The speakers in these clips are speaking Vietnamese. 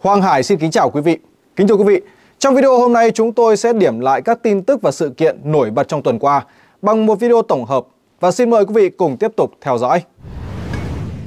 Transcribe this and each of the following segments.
Hoàng Hải xin kính chào quý vị. Kính thưa quý vị, trong video hôm nay chúng tôi sẽ điểm lại các tin tức và sự kiện nổi bật trong tuần qua bằng một video tổng hợp và xin mời quý vị cùng tiếp tục theo dõi.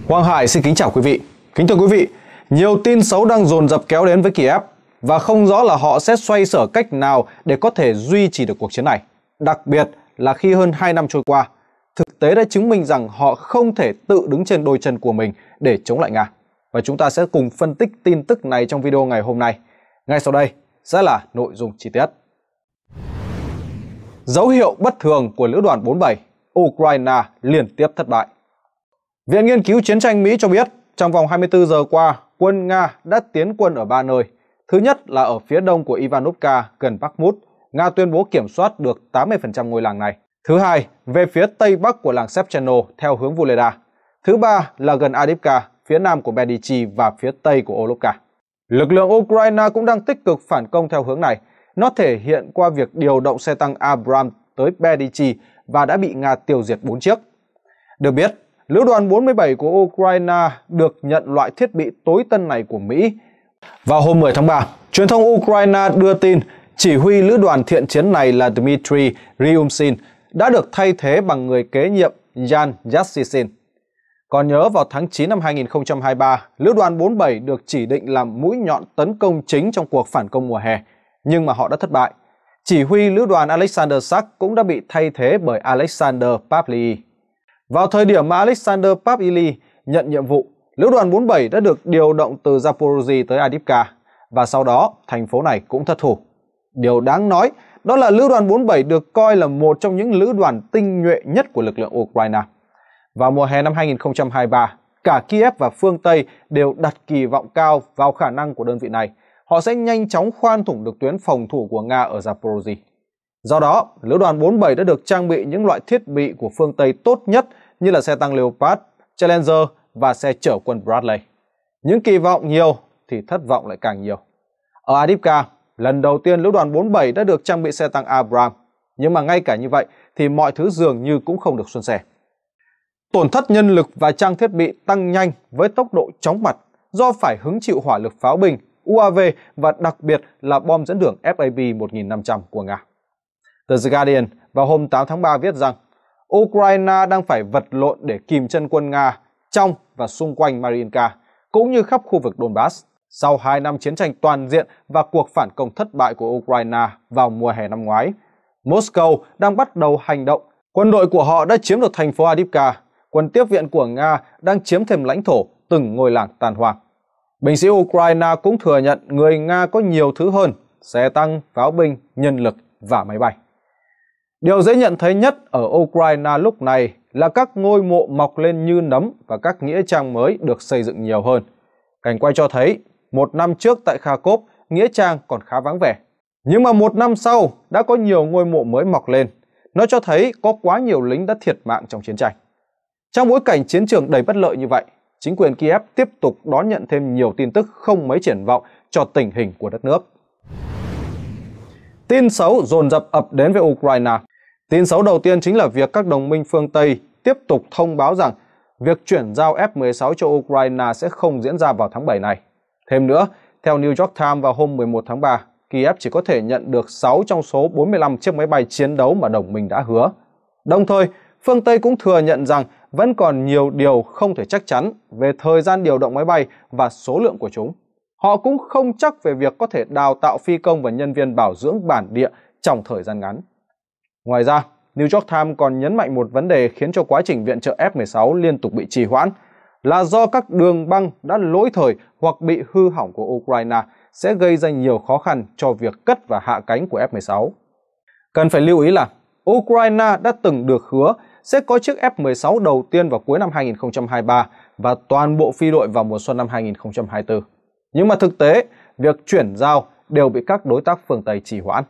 Hoàng Hải xin kính chào quý vị. Kính thưa quý vị, nhiều tin xấu đang dồn dập kéo đến với Kiev và không rõ là họ sẽ xoay sở cách nào để có thể duy trì được cuộc chiến này. Đặc biệt là khi hơn 2 năm trôi qua, thực tế đã chứng minh rằng họ không thể tự đứng trên đôi chân của mình để chống lại Nga và chúng ta sẽ cùng phân tích tin tức này trong video ngày hôm nay. Ngay sau đây sẽ là nội dung chi tiết. Dấu hiệu bất thường của lữ đoàn 47, Ukraine liên tiếp thất bại. Viện Nghiên cứu Chiến tranh Mỹ cho biết, trong vòng 24 giờ qua, quân Nga đã tiến quân ở ba nơi. Thứ nhất là ở phía đông của Ivanovka gần Bakhmut, Nga tuyên bố kiểm soát được 80% ngôi làng này. Thứ hai, về phía tây bắc của làng Sepcheno theo hướng Vuleda. Thứ ba là gần adipka phía nam của Medici và phía tây của Olovka. Lực lượng Ukraine cũng đang tích cực phản công theo hướng này. Nó thể hiện qua việc điều động xe tăng Abram tới Medici và đã bị Nga tiêu diệt 4 chiếc. Được biết, lữ đoàn 47 của Ukraine được nhận loại thiết bị tối tân này của Mỹ. Vào hôm 10 tháng 3, truyền thông Ukraine đưa tin chỉ huy lữ đoàn thiện chiến này là Dmitry Ryumsin đã được thay thế bằng người kế nhiệm Yan Yatsisin. Còn nhớ vào tháng 9 năm 2023, Lữ đoàn 47 được chỉ định làm mũi nhọn tấn công chính trong cuộc phản công mùa hè, nhưng mà họ đã thất bại. Chỉ huy Lữ đoàn Alexander Sack cũng đã bị thay thế bởi Alexander Pavlii. Vào thời điểm mà Alexander Pavlii nhận nhiệm vụ, Lữ đoàn 47 đã được điều động từ Zaporozhye tới Adipka và sau đó thành phố này cũng thất thủ. Điều đáng nói đó là Lữ đoàn 47 được coi là một trong những lữ đoàn tinh nhuệ nhất của lực lượng Ukraine. Vào mùa hè năm 2023, cả Kiev và phương Tây đều đặt kỳ vọng cao vào khả năng của đơn vị này. Họ sẽ nhanh chóng khoan thủng được tuyến phòng thủ của Nga ở Zaporozhye. Do đó, lữ đoàn 47 đã được trang bị những loại thiết bị của phương Tây tốt nhất như là xe tăng Leopard, Challenger và xe chở quân Bradley. Những kỳ vọng nhiều thì thất vọng lại càng nhiều. Ở Adipka, lần đầu tiên lữ đoàn 47 đã được trang bị xe tăng Abram, nhưng mà ngay cả như vậy thì mọi thứ dường như cũng không được xuân sẻ. Tổn thất nhân lực và trang thiết bị tăng nhanh với tốc độ chóng mặt do phải hứng chịu hỏa lực pháo binh, UAV và đặc biệt là bom dẫn đường FAB-1500 của Nga. The Guardian vào hôm 8 tháng 3 viết rằng Ukraine đang phải vật lộn để kìm chân quân Nga trong và xung quanh Mariinka, cũng như khắp khu vực Donbass. Sau 2 năm chiến tranh toàn diện và cuộc phản công thất bại của Ukraine vào mùa hè năm ngoái, Moscow đang bắt đầu hành động. Quân đội của họ đã chiếm được thành phố Adivka quân tiếp viện của Nga đang chiếm thêm lãnh thổ từng ngôi làng tàn hoang. Binh sĩ Ukraine cũng thừa nhận người Nga có nhiều thứ hơn, xe tăng, pháo binh, nhân lực và máy bay. Điều dễ nhận thấy nhất ở Ukraine lúc này là các ngôi mộ mọc lên như nấm và các nghĩa trang mới được xây dựng nhiều hơn. Cảnh quay cho thấy, một năm trước tại Kharkov, nghĩa trang còn khá vắng vẻ. Nhưng mà một năm sau, đã có nhiều ngôi mộ mới mọc lên. Nó cho thấy có quá nhiều lính đã thiệt mạng trong chiến tranh. Trong bối cảnh chiến trường đầy bất lợi như vậy, chính quyền Kiev tiếp tục đón nhận thêm nhiều tin tức không mấy triển vọng cho tình hình của đất nước. Tin xấu dồn dập ập đến với Ukraine. Tin xấu đầu tiên chính là việc các đồng minh phương Tây tiếp tục thông báo rằng việc chuyển giao F-16 cho Ukraine sẽ không diễn ra vào tháng 7 này. Thêm nữa, theo New York Times vào hôm 11 tháng 3, Kiev chỉ có thể nhận được 6 trong số 45 chiếc máy bay chiến đấu mà đồng minh đã hứa. Đồng thời, phương Tây cũng thừa nhận rằng vẫn còn nhiều điều không thể chắc chắn về thời gian điều động máy bay và số lượng của chúng. Họ cũng không chắc về việc có thể đào tạo phi công và nhân viên bảo dưỡng bản địa trong thời gian ngắn. Ngoài ra, New York Times còn nhấn mạnh một vấn đề khiến cho quá trình viện trợ F-16 liên tục bị trì hoãn là do các đường băng đã lỗi thời hoặc bị hư hỏng của Ukraine sẽ gây ra nhiều khó khăn cho việc cất và hạ cánh của F-16. Cần phải lưu ý là Ukraine đã từng được hứa sẽ có chiếc F-16 đầu tiên vào cuối năm 2023 và toàn bộ phi đội vào mùa xuân năm 2024. Nhưng mà thực tế, việc chuyển giao đều bị các đối tác phương Tây trì hoãn.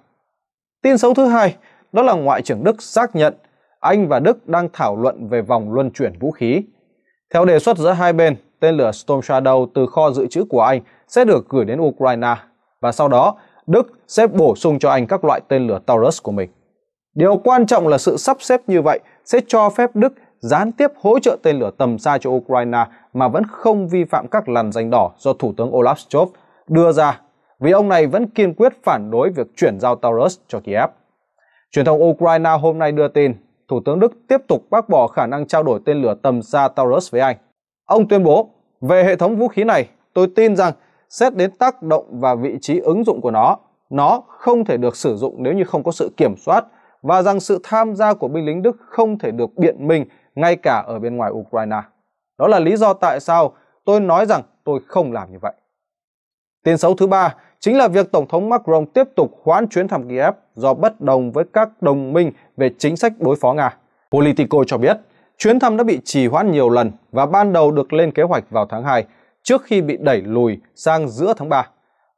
Tin xấu thứ hai, đó là Ngoại trưởng Đức xác nhận Anh và Đức đang thảo luận về vòng luân chuyển vũ khí. Theo đề xuất giữa hai bên, tên lửa Storm Shadow từ kho dự trữ của Anh sẽ được gửi đến Ukraine và sau đó Đức sẽ bổ sung cho Anh các loại tên lửa Taurus của mình. Điều quan trọng là sự sắp xếp như vậy sẽ cho phép Đức gián tiếp hỗ trợ tên lửa tầm xa cho Ukraine mà vẫn không vi phạm các làn danh đỏ do Thủ tướng Olaf Scholz đưa ra vì ông này vẫn kiên quyết phản đối việc chuyển giao Taurus cho Kiev. Truyền thông Ukraine hôm nay đưa tin Thủ tướng Đức tiếp tục bác bỏ khả năng trao đổi tên lửa tầm xa Taurus với Anh. Ông tuyên bố, về hệ thống vũ khí này, tôi tin rằng xét đến tác động và vị trí ứng dụng của nó, nó không thể được sử dụng nếu như không có sự kiểm soát và rằng sự tham gia của binh lính Đức không thể được biện minh ngay cả ở bên ngoài Ukraine. Đó là lý do tại sao tôi nói rằng tôi không làm như vậy. Tin xấu thứ ba chính là việc Tổng thống Macron tiếp tục hoãn chuyến thăm Kiev do bất đồng với các đồng minh về chính sách đối phó Nga. Politico cho biết, chuyến thăm đã bị trì hoãn nhiều lần và ban đầu được lên kế hoạch vào tháng 2 trước khi bị đẩy lùi sang giữa tháng 3.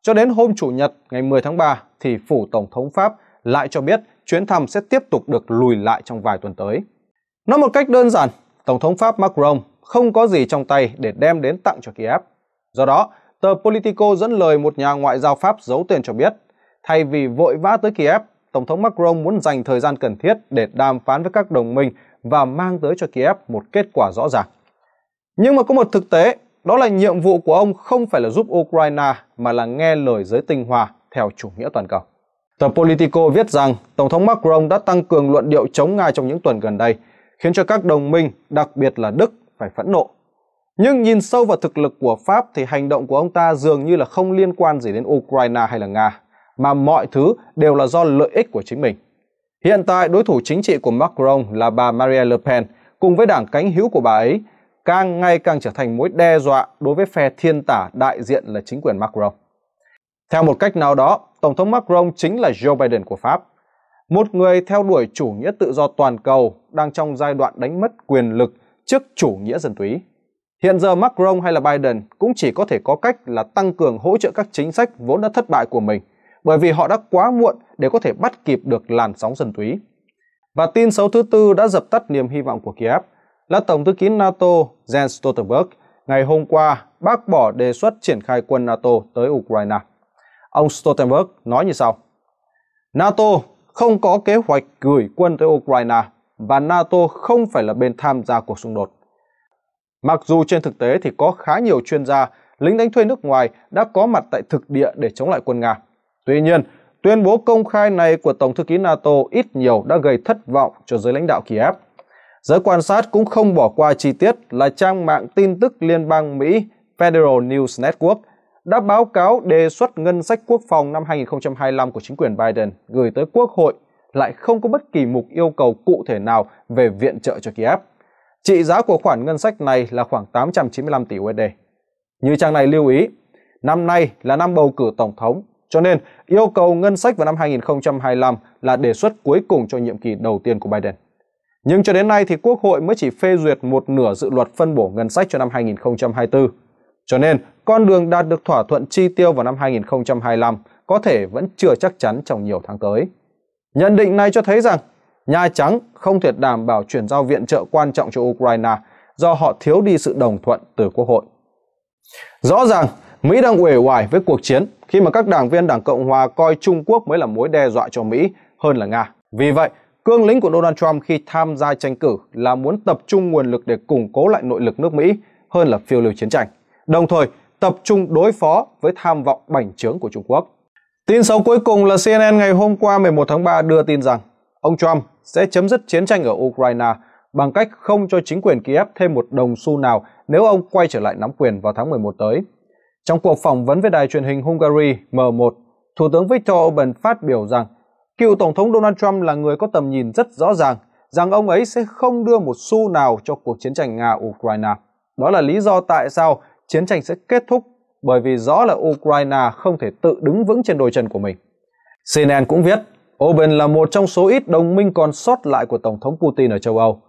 Cho đến hôm Chủ nhật ngày 10 tháng 3 thì Phủ Tổng thống Pháp lại cho biết chuyến thăm sẽ tiếp tục được lùi lại trong vài tuần tới. Nói một cách đơn giản, Tổng thống Pháp Macron không có gì trong tay để đem đến tặng cho Kiev. Do đó, tờ Politico dẫn lời một nhà ngoại giao Pháp giấu tên cho biết, thay vì vội vã tới Kiev, Tổng thống Macron muốn dành thời gian cần thiết để đàm phán với các đồng minh và mang tới cho Kiev một kết quả rõ ràng. Nhưng mà có một thực tế, đó là nhiệm vụ của ông không phải là giúp Ukraine mà là nghe lời giới tinh hoa theo chủ nghĩa toàn cầu. Tờ Politico viết rằng Tổng thống Macron đã tăng cường luận điệu chống Nga trong những tuần gần đây, khiến cho các đồng minh, đặc biệt là Đức, phải phẫn nộ. Nhưng nhìn sâu vào thực lực của Pháp thì hành động của ông ta dường như là không liên quan gì đến Ukraine hay là Nga, mà mọi thứ đều là do lợi ích của chính mình. Hiện tại, đối thủ chính trị của Macron là bà Maria Le Pen, cùng với đảng cánh hữu của bà ấy, càng ngày càng trở thành mối đe dọa đối với phe thiên tả đại diện là chính quyền Macron. Theo một cách nào đó, Tổng thống Macron chính là Joe Biden của Pháp, một người theo đuổi chủ nghĩa tự do toàn cầu đang trong giai đoạn đánh mất quyền lực trước chủ nghĩa dân túy. Hiện giờ Macron hay là Biden cũng chỉ có thể có cách là tăng cường hỗ trợ các chính sách vốn đã thất bại của mình, bởi vì họ đã quá muộn để có thể bắt kịp được làn sóng dân túy. Và tin xấu thứ tư đã dập tắt niềm hy vọng của Kiev là Tổng thư ký NATO Jens Stoltenberg ngày hôm qua bác bỏ đề xuất triển khai quân NATO tới Ukraine. Ông Stoltenberg nói như sau. NATO không có kế hoạch gửi quân tới Ukraine và NATO không phải là bên tham gia cuộc xung đột. Mặc dù trên thực tế thì có khá nhiều chuyên gia, lính đánh thuê nước ngoài đã có mặt tại thực địa để chống lại quân Nga. Tuy nhiên, tuyên bố công khai này của Tổng thư ký NATO ít nhiều đã gây thất vọng cho giới lãnh đạo Kiev. Giới quan sát cũng không bỏ qua chi tiết là trang mạng tin tức liên bang Mỹ Federal News Network đã báo cáo đề xuất ngân sách quốc phòng năm 2025 của chính quyền Biden gửi tới Quốc hội lại không có bất kỳ mục yêu cầu cụ thể nào về viện trợ cho Kiev. Trị giá của khoản ngân sách này là khoảng 895 tỷ USD. Như trang này lưu ý, năm nay là năm bầu cử tổng thống, cho nên yêu cầu ngân sách vào năm 2025 là đề xuất cuối cùng cho nhiệm kỳ đầu tiên của Biden. Nhưng cho đến nay thì Quốc hội mới chỉ phê duyệt một nửa dự luật phân bổ ngân sách cho năm 2024 cho nên, con đường đạt được thỏa thuận chi tiêu vào năm 2025 có thể vẫn chưa chắc chắn trong nhiều tháng tới. Nhận định này cho thấy rằng Nhà Trắng không thể đảm bảo chuyển giao viện trợ quan trọng cho Ukraine do họ thiếu đi sự đồng thuận từ Quốc hội. Rõ ràng, Mỹ đang uể oải với cuộc chiến khi mà các đảng viên Đảng Cộng Hòa coi Trung Quốc mới là mối đe dọa cho Mỹ hơn là Nga. Vì vậy, cương lĩnh của Donald Trump khi tham gia tranh cử là muốn tập trung nguồn lực để củng cố lại nội lực nước Mỹ hơn là phiêu lưu chiến tranh đồng thời tập trung đối phó với tham vọng bành trướng của Trung Quốc. Tin xấu cuối cùng là CNN ngày hôm qua 11 tháng 3 đưa tin rằng ông Trump sẽ chấm dứt chiến tranh ở Ukraine bằng cách không cho chính quyền Kiev thêm một đồng xu nào nếu ông quay trở lại nắm quyền vào tháng 11 tới. Trong cuộc phỏng vấn với đài truyền hình Hungary M1, Thủ tướng Viktor Orbán phát biểu rằng cựu Tổng thống Donald Trump là người có tầm nhìn rất rõ ràng rằng ông ấy sẽ không đưa một xu nào cho cuộc chiến tranh Nga-Ukraine. Đó là lý do tại sao chiến tranh sẽ kết thúc bởi vì rõ là Ukraine không thể tự đứng vững trên đôi chân của mình. CNN cũng viết, Orbán là một trong số ít đồng minh còn sót lại của Tổng thống Putin ở châu Âu.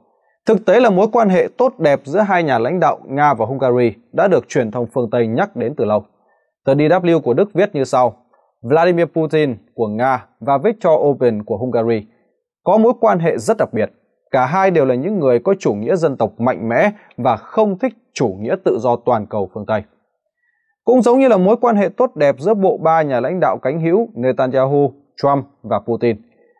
Thực tế là mối quan hệ tốt đẹp giữa hai nhà lãnh đạo Nga và Hungary đã được truyền thông phương Tây nhắc đến từ lâu. Tờ DW của Đức viết như sau, Vladimir Putin của Nga và Viktor Orbán của Hungary có mối quan hệ rất đặc biệt. Cả hai đều là những người có chủ nghĩa dân tộc mạnh mẽ và không thích chủ nghĩa tự do toàn cầu phương Tây. Cũng giống như là mối quan hệ tốt đẹp giữa bộ ba nhà lãnh đạo cánh hữu Netanyahu, Trump và Putin.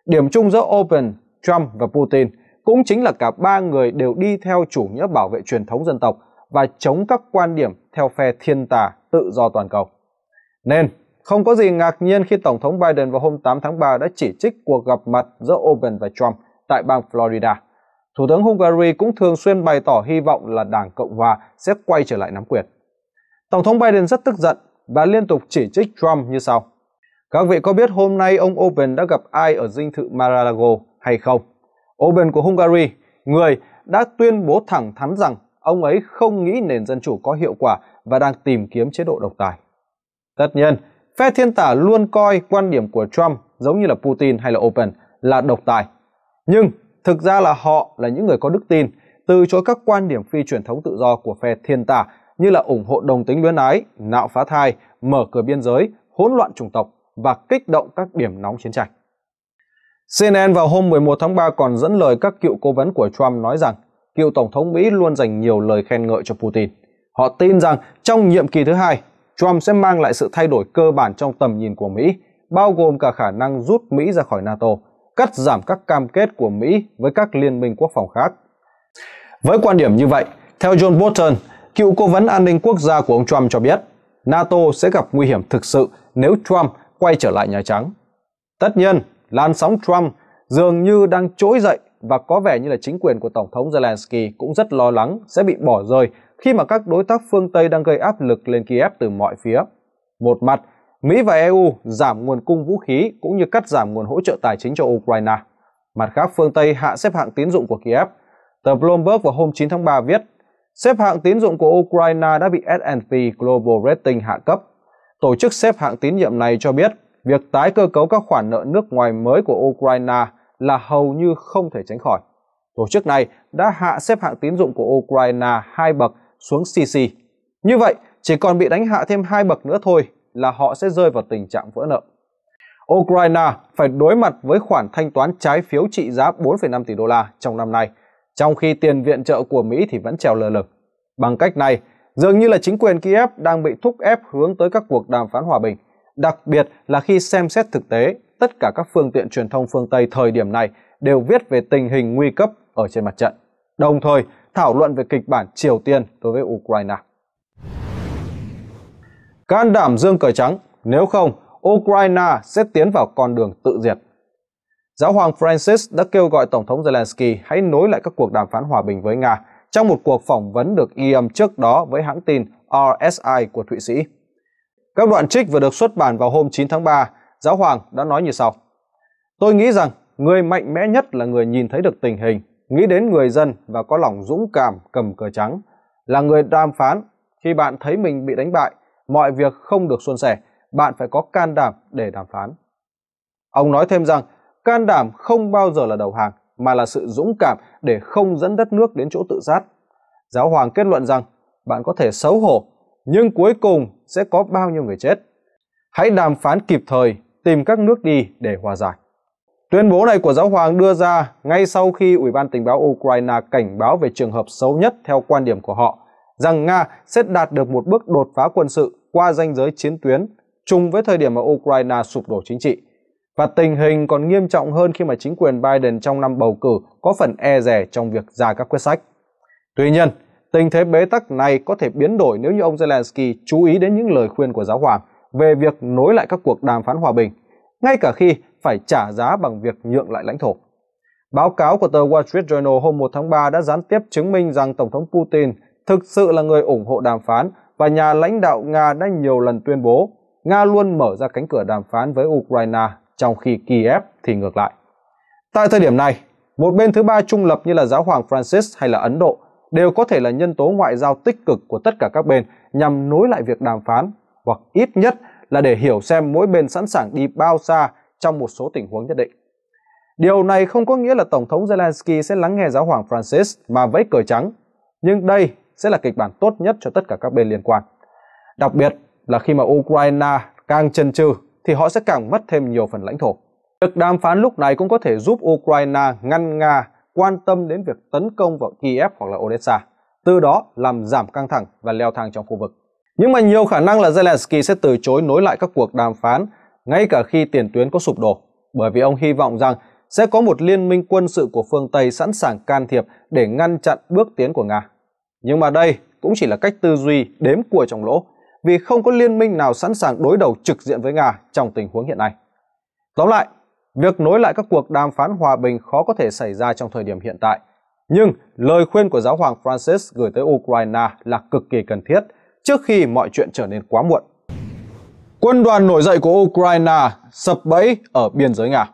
Điểm chung giữa Open, Trump và Putin cũng chính là cả ba người đều đi theo chủ nghĩa bảo vệ truyền thống dân tộc và chống các quan điểm theo phe thiên tà tự do toàn cầu. Nên, không có gì ngạc nhiên khi Tổng thống Biden vào hôm 8 tháng 3 đã chỉ trích cuộc gặp mặt giữa Open và Trump – tại bang Florida. Thủ tướng Hungary cũng thường xuyên bày tỏ hy vọng là Đảng Cộng hòa sẽ quay trở lại nắm quyền. Tổng thống Biden rất tức giận và liên tục chỉ trích Trump như sau. Các vị có biết hôm nay ông Open đã gặp ai ở dinh thự Mar-a-Lago hay không? Open của Hungary, người đã tuyên bố thẳng thắn rằng ông ấy không nghĩ nền dân chủ có hiệu quả và đang tìm kiếm chế độ độc tài. Tất nhiên, phe thiên tả luôn coi quan điểm của Trump giống như là Putin hay là Open là độc tài nhưng thực ra là họ là những người có đức tin từ chối các quan điểm phi truyền thống tự do của phe thiên tả như là ủng hộ đồng tính luyến ái, nạo phá thai, mở cửa biên giới, hỗn loạn chủng tộc và kích động các điểm nóng chiến tranh. CNN vào hôm 11 tháng 3 còn dẫn lời các cựu cố vấn của Trump nói rằng cựu Tổng thống Mỹ luôn dành nhiều lời khen ngợi cho Putin. Họ tin rằng trong nhiệm kỳ thứ hai, Trump sẽ mang lại sự thay đổi cơ bản trong tầm nhìn của Mỹ, bao gồm cả khả năng rút Mỹ ra khỏi NATO – cắt giảm các cam kết của Mỹ với các liên minh quốc phòng khác. Với quan điểm như vậy, theo John Bolton, cựu cố vấn an ninh quốc gia của ông Trump cho biết, NATO sẽ gặp nguy hiểm thực sự nếu Trump quay trở lại Nhà Trắng. Tất nhiên, làn sóng Trump dường như đang trỗi dậy và có vẻ như là chính quyền của Tổng thống Zelensky cũng rất lo lắng sẽ bị bỏ rơi khi mà các đối tác phương Tây đang gây áp lực lên Kiev từ mọi phía. Một mặt, Mỹ và EU giảm nguồn cung vũ khí cũng như cắt giảm nguồn hỗ trợ tài chính cho Ukraine. Mặt khác, phương Tây hạ xếp hạng tín dụng của Kiev. Tờ Bloomberg vào hôm 9 tháng 3 viết, xếp hạng tín dụng của Ukraine đã bị S&P Global Rating hạ cấp. Tổ chức xếp hạng tín nhiệm này cho biết, việc tái cơ cấu các khoản nợ nước ngoài mới của Ukraine là hầu như không thể tránh khỏi. Tổ chức này đã hạ xếp hạng tín dụng của Ukraine hai bậc xuống CC. Như vậy, chỉ còn bị đánh hạ thêm hai bậc nữa thôi là họ sẽ rơi vào tình trạng vỡ nợ. Ukraine phải đối mặt với khoản thanh toán trái phiếu trị giá 4,5 tỷ đô la trong năm nay, trong khi tiền viện trợ của Mỹ thì vẫn trèo lờ lực. Bằng cách này, dường như là chính quyền Kiev đang bị thúc ép hướng tới các cuộc đàm phán hòa bình, đặc biệt là khi xem xét thực tế, tất cả các phương tiện truyền thông phương Tây thời điểm này đều viết về tình hình nguy cấp ở trên mặt trận, đồng thời thảo luận về kịch bản Triều Tiên đối với Ukraine. Can đảm dương cờ trắng, nếu không, Ukraine sẽ tiến vào con đường tự diệt. Giáo hoàng Francis đã kêu gọi Tổng thống Zelensky hãy nối lại các cuộc đàm phán hòa bình với Nga trong một cuộc phỏng vấn được ghi âm trước đó với hãng tin RSI của Thụy Sĩ. Các đoạn trích vừa được xuất bản vào hôm 9 tháng 3, giáo hoàng đã nói như sau. Tôi nghĩ rằng người mạnh mẽ nhất là người nhìn thấy được tình hình, nghĩ đến người dân và có lòng dũng cảm cầm cờ trắng, là người đàm phán khi bạn thấy mình bị đánh bại mọi việc không được suôn sẻ, bạn phải có can đảm để đàm phán. Ông nói thêm rằng, can đảm không bao giờ là đầu hàng, mà là sự dũng cảm để không dẫn đất nước đến chỗ tự sát. Giáo hoàng kết luận rằng, bạn có thể xấu hổ, nhưng cuối cùng sẽ có bao nhiêu người chết. Hãy đàm phán kịp thời, tìm các nước đi để hòa giải. Tuyên bố này của giáo hoàng đưa ra ngay sau khi Ủy ban tình báo Ukraine cảnh báo về trường hợp xấu nhất theo quan điểm của họ, rằng Nga sẽ đạt được một bước đột phá quân sự qua ranh giới chiến tuyến chung với thời điểm mà Ukraine sụp đổ chính trị. Và tình hình còn nghiêm trọng hơn khi mà chính quyền Biden trong năm bầu cử có phần e rẻ trong việc ra các quyết sách. Tuy nhiên, tình thế bế tắc này có thể biến đổi nếu như ông Zelensky chú ý đến những lời khuyên của giáo hoàng về việc nối lại các cuộc đàm phán hòa bình, ngay cả khi phải trả giá bằng việc nhượng lại lãnh thổ. Báo cáo của tờ Wall Street Journal hôm 1 tháng 3 đã gián tiếp chứng minh rằng Tổng thống Putin thực sự là người ủng hộ đàm phán và nhà lãnh đạo Nga đã nhiều lần tuyên bố Nga luôn mở ra cánh cửa đàm phán với Ukraine, trong khi Kiev thì ngược lại. Tại thời điểm này, một bên thứ ba trung lập như là giáo hoàng Francis hay là Ấn Độ đều có thể là nhân tố ngoại giao tích cực của tất cả các bên nhằm nối lại việc đàm phán hoặc ít nhất là để hiểu xem mỗi bên sẵn sàng đi bao xa trong một số tình huống nhất định. Điều này không có nghĩa là Tổng thống Zelensky sẽ lắng nghe giáo hoàng Francis mà vẫy cờ trắng. Nhưng đây sẽ là kịch bản tốt nhất cho tất cả các bên liên quan. Đặc biệt là khi mà Ukraine càng chân trừ thì họ sẽ càng mất thêm nhiều phần lãnh thổ. Việc đàm phán lúc này cũng có thể giúp Ukraine ngăn Nga quan tâm đến việc tấn công vào Kiev hoặc là Odessa, từ đó làm giảm căng thẳng và leo thang trong khu vực. Nhưng mà nhiều khả năng là Zelensky sẽ từ chối nối lại các cuộc đàm phán ngay cả khi tiền tuyến có sụp đổ, bởi vì ông hy vọng rằng sẽ có một liên minh quân sự của phương Tây sẵn sàng can thiệp để ngăn chặn bước tiến của Nga. Nhưng mà đây cũng chỉ là cách tư duy đếm cua trong lỗ, vì không có liên minh nào sẵn sàng đối đầu trực diện với Nga trong tình huống hiện nay. Tóm lại, việc nối lại các cuộc đàm phán hòa bình khó có thể xảy ra trong thời điểm hiện tại. Nhưng lời khuyên của giáo hoàng Francis gửi tới Ukraine là cực kỳ cần thiết trước khi mọi chuyện trở nên quá muộn. Quân đoàn nổi dậy của Ukraine sập bẫy ở biên giới Nga.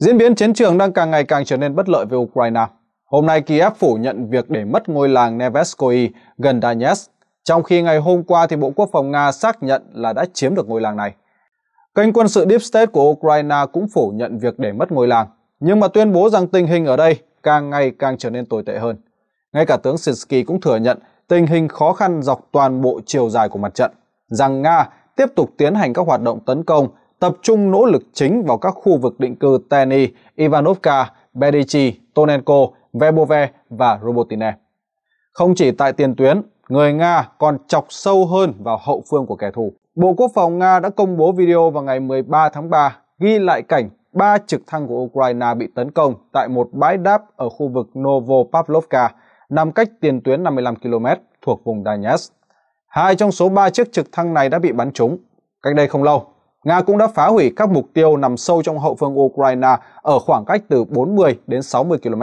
Diễn biến chiến trường đang càng ngày càng trở nên bất lợi với Ukraine. Hôm nay Kiev phủ nhận việc để mất ngôi làng Neveskoy gần Donetsk, trong khi ngày hôm qua thì Bộ Quốc phòng Nga xác nhận là đã chiếm được ngôi làng này. Kênh quân sự Deep State của Ukraine cũng phủ nhận việc để mất ngôi làng, nhưng mà tuyên bố rằng tình hình ở đây càng ngày càng trở nên tồi tệ hơn. Ngay cả tướng Sinsky cũng thừa nhận tình hình khó khăn dọc toàn bộ chiều dài của mặt trận, rằng Nga tiếp tục tiến hành các hoạt động tấn công, tập trung nỗ lực chính vào các khu vực định cư Teny, Ivanovka, Bedichi, Tonenko Verbove và Robotine. Không chỉ tại tiền tuyến, người Nga còn chọc sâu hơn vào hậu phương của kẻ thù. Bộ Quốc phòng Nga đã công bố video vào ngày 13 tháng 3 ghi lại cảnh ba trực thăng của Ukraine bị tấn công tại một bãi đáp ở khu vực Novopavlovka, nằm cách tiền tuyến 55 km thuộc vùng Donetsk. Hai trong số ba chiếc trực thăng này đã bị bắn trúng. Cách đây không lâu, Nga cũng đã phá hủy các mục tiêu nằm sâu trong hậu phương Ukraine ở khoảng cách từ 40 đến 60 km.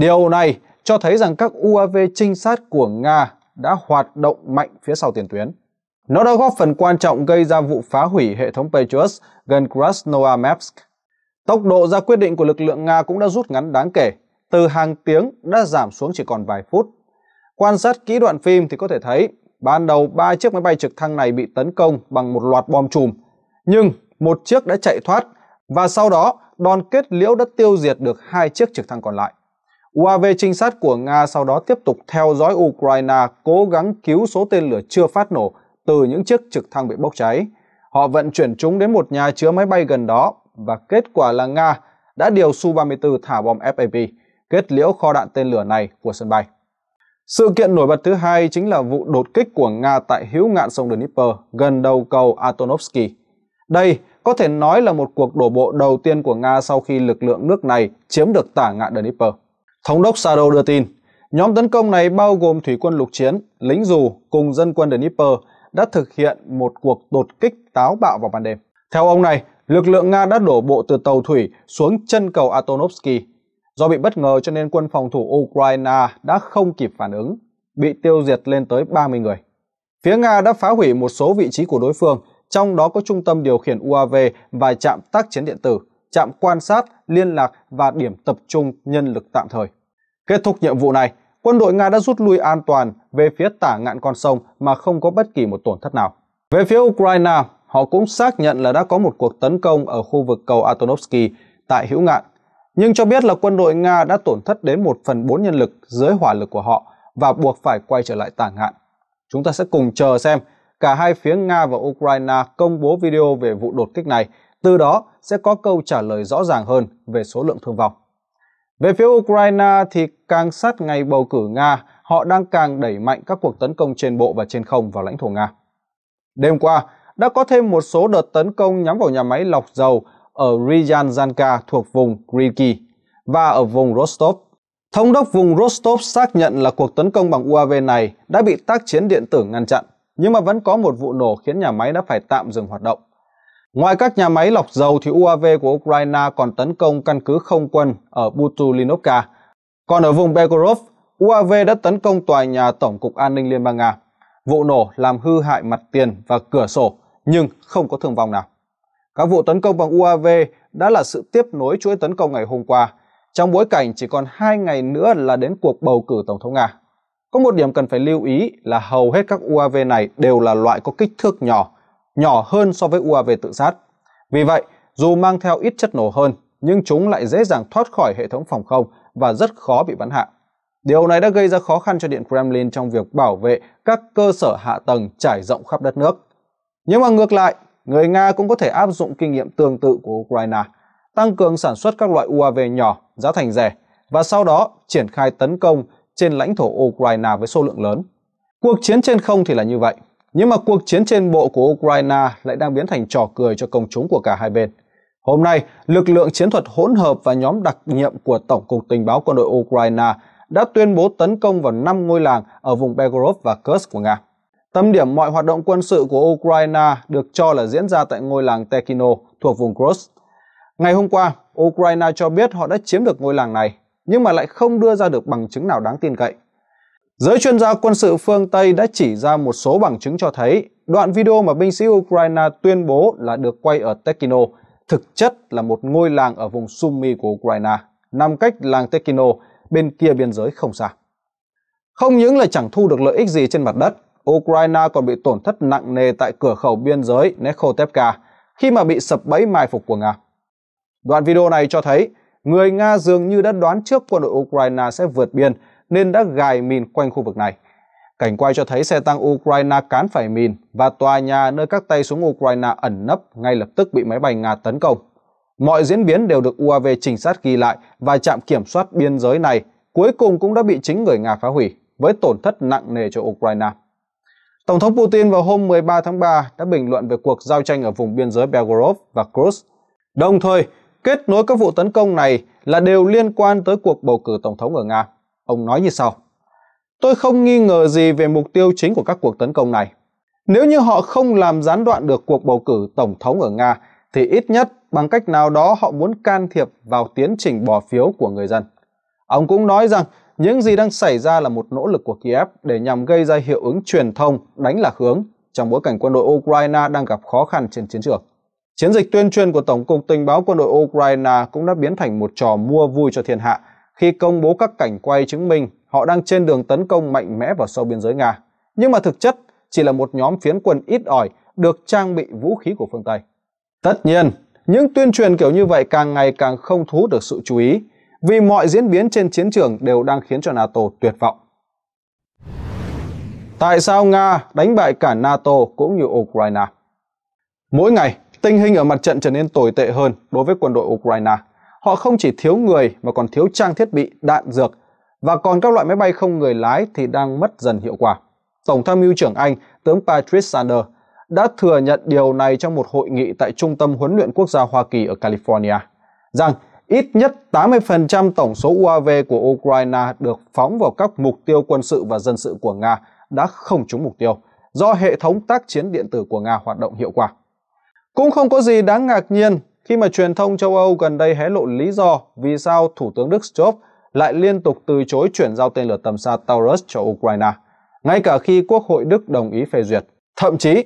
Điều này cho thấy rằng các UAV trinh sát của Nga đã hoạt động mạnh phía sau tiền tuyến. Nó đã góp phần quan trọng gây ra vụ phá hủy hệ thống Patriot gần Krasnoyarsk. Tốc độ ra quyết định của lực lượng Nga cũng đã rút ngắn đáng kể, từ hàng tiếng đã giảm xuống chỉ còn vài phút. Quan sát kỹ đoạn phim thì có thể thấy, ban đầu ba chiếc máy bay trực thăng này bị tấn công bằng một loạt bom chùm, nhưng một chiếc đã chạy thoát và sau đó đòn kết liễu đã tiêu diệt được hai chiếc trực thăng còn lại. UAV trinh sát của Nga sau đó tiếp tục theo dõi Ukraine cố gắng cứu số tên lửa chưa phát nổ từ những chiếc trực thăng bị bốc cháy. Họ vận chuyển chúng đến một nhà chứa máy bay gần đó và kết quả là Nga đã điều Su-34 thả bom FAB, kết liễu kho đạn tên lửa này của sân bay. Sự kiện nổi bật thứ hai chính là vụ đột kích của Nga tại hữu ngạn sông Dnipro gần đầu cầu atonovsky Đây có thể nói là một cuộc đổ bộ đầu tiên của Nga sau khi lực lượng nước này chiếm được tả ngạn Dnipro. Thống đốc Sado đưa tin, nhóm tấn công này bao gồm thủy quân lục chiến, lính dù cùng dân quân Dnipro đã thực hiện một cuộc đột kích táo bạo vào ban đêm. Theo ông này, lực lượng Nga đã đổ bộ từ tàu thủy xuống chân cầu Antonovsky. Do bị bất ngờ cho nên quân phòng thủ Ukraine đã không kịp phản ứng, bị tiêu diệt lên tới 30 người. Phía Nga đã phá hủy một số vị trí của đối phương, trong đó có trung tâm điều khiển UAV và trạm tác chiến điện tử trạm quan sát, liên lạc và điểm tập trung nhân lực tạm thời. Kết thúc nhiệm vụ này, quân đội Nga đã rút lui an toàn về phía tả ngạn con sông mà không có bất kỳ một tổn thất nào. Về phía Ukraine, họ cũng xác nhận là đã có một cuộc tấn công ở khu vực cầu atonovsky tại Hữu Ngạn, nhưng cho biết là quân đội Nga đã tổn thất đến 1 phần 4 nhân lực dưới hỏa lực của họ và buộc phải quay trở lại tả ngạn. Chúng ta sẽ cùng chờ xem cả hai phía Nga và Ukraine công bố video về vụ đột kích này, từ đó sẽ có câu trả lời rõ ràng hơn về số lượng thương vong. Về phía Ukraine thì càng sát ngày bầu cử Nga, họ đang càng đẩy mạnh các cuộc tấn công trên bộ và trên không vào lãnh thổ Nga. Đêm qua, đã có thêm một số đợt tấn công nhắm vào nhà máy lọc dầu ở Ryazanka thuộc vùng Kryki và ở vùng Rostov. Thống đốc vùng Rostov xác nhận là cuộc tấn công bằng UAV này đã bị tác chiến điện tử ngăn chặn, nhưng mà vẫn có một vụ nổ khiến nhà máy đã phải tạm dừng hoạt động. Ngoài các nhà máy lọc dầu thì UAV của Ukraine còn tấn công căn cứ không quân ở Butulinovka. Còn ở vùng Belgorod, UAV đã tấn công tòa nhà Tổng cục An ninh Liên bang Nga. Vụ nổ làm hư hại mặt tiền và cửa sổ nhưng không có thương vong nào. Các vụ tấn công bằng UAV đã là sự tiếp nối chuỗi tấn công ngày hôm qua, trong bối cảnh chỉ còn 2 ngày nữa là đến cuộc bầu cử Tổng thống Nga. Có một điểm cần phải lưu ý là hầu hết các UAV này đều là loại có kích thước nhỏ, nhỏ hơn so với UAV tự sát. Vì vậy, dù mang theo ít chất nổ hơn, nhưng chúng lại dễ dàng thoát khỏi hệ thống phòng không và rất khó bị bắn hạ. Điều này đã gây ra khó khăn cho Điện Kremlin trong việc bảo vệ các cơ sở hạ tầng trải rộng khắp đất nước. Nhưng mà ngược lại, người Nga cũng có thể áp dụng kinh nghiệm tương tự của Ukraine, tăng cường sản xuất các loại UAV nhỏ, giá thành rẻ, và sau đó triển khai tấn công trên lãnh thổ Ukraine với số lượng lớn. Cuộc chiến trên không thì là như vậy, nhưng mà cuộc chiến trên bộ của Ukraine lại đang biến thành trò cười cho công chúng của cả hai bên. Hôm nay, lực lượng chiến thuật hỗn hợp và nhóm đặc nhiệm của Tổng cục Tình báo quân đội Ukraine đã tuyên bố tấn công vào 5 ngôi làng ở vùng Belgorod và Kursk của Nga. Tâm điểm mọi hoạt động quân sự của Ukraine được cho là diễn ra tại ngôi làng Tekino thuộc vùng Kursk. Ngày hôm qua, Ukraine cho biết họ đã chiếm được ngôi làng này, nhưng mà lại không đưa ra được bằng chứng nào đáng tin cậy. Giới chuyên gia quân sự phương Tây đã chỉ ra một số bằng chứng cho thấy đoạn video mà binh sĩ Ukraine tuyên bố là được quay ở Tekino thực chất là một ngôi làng ở vùng Sumy của Ukraine, nằm cách làng Tekino bên kia biên giới không xa. Không những là chẳng thu được lợi ích gì trên mặt đất, Ukraine còn bị tổn thất nặng nề tại cửa khẩu biên giới Nekhotevka khi mà bị sập bẫy mai phục của Nga. Đoạn video này cho thấy người Nga dường như đã đoán trước quân đội Ukraine sẽ vượt biên nên đã gài mìn quanh khu vực này. Cảnh quay cho thấy xe tăng Ukraine cán phải mìn và tòa nhà nơi các tay súng Ukraine ẩn nấp ngay lập tức bị máy bay Nga tấn công. Mọi diễn biến đều được UAV trinh sát ghi lại và trạm kiểm soát biên giới này cuối cùng cũng đã bị chính người Nga phá hủy với tổn thất nặng nề cho Ukraine. Tổng thống Putin vào hôm 13 tháng 3 đã bình luận về cuộc giao tranh ở vùng biên giới Belgorod và Kursk. Đồng thời, kết nối các vụ tấn công này là đều liên quan tới cuộc bầu cử tổng thống ở Nga. Ông nói như sau. Tôi không nghi ngờ gì về mục tiêu chính của các cuộc tấn công này. Nếu như họ không làm gián đoạn được cuộc bầu cử tổng thống ở Nga, thì ít nhất bằng cách nào đó họ muốn can thiệp vào tiến trình bỏ phiếu của người dân. Ông cũng nói rằng những gì đang xảy ra là một nỗ lực của Kiev để nhằm gây ra hiệu ứng truyền thông đánh lạc hướng trong bối cảnh quân đội Ukraine đang gặp khó khăn trên chiến trường. Chiến dịch tuyên truyền của Tổng cục Tình báo quân đội Ukraine cũng đã biến thành một trò mua vui cho thiên hạ khi công bố các cảnh quay chứng minh họ đang trên đường tấn công mạnh mẽ vào sâu biên giới Nga, nhưng mà thực chất chỉ là một nhóm phiến quân ít ỏi được trang bị vũ khí của phương Tây. Tất nhiên, những tuyên truyền kiểu như vậy càng ngày càng không thu hút được sự chú ý, vì mọi diễn biến trên chiến trường đều đang khiến cho NATO tuyệt vọng. Tại sao Nga đánh bại cả NATO cũng như Ukraine? Mỗi ngày, tình hình ở mặt trận trở nên tồi tệ hơn đối với quân đội Ukraine – họ không chỉ thiếu người mà còn thiếu trang thiết bị, đạn dược và còn các loại máy bay không người lái thì đang mất dần hiệu quả. Tổng tham mưu trưởng Anh, tướng Patrick Sander đã thừa nhận điều này trong một hội nghị tại Trung tâm huấn luyện quốc gia Hoa Kỳ ở California, rằng ít nhất 80% tổng số UAV của Ukraine được phóng vào các mục tiêu quân sự và dân sự của Nga đã không trúng mục tiêu do hệ thống tác chiến điện tử của Nga hoạt động hiệu quả. Cũng không có gì đáng ngạc nhiên khi mà truyền thông châu Âu gần đây hé lộ lý do vì sao Thủ tướng Đức Scholz lại liên tục từ chối chuyển giao tên lửa tầm xa Taurus cho Ukraine, ngay cả khi Quốc hội Đức đồng ý phê duyệt. Thậm chí,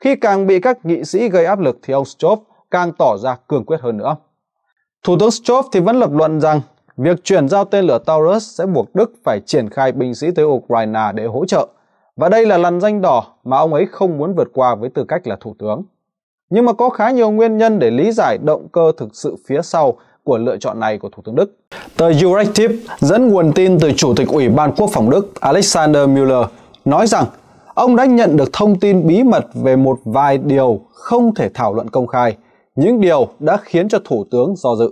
khi càng bị các nghị sĩ gây áp lực thì ông Scholz càng tỏ ra cường quyết hơn nữa. Thủ tướng Scholz thì vẫn lập luận rằng việc chuyển giao tên lửa Taurus sẽ buộc Đức phải triển khai binh sĩ tới Ukraine để hỗ trợ. Và đây là lằn danh đỏ mà ông ấy không muốn vượt qua với tư cách là thủ tướng nhưng mà có khá nhiều nguyên nhân để lý giải động cơ thực sự phía sau của lựa chọn này của Thủ tướng Đức. Tờ Euractiv dẫn nguồn tin từ Chủ tịch Ủy ban Quốc phòng Đức Alexander Müller nói rằng ông đã nhận được thông tin bí mật về một vài điều không thể thảo luận công khai, những điều đã khiến cho Thủ tướng do dự.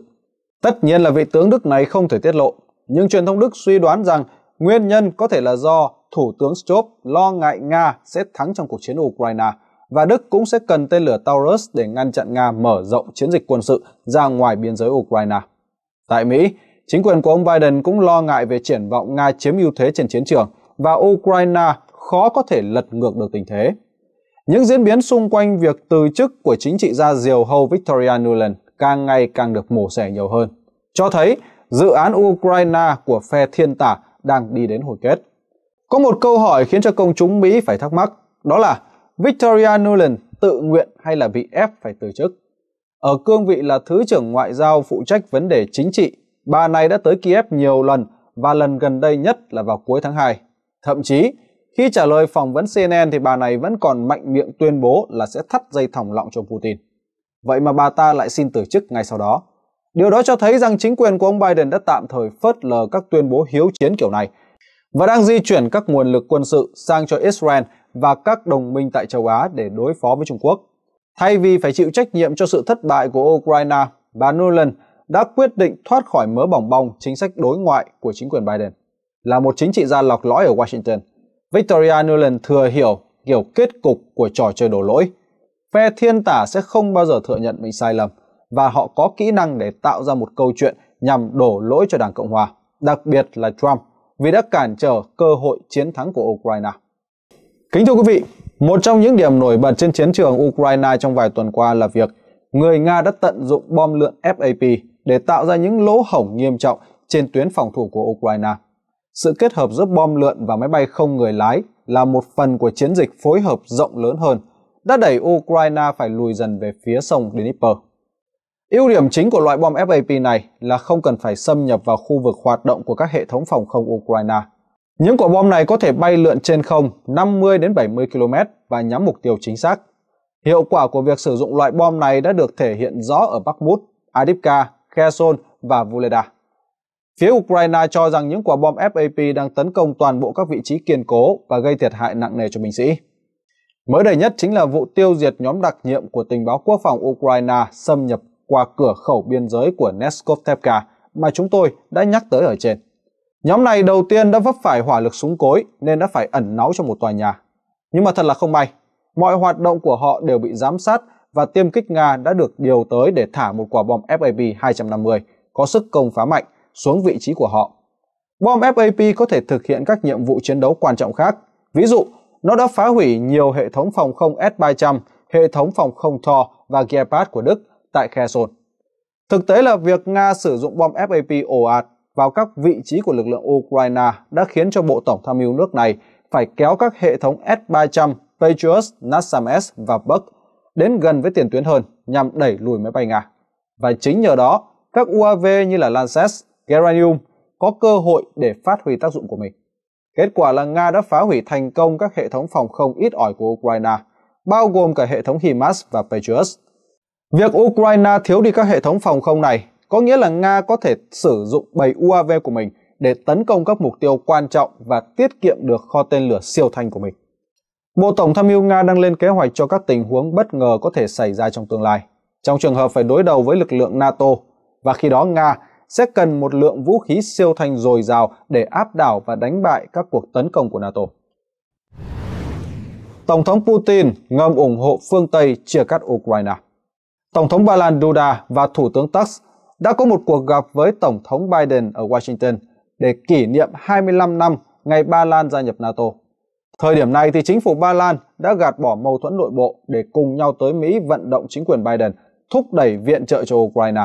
Tất nhiên là vị tướng Đức này không thể tiết lộ, nhưng truyền thông Đức suy đoán rằng nguyên nhân có thể là do Thủ tướng Stolp lo ngại Nga sẽ thắng trong cuộc chiến Ukraine – và Đức cũng sẽ cần tên lửa Taurus để ngăn chặn Nga mở rộng chiến dịch quân sự ra ngoài biên giới Ukraine. Tại Mỹ, chính quyền của ông Biden cũng lo ngại về triển vọng Nga chiếm ưu thế trên chiến trường và Ukraine khó có thể lật ngược được tình thế. Những diễn biến xung quanh việc từ chức của chính trị gia diều hầu Victoria Nuland càng ngày càng được mổ xẻ nhiều hơn, cho thấy dự án Ukraine của phe thiên tả đang đi đến hồi kết. Có một câu hỏi khiến cho công chúng Mỹ phải thắc mắc, đó là Victoria Nuland tự nguyện hay là bị ép phải từ chức. Ở cương vị là Thứ trưởng Ngoại giao phụ trách vấn đề chính trị, bà này đã tới Kiev nhiều lần và lần gần đây nhất là vào cuối tháng 2. Thậm chí, khi trả lời phỏng vấn CNN thì bà này vẫn còn mạnh miệng tuyên bố là sẽ thắt dây thòng lọng cho Putin. Vậy mà bà ta lại xin từ chức ngay sau đó. Điều đó cho thấy rằng chính quyền của ông Biden đã tạm thời phớt lờ các tuyên bố hiếu chiến kiểu này và đang di chuyển các nguồn lực quân sự sang cho Israel và các đồng minh tại châu Á để đối phó với Trung Quốc. Thay vì phải chịu trách nhiệm cho sự thất bại của Ukraine, bà Nuland đã quyết định thoát khỏi mớ bỏng bong chính sách đối ngoại của chính quyền Biden. Là một chính trị gia lọc lõi ở Washington, Victoria Nuland thừa hiểu kiểu kết cục của trò chơi đổ lỗi. Phe thiên tả sẽ không bao giờ thừa nhận mình sai lầm và họ có kỹ năng để tạo ra một câu chuyện nhằm đổ lỗi cho Đảng Cộng Hòa, đặc biệt là Trump, vì đã cản trở cơ hội chiến thắng của Ukraine. Kính thưa quý vị, một trong những điểm nổi bật trên chiến trường Ukraine trong vài tuần qua là việc người Nga đã tận dụng bom lượn FAP để tạo ra những lỗ hổng nghiêm trọng trên tuyến phòng thủ của Ukraine. Sự kết hợp giữa bom lượn và máy bay không người lái là một phần của chiến dịch phối hợp rộng lớn hơn đã đẩy Ukraine phải lùi dần về phía sông Dnipro. Ưu điểm chính của loại bom FAP này là không cần phải xâm nhập vào khu vực hoạt động của các hệ thống phòng không Ukraine những quả bom này có thể bay lượn trên không 50 đến 70 km và nhắm mục tiêu chính xác. Hiệu quả của việc sử dụng loại bom này đã được thể hiện rõ ở Bakhmut, Adipka, Kherson và Vuleda. Phía Ukraine cho rằng những quả bom FAP đang tấn công toàn bộ các vị trí kiên cố và gây thiệt hại nặng nề cho binh sĩ. Mới đây nhất chính là vụ tiêu diệt nhóm đặc nhiệm của tình báo quốc phòng Ukraine xâm nhập qua cửa khẩu biên giới của Neskovtepka mà chúng tôi đã nhắc tới ở trên. Nhóm này đầu tiên đã vấp phải hỏa lực súng cối nên đã phải ẩn náu trong một tòa nhà. Nhưng mà thật là không may, mọi hoạt động của họ đều bị giám sát và tiêm kích Nga đã được điều tới để thả một quả bom FAP-250 có sức công phá mạnh xuống vị trí của họ. Bom FAP có thể thực hiện các nhiệm vụ chiến đấu quan trọng khác. Ví dụ, nó đã phá hủy nhiều hệ thống phòng không S-300, hệ thống phòng không Thor và Gepard của Đức tại Kherson. Thực tế là việc Nga sử dụng bom FAP ồ ạt vào các vị trí của lực lượng Ukraine đã khiến cho Bộ Tổng tham mưu nước này phải kéo các hệ thống S-300 Patriot, Nassam S và Buck đến gần với tiền tuyến hơn nhằm đẩy lùi máy bay Nga. Và chính nhờ đó, các UAV như là Lancet, Geranium có cơ hội để phát huy tác dụng của mình. Kết quả là Nga đã phá hủy thành công các hệ thống phòng không ít ỏi của Ukraine, bao gồm cả hệ thống HIMARS và Patriot. Việc Ukraine thiếu đi các hệ thống phòng không này có nghĩa là Nga có thể sử dụng bầy UAV của mình để tấn công các mục tiêu quan trọng và tiết kiệm được kho tên lửa siêu thanh của mình. Bộ Tổng tham mưu Nga đang lên kế hoạch cho các tình huống bất ngờ có thể xảy ra trong tương lai, trong trường hợp phải đối đầu với lực lượng NATO, và khi đó Nga sẽ cần một lượng vũ khí siêu thanh dồi dào để áp đảo và đánh bại các cuộc tấn công của NATO. Tổng thống Putin ngầm ủng hộ phương Tây chia cắt Ukraine. Tổng thống Ba Lan Duda và Thủ tướng Tusk đã có một cuộc gặp với Tổng thống Biden ở Washington để kỷ niệm 25 năm ngày Ba Lan gia nhập NATO. Thời điểm này thì chính phủ Ba Lan đã gạt bỏ mâu thuẫn nội bộ để cùng nhau tới Mỹ vận động chính quyền Biden thúc đẩy viện trợ cho Ukraine.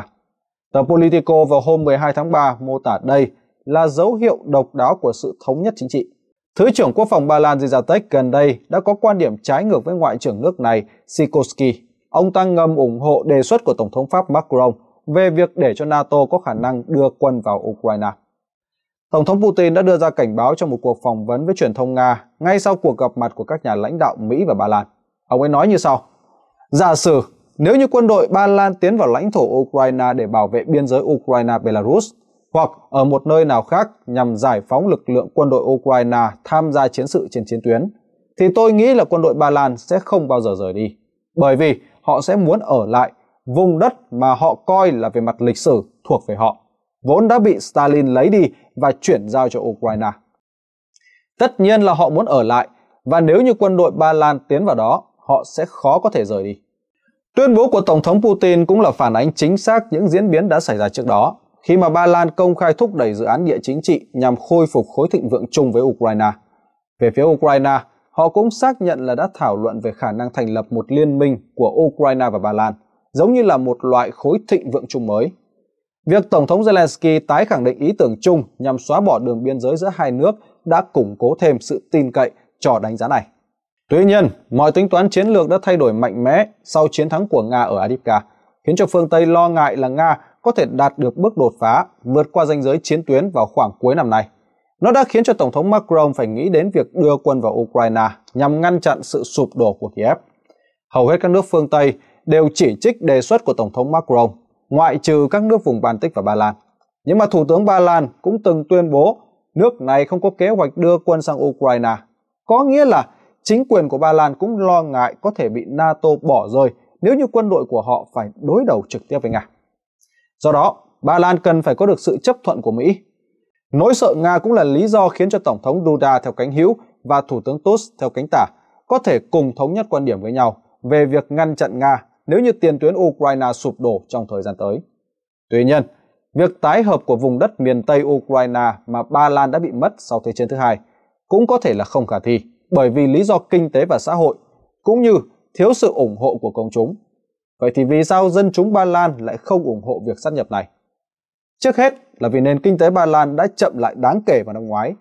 Tờ Politico vào hôm 12 tháng 3 mô tả đây là dấu hiệu độc đáo của sự thống nhất chính trị. Thứ trưởng Quốc phòng Ba Lan Zizatec gần đây đã có quan điểm trái ngược với Ngoại trưởng nước này Sikorsky. Ông ta ngầm ủng hộ đề xuất của Tổng thống Pháp Macron về việc để cho NATO có khả năng đưa quân vào Ukraine. Tổng thống Putin đã đưa ra cảnh báo trong một cuộc phỏng vấn với truyền thông Nga ngay sau cuộc gặp mặt của các nhà lãnh đạo Mỹ và Ba Lan. Ông ấy nói như sau: "Giả sử nếu như quân đội Ba Lan tiến vào lãnh thổ Ukraine để bảo vệ biên giới Ukraine-Belarus hoặc ở một nơi nào khác nhằm giải phóng lực lượng quân đội Ukraine tham gia chiến sự trên chiến tuyến, thì tôi nghĩ là quân đội Ba Lan sẽ không bao giờ rời đi, bởi vì họ sẽ muốn ở lại vùng đất mà họ coi là về mặt lịch sử thuộc về họ, vốn đã bị Stalin lấy đi và chuyển giao cho Ukraine. Tất nhiên là họ muốn ở lại, và nếu như quân đội Ba Lan tiến vào đó, họ sẽ khó có thể rời đi. Tuyên bố của Tổng thống Putin cũng là phản ánh chính xác những diễn biến đã xảy ra trước đó, khi mà Ba Lan công khai thúc đẩy dự án địa chính trị nhằm khôi phục khối thịnh vượng chung với Ukraine. Về phía Ukraine, họ cũng xác nhận là đã thảo luận về khả năng thành lập một liên minh của Ukraine và Ba Lan – giống như là một loại khối thịnh vượng chung mới. Việc Tổng thống Zelensky tái khẳng định ý tưởng chung nhằm xóa bỏ đường biên giới giữa hai nước đã củng cố thêm sự tin cậy cho đánh giá này. Tuy nhiên, mọi tính toán chiến lược đã thay đổi mạnh mẽ sau chiến thắng của Nga ở Adipka, khiến cho phương Tây lo ngại là Nga có thể đạt được bước đột phá vượt qua ranh giới chiến tuyến vào khoảng cuối năm nay. Nó đã khiến cho Tổng thống Macron phải nghĩ đến việc đưa quân vào Ukraine nhằm ngăn chặn sự sụp đổ của Kiev. Hầu hết các nước phương Tây đều chỉ trích đề xuất của Tổng thống Macron, ngoại trừ các nước vùng Baltic và Ba Lan. Nhưng mà Thủ tướng Ba Lan cũng từng tuyên bố nước này không có kế hoạch đưa quân sang Ukraine. Có nghĩa là chính quyền của Ba Lan cũng lo ngại có thể bị NATO bỏ rơi nếu như quân đội của họ phải đối đầu trực tiếp với Nga. Do đó, Ba Lan cần phải có được sự chấp thuận của Mỹ. Nỗi sợ Nga cũng là lý do khiến cho Tổng thống Duda theo cánh hữu và Thủ tướng Tusk theo cánh tả có thể cùng thống nhất quan điểm với nhau về việc ngăn chặn Nga nếu như tiền tuyến Ukraine sụp đổ trong thời gian tới. Tuy nhiên, việc tái hợp của vùng đất miền Tây Ukraine mà Ba Lan đã bị mất sau Thế chiến thứ hai cũng có thể là không khả thi bởi vì lý do kinh tế và xã hội cũng như thiếu sự ủng hộ của công chúng. Vậy thì vì sao dân chúng Ba Lan lại không ủng hộ việc sát nhập này? Trước hết là vì nền kinh tế Ba Lan đã chậm lại đáng kể vào năm ngoái.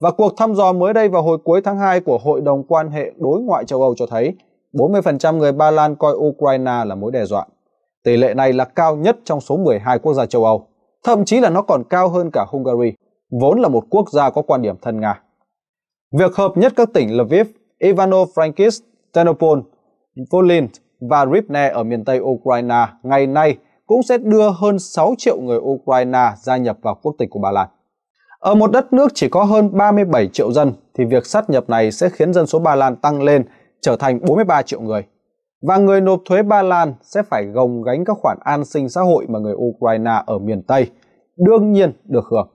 Và cuộc thăm dò mới đây vào hồi cuối tháng 2 của Hội đồng quan hệ đối ngoại châu Âu cho thấy 40% người Ba Lan coi Ukraine là mối đe dọa. Tỷ lệ này là cao nhất trong số 12 quốc gia châu Âu, thậm chí là nó còn cao hơn cả Hungary, vốn là một quốc gia có quan điểm thân Nga. Việc hợp nhất các tỉnh Lviv, Ivano-Frankivsk, Ternopil, Volyn và Rivne ở miền Tây Ukraine ngày nay cũng sẽ đưa hơn 6 triệu người Ukraine gia nhập vào quốc tịch của Ba Lan. Ở một đất nước chỉ có hơn 37 triệu dân thì việc sát nhập này sẽ khiến dân số Ba Lan tăng lên trở thành 43 triệu người. Và người nộp thuế Ba Lan sẽ phải gồng gánh các khoản an sinh xã hội mà người Ukraine ở miền Tây đương nhiên được hưởng.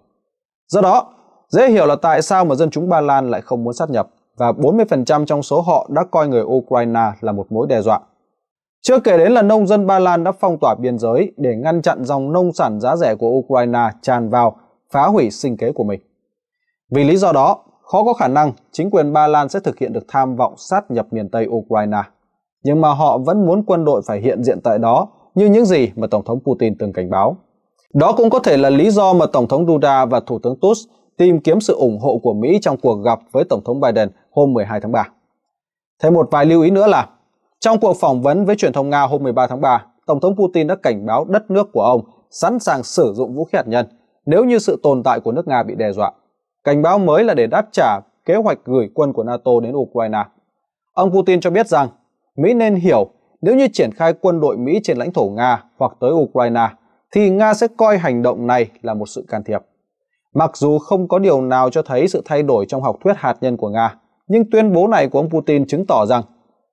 Do đó, dễ hiểu là tại sao mà dân chúng Ba Lan lại không muốn sát nhập và 40% trong số họ đã coi người Ukraine là một mối đe dọa. Chưa kể đến là nông dân Ba Lan đã phong tỏa biên giới để ngăn chặn dòng nông sản giá rẻ của Ukraine tràn vào, phá hủy sinh kế của mình. Vì lý do đó, khó có khả năng chính quyền Ba Lan sẽ thực hiện được tham vọng sát nhập miền Tây Ukraine. Nhưng mà họ vẫn muốn quân đội phải hiện diện tại đó như những gì mà Tổng thống Putin từng cảnh báo. Đó cũng có thể là lý do mà Tổng thống Duda và Thủ tướng Tusk tìm kiếm sự ủng hộ của Mỹ trong cuộc gặp với Tổng thống Biden hôm 12 tháng 3. Thêm một vài lưu ý nữa là, trong cuộc phỏng vấn với truyền thông Nga hôm 13 tháng 3, Tổng thống Putin đã cảnh báo đất nước của ông sẵn sàng sử dụng vũ khí hạt nhân nếu như sự tồn tại của nước Nga bị đe dọa cảnh báo mới là để đáp trả kế hoạch gửi quân của NATO đến Ukraine. Ông Putin cho biết rằng Mỹ nên hiểu nếu như triển khai quân đội Mỹ trên lãnh thổ Nga hoặc tới Ukraine thì Nga sẽ coi hành động này là một sự can thiệp. Mặc dù không có điều nào cho thấy sự thay đổi trong học thuyết hạt nhân của Nga, nhưng tuyên bố này của ông Putin chứng tỏ rằng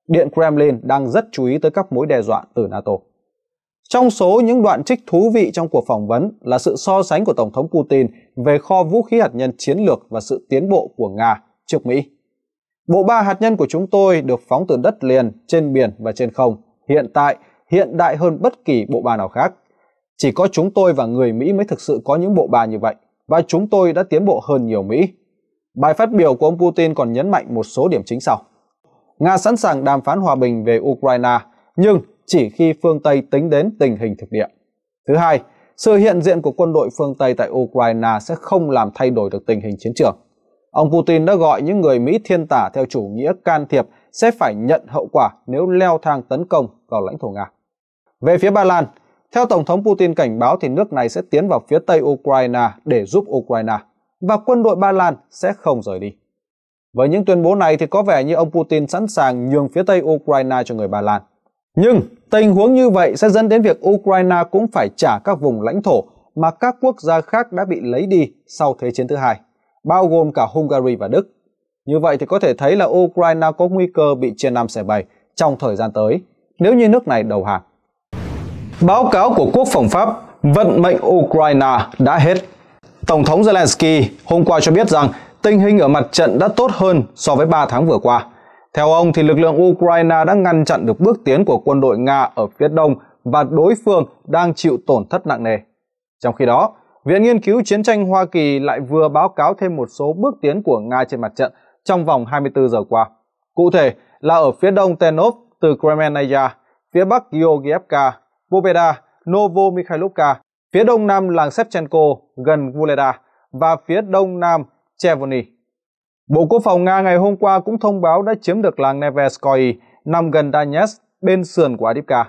Điện Kremlin đang rất chú ý tới các mối đe dọa từ NATO. Trong số những đoạn trích thú vị trong cuộc phỏng vấn là sự so sánh của Tổng thống Putin về kho vũ khí hạt nhân chiến lược và sự tiến bộ của Nga trước Mỹ. Bộ ba hạt nhân của chúng tôi được phóng từ đất liền, trên biển và trên không, hiện tại hiện đại hơn bất kỳ bộ ba nào khác. Chỉ có chúng tôi và người Mỹ mới thực sự có những bộ ba như vậy, và chúng tôi đã tiến bộ hơn nhiều Mỹ. Bài phát biểu của ông Putin còn nhấn mạnh một số điểm chính sau. Nga sẵn sàng đàm phán hòa bình về Ukraine, nhưng chỉ khi phương Tây tính đến tình hình thực địa. Thứ hai, sự hiện diện của quân đội phương Tây tại Ukraine sẽ không làm thay đổi được tình hình chiến trường. Ông Putin đã gọi những người Mỹ thiên tả theo chủ nghĩa can thiệp sẽ phải nhận hậu quả nếu leo thang tấn công vào lãnh thổ Nga. Về phía Ba Lan, theo Tổng thống Putin cảnh báo thì nước này sẽ tiến vào phía tây Ukraine để giúp Ukraine và quân đội Ba Lan sẽ không rời đi. Với những tuyên bố này thì có vẻ như ông Putin sẵn sàng nhường phía tây Ukraine cho người Ba Lan. Nhưng tình huống như vậy sẽ dẫn đến việc Ukraine cũng phải trả các vùng lãnh thổ mà các quốc gia khác đã bị lấy đi sau Thế chiến thứ hai, bao gồm cả Hungary và Đức. Như vậy thì có thể thấy là Ukraine có nguy cơ bị chia năm xẻ bảy trong thời gian tới nếu như nước này đầu hàng. Báo cáo của Quốc phòng Pháp vận mệnh Ukraine đã hết. Tổng thống Zelensky hôm qua cho biết rằng tình hình ở mặt trận đã tốt hơn so với 3 tháng vừa qua. Theo ông thì lực lượng Ukraine đã ngăn chặn được bước tiến của quân đội Nga ở phía đông và đối phương đang chịu tổn thất nặng nề. Trong khi đó, Viện Nghiên cứu Chiến tranh Hoa Kỳ lại vừa báo cáo thêm một số bước tiến của Nga trên mặt trận trong vòng 24 giờ qua. Cụ thể là ở phía đông Tenov từ Kremenaya, phía bắc Georgievka, Voveda, Novo Mikhailivka, phía đông nam làng Shevchenko gần Vuleda và phía đông nam Chevoni. Bộ Quốc phòng Nga ngày hôm qua cũng thông báo đã chiếm được làng Neverskoye nằm gần Donetsk bên sườn của Adivka.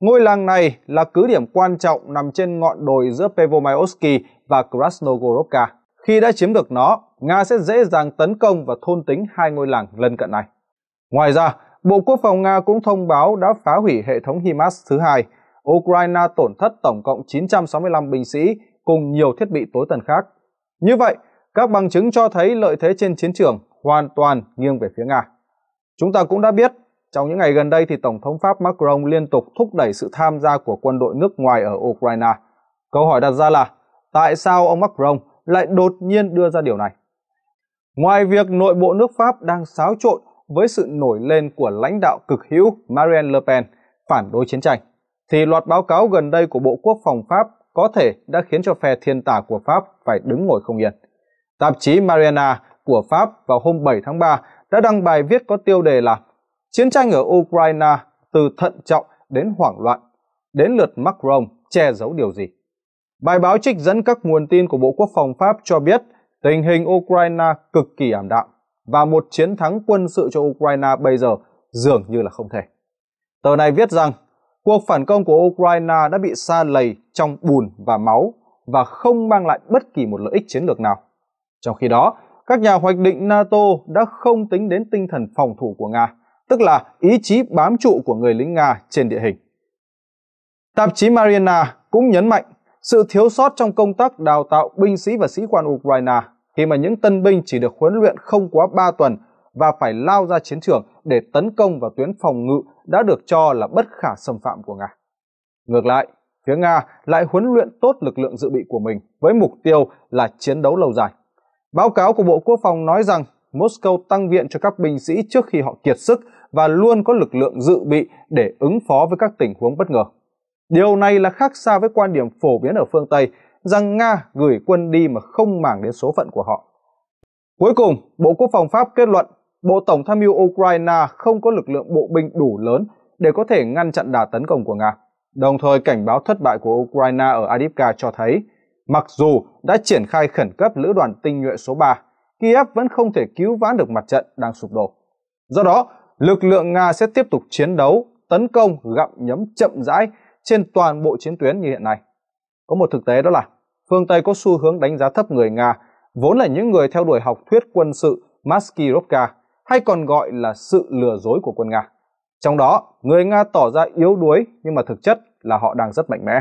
Ngôi làng này là cứ điểm quan trọng nằm trên ngọn đồi giữa Pevomayovsky và Krasnogorovka. Khi đã chiếm được nó, Nga sẽ dễ dàng tấn công và thôn tính hai ngôi làng lân cận này. Ngoài ra, Bộ Quốc phòng Nga cũng thông báo đã phá hủy hệ thống HIMARS thứ hai. Ukraine tổn thất tổng cộng 965 binh sĩ cùng nhiều thiết bị tối tần khác. Như vậy, các bằng chứng cho thấy lợi thế trên chiến trường hoàn toàn nghiêng về phía Nga. Chúng ta cũng đã biết, trong những ngày gần đây thì Tổng thống Pháp Macron liên tục thúc đẩy sự tham gia của quân đội nước ngoài ở Ukraine. Câu hỏi đặt ra là, tại sao ông Macron lại đột nhiên đưa ra điều này? Ngoài việc nội bộ nước Pháp đang xáo trộn với sự nổi lên của lãnh đạo cực hữu Marine Le Pen phản đối chiến tranh, thì loạt báo cáo gần đây của Bộ Quốc phòng Pháp có thể đã khiến cho phe thiên tả của Pháp phải đứng ngồi không yên. Tạp chí Mariana của Pháp vào hôm 7 tháng 3 đã đăng bài viết có tiêu đề là Chiến tranh ở Ukraine từ thận trọng đến hoảng loạn, đến lượt Macron che giấu điều gì? Bài báo trích dẫn các nguồn tin của Bộ Quốc phòng Pháp cho biết tình hình Ukraine cực kỳ ảm đạm và một chiến thắng quân sự cho Ukraine bây giờ dường như là không thể. Tờ này viết rằng cuộc phản công của Ukraine đã bị xa lầy trong bùn và máu và không mang lại bất kỳ một lợi ích chiến lược nào. Trong khi đó, các nhà hoạch định NATO đã không tính đến tinh thần phòng thủ của Nga, tức là ý chí bám trụ của người lính Nga trên địa hình. Tạp chí Mariana cũng nhấn mạnh sự thiếu sót trong công tác đào tạo binh sĩ và sĩ quan Ukraine khi mà những tân binh chỉ được huấn luyện không quá 3 tuần và phải lao ra chiến trường để tấn công vào tuyến phòng ngự đã được cho là bất khả xâm phạm của Nga. Ngược lại, phía Nga lại huấn luyện tốt lực lượng dự bị của mình với mục tiêu là chiến đấu lâu dài. Báo cáo của Bộ Quốc phòng nói rằng Moscow tăng viện cho các binh sĩ trước khi họ kiệt sức và luôn có lực lượng dự bị để ứng phó với các tình huống bất ngờ. Điều này là khác xa với quan điểm phổ biến ở phương Tây rằng Nga gửi quân đi mà không màng đến số phận của họ. Cuối cùng, Bộ Quốc phòng Pháp kết luận Bộ Tổng tham mưu Ukraine không có lực lượng bộ binh đủ lớn để có thể ngăn chặn đà tấn công của Nga. Đồng thời cảnh báo thất bại của Ukraine ở Adipka cho thấy Mặc dù đã triển khai khẩn cấp lữ đoàn tinh nhuệ số 3, Kiev vẫn không thể cứu vãn được mặt trận đang sụp đổ. Do đó, lực lượng Nga sẽ tiếp tục chiến đấu, tấn công, gặm nhấm chậm rãi trên toàn bộ chiến tuyến như hiện nay. Có một thực tế đó là phương Tây có xu hướng đánh giá thấp người Nga, vốn là những người theo đuổi học thuyết quân sự Maskirovka, hay còn gọi là sự lừa dối của quân Nga. Trong đó, người Nga tỏ ra yếu đuối nhưng mà thực chất là họ đang rất mạnh mẽ.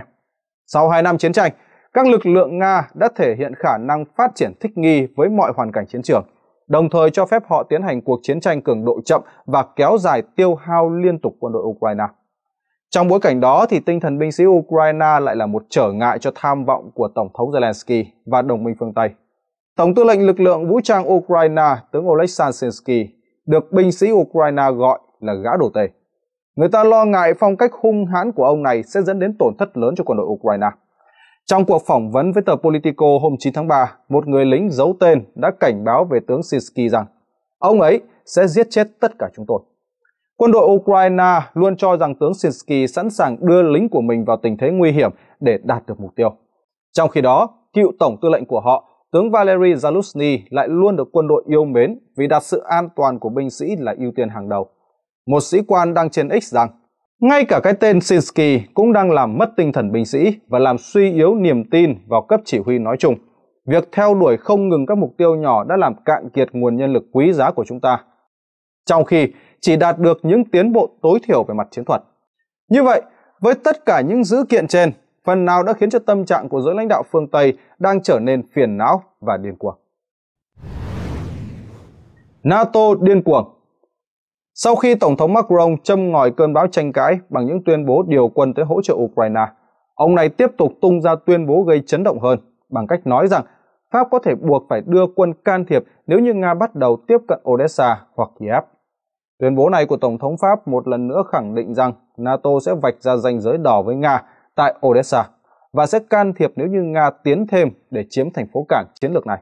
Sau 2 năm chiến tranh, các lực lượng Nga đã thể hiện khả năng phát triển thích nghi với mọi hoàn cảnh chiến trường, đồng thời cho phép họ tiến hành cuộc chiến tranh cường độ chậm và kéo dài tiêu hao liên tục quân đội Ukraine. Trong bối cảnh đó thì tinh thần binh sĩ Ukraine lại là một trở ngại cho tham vọng của Tổng thống Zelensky và đồng minh phương Tây. Tổng tư lệnh lực lượng vũ trang Ukraine tướng Oleksandr Sinsky được binh sĩ Ukraine gọi là gã đồ tể. Người ta lo ngại phong cách hung hãn của ông này sẽ dẫn đến tổn thất lớn cho quân đội Ukraine. Trong cuộc phỏng vấn với tờ Politico hôm 9 tháng 3, một người lính giấu tên đã cảnh báo về tướng Sinsky rằng ông ấy sẽ giết chết tất cả chúng tôi. Quân đội Ukraine luôn cho rằng tướng Sinsky sẵn sàng đưa lính của mình vào tình thế nguy hiểm để đạt được mục tiêu. Trong khi đó, cựu tổng tư lệnh của họ, tướng Valery Zaluzny lại luôn được quân đội yêu mến vì đặt sự an toàn của binh sĩ là ưu tiên hàng đầu. Một sĩ quan đăng trên X rằng ngay cả cái tên Sinsky cũng đang làm mất tinh thần binh sĩ và làm suy yếu niềm tin vào cấp chỉ huy nói chung. Việc theo đuổi không ngừng các mục tiêu nhỏ đã làm cạn kiệt nguồn nhân lực quý giá của chúng ta. Trong khi chỉ đạt được những tiến bộ tối thiểu về mặt chiến thuật. Như vậy, với tất cả những dữ kiện trên, phần nào đã khiến cho tâm trạng của giới lãnh đạo phương Tây đang trở nên phiền não và điên cuồng. NATO điên cuồng sau khi Tổng thống Macron châm ngòi cơn bão tranh cãi bằng những tuyên bố điều quân tới hỗ trợ Ukraine. Ông này tiếp tục tung ra tuyên bố gây chấn động hơn bằng cách nói rằng Pháp có thể buộc phải đưa quân can thiệp nếu như Nga bắt đầu tiếp cận Odessa hoặc Kiev. Tuyên bố này của Tổng thống Pháp một lần nữa khẳng định rằng NATO sẽ vạch ra ranh giới đỏ với Nga tại Odessa và sẽ can thiệp nếu như Nga tiến thêm để chiếm thành phố cảng chiến lược này.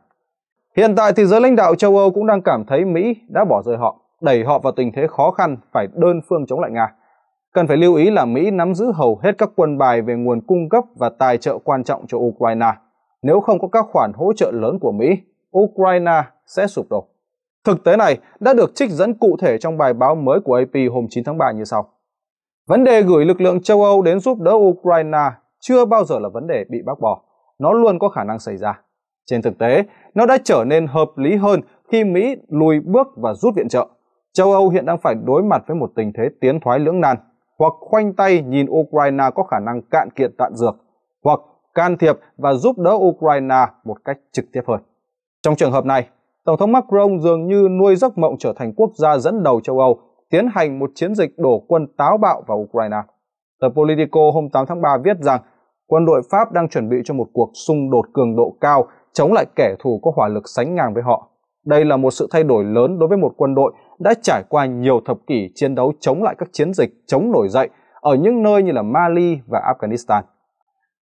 Hiện tại thì giới lãnh đạo châu Âu cũng đang cảm thấy Mỹ đã bỏ rơi họ đẩy họ vào tình thế khó khăn phải đơn phương chống lại Nga. Cần phải lưu ý là Mỹ nắm giữ hầu hết các quân bài về nguồn cung cấp và tài trợ quan trọng cho Ukraine. Nếu không có các khoản hỗ trợ lớn của Mỹ, Ukraine sẽ sụp đổ. Thực tế này đã được trích dẫn cụ thể trong bài báo mới của AP hôm 9 tháng 3 như sau. Vấn đề gửi lực lượng châu Âu đến giúp đỡ Ukraine chưa bao giờ là vấn đề bị bác bỏ. Nó luôn có khả năng xảy ra. Trên thực tế, nó đã trở nên hợp lý hơn khi Mỹ lùi bước và rút viện trợ châu Âu hiện đang phải đối mặt với một tình thế tiến thoái lưỡng nan, hoặc khoanh tay nhìn Ukraine có khả năng cạn kiệt đạn dược, hoặc can thiệp và giúp đỡ Ukraine một cách trực tiếp hơn. Trong trường hợp này, Tổng thống Macron dường như nuôi giấc mộng trở thành quốc gia dẫn đầu châu Âu, tiến hành một chiến dịch đổ quân táo bạo vào Ukraine. Tờ Politico hôm 8 tháng 3 viết rằng quân đội Pháp đang chuẩn bị cho một cuộc xung đột cường độ cao chống lại kẻ thù có hỏa lực sánh ngang với họ. Đây là một sự thay đổi lớn đối với một quân đội đã trải qua nhiều thập kỷ chiến đấu chống lại các chiến dịch chống nổi dậy ở những nơi như là Mali và Afghanistan.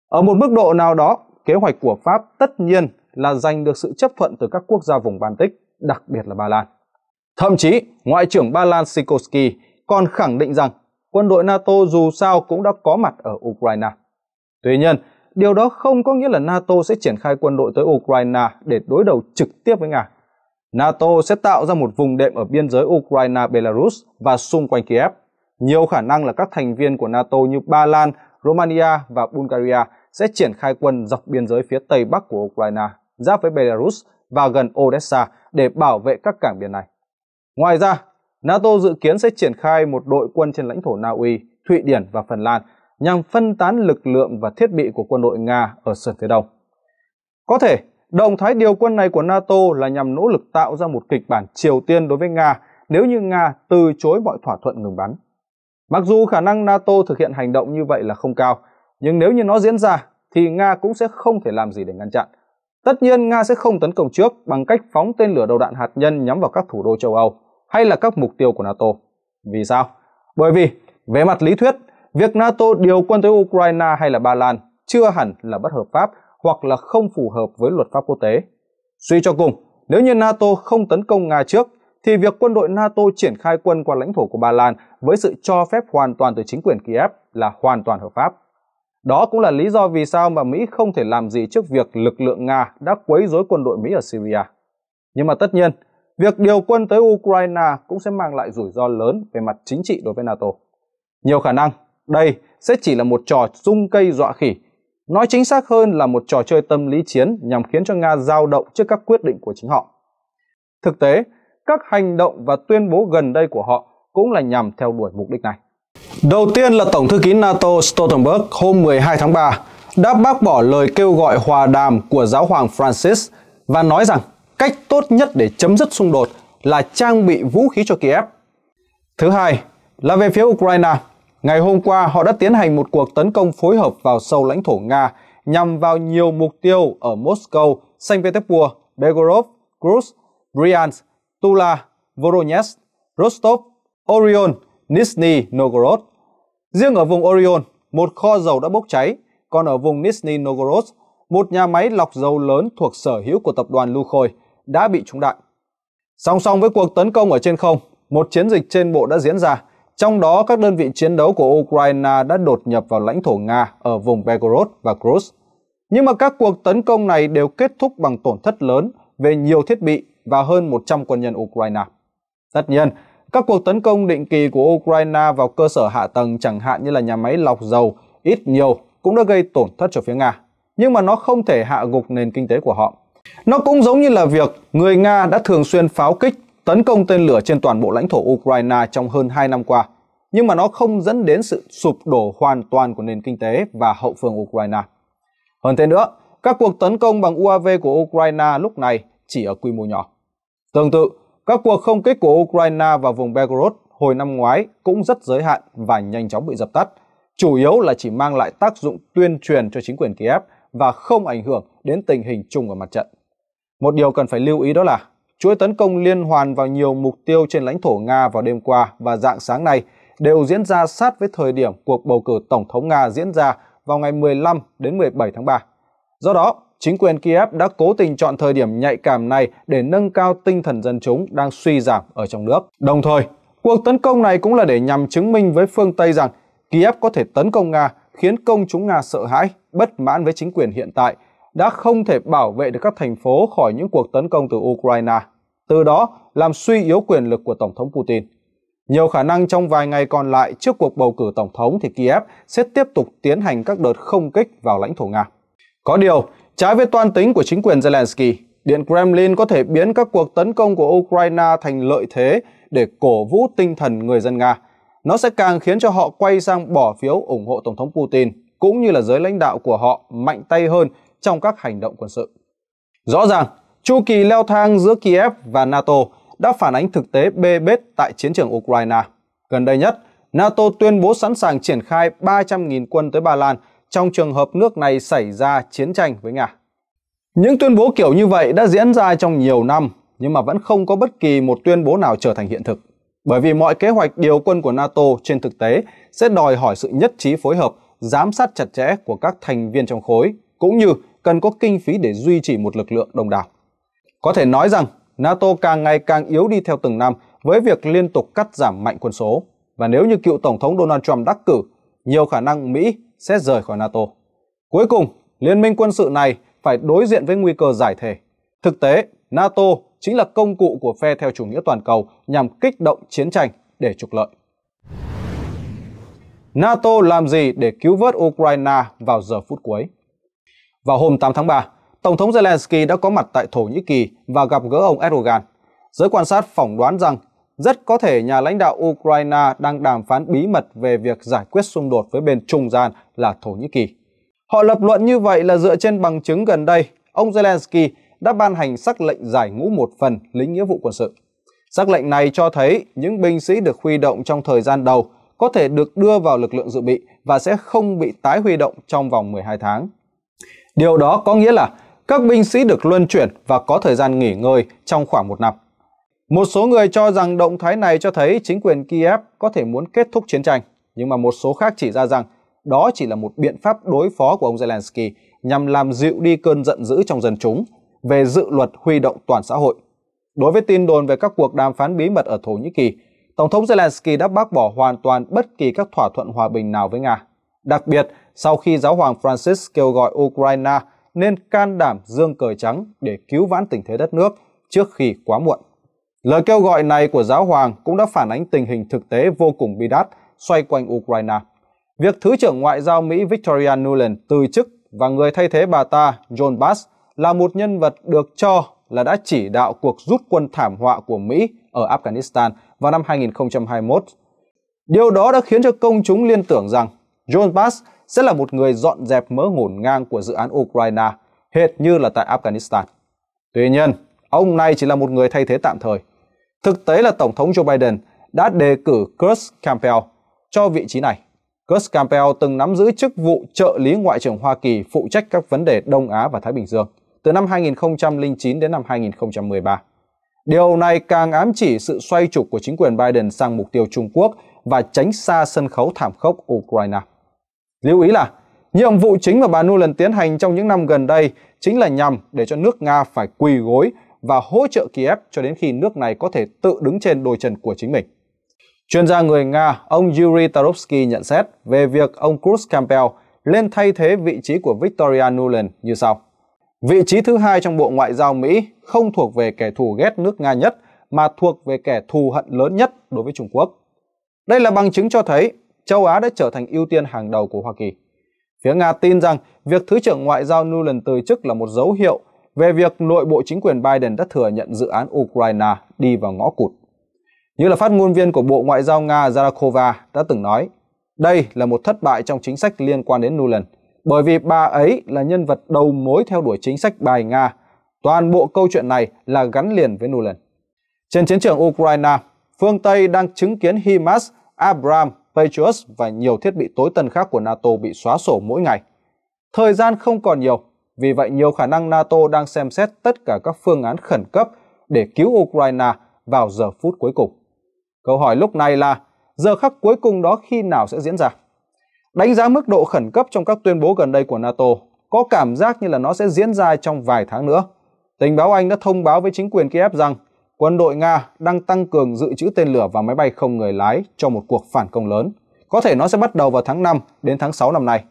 Ở một mức độ nào đó, kế hoạch của Pháp tất nhiên là giành được sự chấp thuận từ các quốc gia vùng Baltic, đặc biệt là Ba Lan. Thậm chí, Ngoại trưởng Ba Lan Sikorsky còn khẳng định rằng quân đội NATO dù sao cũng đã có mặt ở Ukraine. Tuy nhiên, điều đó không có nghĩa là NATO sẽ triển khai quân đội tới Ukraine để đối đầu trực tiếp với Nga. NATO sẽ tạo ra một vùng đệm ở biên giới Ukraine-Belarus và xung quanh Kiev. Nhiều khả năng là các thành viên của NATO như Ba Lan, Romania và Bulgaria sẽ triển khai quân dọc biên giới phía tây bắc của Ukraine, giáp với Belarus và gần Odessa để bảo vệ các cảng biển này. Ngoài ra, NATO dự kiến sẽ triển khai một đội quân trên lãnh thổ Na Uy, Thụy Điển và Phần Lan nhằm phân tán lực lượng và thiết bị của quân đội Nga ở sườn phía đông. Có thể Động thái điều quân này của NATO là nhằm nỗ lực tạo ra một kịch bản Triều Tiên đối với Nga nếu như Nga từ chối mọi thỏa thuận ngừng bắn. Mặc dù khả năng NATO thực hiện hành động như vậy là không cao, nhưng nếu như nó diễn ra thì Nga cũng sẽ không thể làm gì để ngăn chặn. Tất nhiên Nga sẽ không tấn công trước bằng cách phóng tên lửa đầu đạn hạt nhân nhắm vào các thủ đô châu Âu hay là các mục tiêu của NATO. Vì sao? Bởi vì về mặt lý thuyết, việc NATO điều quân tới Ukraine hay là Ba Lan chưa hẳn là bất hợp pháp hoặc là không phù hợp với luật pháp quốc tế. Suy cho cùng, nếu như NATO không tấn công Nga trước, thì việc quân đội NATO triển khai quân qua lãnh thổ của Ba Lan với sự cho phép hoàn toàn từ chính quyền Kiev là hoàn toàn hợp pháp. Đó cũng là lý do vì sao mà Mỹ không thể làm gì trước việc lực lượng Nga đã quấy rối quân đội Mỹ ở Syria. Nhưng mà tất nhiên, việc điều quân tới Ukraine cũng sẽ mang lại rủi ro lớn về mặt chính trị đối với NATO. Nhiều khả năng đây sẽ chỉ là một trò rung cây dọa khỉ Nói chính xác hơn là một trò chơi tâm lý chiến nhằm khiến cho Nga dao động trước các quyết định của chính họ. Thực tế, các hành động và tuyên bố gần đây của họ cũng là nhằm theo đuổi mục đích này. Đầu tiên là Tổng thư ký NATO Stoltenberg hôm 12 tháng 3 đã bác bỏ lời kêu gọi hòa đàm của giáo hoàng Francis và nói rằng cách tốt nhất để chấm dứt xung đột là trang bị vũ khí cho Kiev. Thứ hai là về phía Ukraine, Ngày hôm qua, họ đã tiến hành một cuộc tấn công phối hợp vào sâu lãnh thổ Nga nhằm vào nhiều mục tiêu ở Moscow, Saint Petersburg, Belgorod, Kursk, Bryansk, Tula, Voronezh, Rostov, Orion, Nizhny Novgorod. Riêng ở vùng Orion, một kho dầu đã bốc cháy, còn ở vùng Nizhny Novgorod, một nhà máy lọc dầu lớn thuộc sở hữu của tập đoàn Lukoil đã bị trúng đạn. Song song với cuộc tấn công ở trên không, một chiến dịch trên bộ đã diễn ra – trong đó, các đơn vị chiến đấu của Ukraine đã đột nhập vào lãnh thổ Nga ở vùng Belgorod và Kursk. Nhưng mà các cuộc tấn công này đều kết thúc bằng tổn thất lớn về nhiều thiết bị và hơn 100 quân nhân Ukraine. Tất nhiên, các cuộc tấn công định kỳ của Ukraine vào cơ sở hạ tầng chẳng hạn như là nhà máy lọc dầu ít nhiều cũng đã gây tổn thất cho phía Nga, nhưng mà nó không thể hạ gục nền kinh tế của họ. Nó cũng giống như là việc người Nga đã thường xuyên pháo kích tấn công tên lửa trên toàn bộ lãnh thổ Ukraine trong hơn 2 năm qua, nhưng mà nó không dẫn đến sự sụp đổ hoàn toàn của nền kinh tế và hậu phương Ukraine. Hơn thế nữa, các cuộc tấn công bằng UAV của Ukraine lúc này chỉ ở quy mô nhỏ. Tương tự, các cuộc không kích của Ukraine vào vùng Belgorod hồi năm ngoái cũng rất giới hạn và nhanh chóng bị dập tắt, chủ yếu là chỉ mang lại tác dụng tuyên truyền cho chính quyền Kiev và không ảnh hưởng đến tình hình chung ở mặt trận. Một điều cần phải lưu ý đó là chuỗi tấn công liên hoàn vào nhiều mục tiêu trên lãnh thổ Nga vào đêm qua và dạng sáng nay đều diễn ra sát với thời điểm cuộc bầu cử tổng thống Nga diễn ra vào ngày 15 đến 17 tháng 3. Do đó, chính quyền Kiev đã cố tình chọn thời điểm nhạy cảm này để nâng cao tinh thần dân chúng đang suy giảm ở trong nước. Đồng thời, cuộc tấn công này cũng là để nhằm chứng minh với phương Tây rằng Kiev có thể tấn công Nga khiến công chúng Nga sợ hãi, bất mãn với chính quyền hiện tại đã không thể bảo vệ được các thành phố khỏi những cuộc tấn công từ Ukraine, từ đó làm suy yếu quyền lực của Tổng thống Putin. Nhiều khả năng trong vài ngày còn lại trước cuộc bầu cử Tổng thống thì Kiev sẽ tiếp tục tiến hành các đợt không kích vào lãnh thổ Nga. Có điều, trái với toan tính của chính quyền Zelensky, Điện Kremlin có thể biến các cuộc tấn công của Ukraine thành lợi thế để cổ vũ tinh thần người dân Nga. Nó sẽ càng khiến cho họ quay sang bỏ phiếu ủng hộ Tổng thống Putin, cũng như là giới lãnh đạo của họ mạnh tay hơn trong các hành động quân sự. Rõ ràng, chu kỳ leo thang giữa Kiev và NATO đã phản ánh thực tế bê bết tại chiến trường Ukraine. Gần đây nhất, NATO tuyên bố sẵn sàng triển khai 300.000 quân tới Ba Lan trong trường hợp nước này xảy ra chiến tranh với Nga. Những tuyên bố kiểu như vậy đã diễn ra trong nhiều năm nhưng mà vẫn không có bất kỳ một tuyên bố nào trở thành hiện thực. Bởi vì mọi kế hoạch điều quân của NATO trên thực tế sẽ đòi hỏi sự nhất trí phối hợp, giám sát chặt chẽ của các thành viên trong khối cũng như cần có kinh phí để duy trì một lực lượng đông đảo. Có thể nói rằng NATO càng ngày càng yếu đi theo từng năm với việc liên tục cắt giảm mạnh quân số và nếu như cựu tổng thống Donald Trump đắc cử, nhiều khả năng Mỹ sẽ rời khỏi NATO. Cuối cùng, liên minh quân sự này phải đối diện với nguy cơ giải thể. Thực tế, NATO chính là công cụ của phe theo chủ nghĩa toàn cầu nhằm kích động chiến tranh để trục lợi. NATO làm gì để cứu vớt Ukraine vào giờ phút cuối? Vào hôm 8 tháng 3, Tổng thống Zelensky đã có mặt tại Thổ Nhĩ Kỳ và gặp gỡ ông Erdogan. Giới quan sát phỏng đoán rằng rất có thể nhà lãnh đạo Ukraine đang đàm phán bí mật về việc giải quyết xung đột với bên trung gian là Thổ Nhĩ Kỳ. Họ lập luận như vậy là dựa trên bằng chứng gần đây, ông Zelensky đã ban hành sắc lệnh giải ngũ một phần lính nghĩa vụ quân sự. Sắc lệnh này cho thấy những binh sĩ được huy động trong thời gian đầu có thể được đưa vào lực lượng dự bị và sẽ không bị tái huy động trong vòng 12 tháng. Điều đó có nghĩa là các binh sĩ được luân chuyển và có thời gian nghỉ ngơi trong khoảng một năm. Một số người cho rằng động thái này cho thấy chính quyền Kiev có thể muốn kết thúc chiến tranh, nhưng mà một số khác chỉ ra rằng đó chỉ là một biện pháp đối phó của ông Zelensky nhằm làm dịu đi cơn giận dữ trong dân chúng về dự luật huy động toàn xã hội. Đối với tin đồn về các cuộc đàm phán bí mật ở Thổ Nhĩ Kỳ, Tổng thống Zelensky đã bác bỏ hoàn toàn bất kỳ các thỏa thuận hòa bình nào với Nga, đặc biệt sau khi giáo hoàng Francis kêu gọi Ukraine nên can đảm dương cờ trắng để cứu vãn tình thế đất nước trước khi quá muộn. Lời kêu gọi này của giáo hoàng cũng đã phản ánh tình hình thực tế vô cùng bi đát xoay quanh Ukraine. Việc Thứ trưởng Ngoại giao Mỹ Victoria Nuland từ chức và người thay thế bà ta John Bass là một nhân vật được cho là đã chỉ đạo cuộc rút quân thảm họa của Mỹ ở Afghanistan vào năm 2021. Điều đó đã khiến cho công chúng liên tưởng rằng John Bass sẽ là một người dọn dẹp mớ ngổn ngang của dự án Ukraine, hệt như là tại Afghanistan. Tuy nhiên, ông này chỉ là một người thay thế tạm thời. Thực tế là Tổng thống Joe Biden đã đề cử Kurt Campbell cho vị trí này. Kurt Campbell từng nắm giữ chức vụ trợ lý Ngoại trưởng Hoa Kỳ phụ trách các vấn đề Đông Á và Thái Bình Dương từ năm 2009 đến năm 2013. Điều này càng ám chỉ sự xoay trục của chính quyền Biden sang mục tiêu Trung Quốc và tránh xa sân khấu thảm khốc Ukraine. Lưu ý là nhiệm vụ chính mà bà Nuland tiến hành trong những năm gần đây chính là nhằm để cho nước Nga phải quỳ gối và hỗ trợ Kiev cho đến khi nước này có thể tự đứng trên đôi chân của chính mình. Chuyên gia người Nga, ông Yuri Tarovsky nhận xét về việc ông Cruz Campbell lên thay thế vị trí của Victoria Nuland như sau. Vị trí thứ hai trong Bộ Ngoại giao Mỹ không thuộc về kẻ thù ghét nước Nga nhất mà thuộc về kẻ thù hận lớn nhất đối với Trung Quốc. Đây là bằng chứng cho thấy châu Á đã trở thành ưu tiên hàng đầu của Hoa Kỳ. Phía Nga tin rằng việc Thứ trưởng Ngoại giao Nuland từ chức là một dấu hiệu về việc nội bộ chính quyền Biden đã thừa nhận dự án Ukraine đi vào ngõ cụt. Như là phát ngôn viên của Bộ Ngoại giao Nga Zarakova đã từng nói, đây là một thất bại trong chính sách liên quan đến Nuland, bởi vì bà ấy là nhân vật đầu mối theo đuổi chính sách bài Nga. Toàn bộ câu chuyện này là gắn liền với Nuland. Trên chiến trường Ukraine, phương Tây đang chứng kiến HIMARS Abram Patriot và nhiều thiết bị tối tân khác của NATO bị xóa sổ mỗi ngày. Thời gian không còn nhiều, vì vậy nhiều khả năng NATO đang xem xét tất cả các phương án khẩn cấp để cứu Ukraine vào giờ phút cuối cùng. Câu hỏi lúc này là giờ khắc cuối cùng đó khi nào sẽ diễn ra? Đánh giá mức độ khẩn cấp trong các tuyên bố gần đây của NATO có cảm giác như là nó sẽ diễn ra trong vài tháng nữa. Tình báo Anh đã thông báo với chính quyền Kiev rằng quân đội Nga đang tăng cường dự trữ tên lửa và máy bay không người lái cho một cuộc phản công lớn. Có thể nó sẽ bắt đầu vào tháng 5 đến tháng 6 năm nay.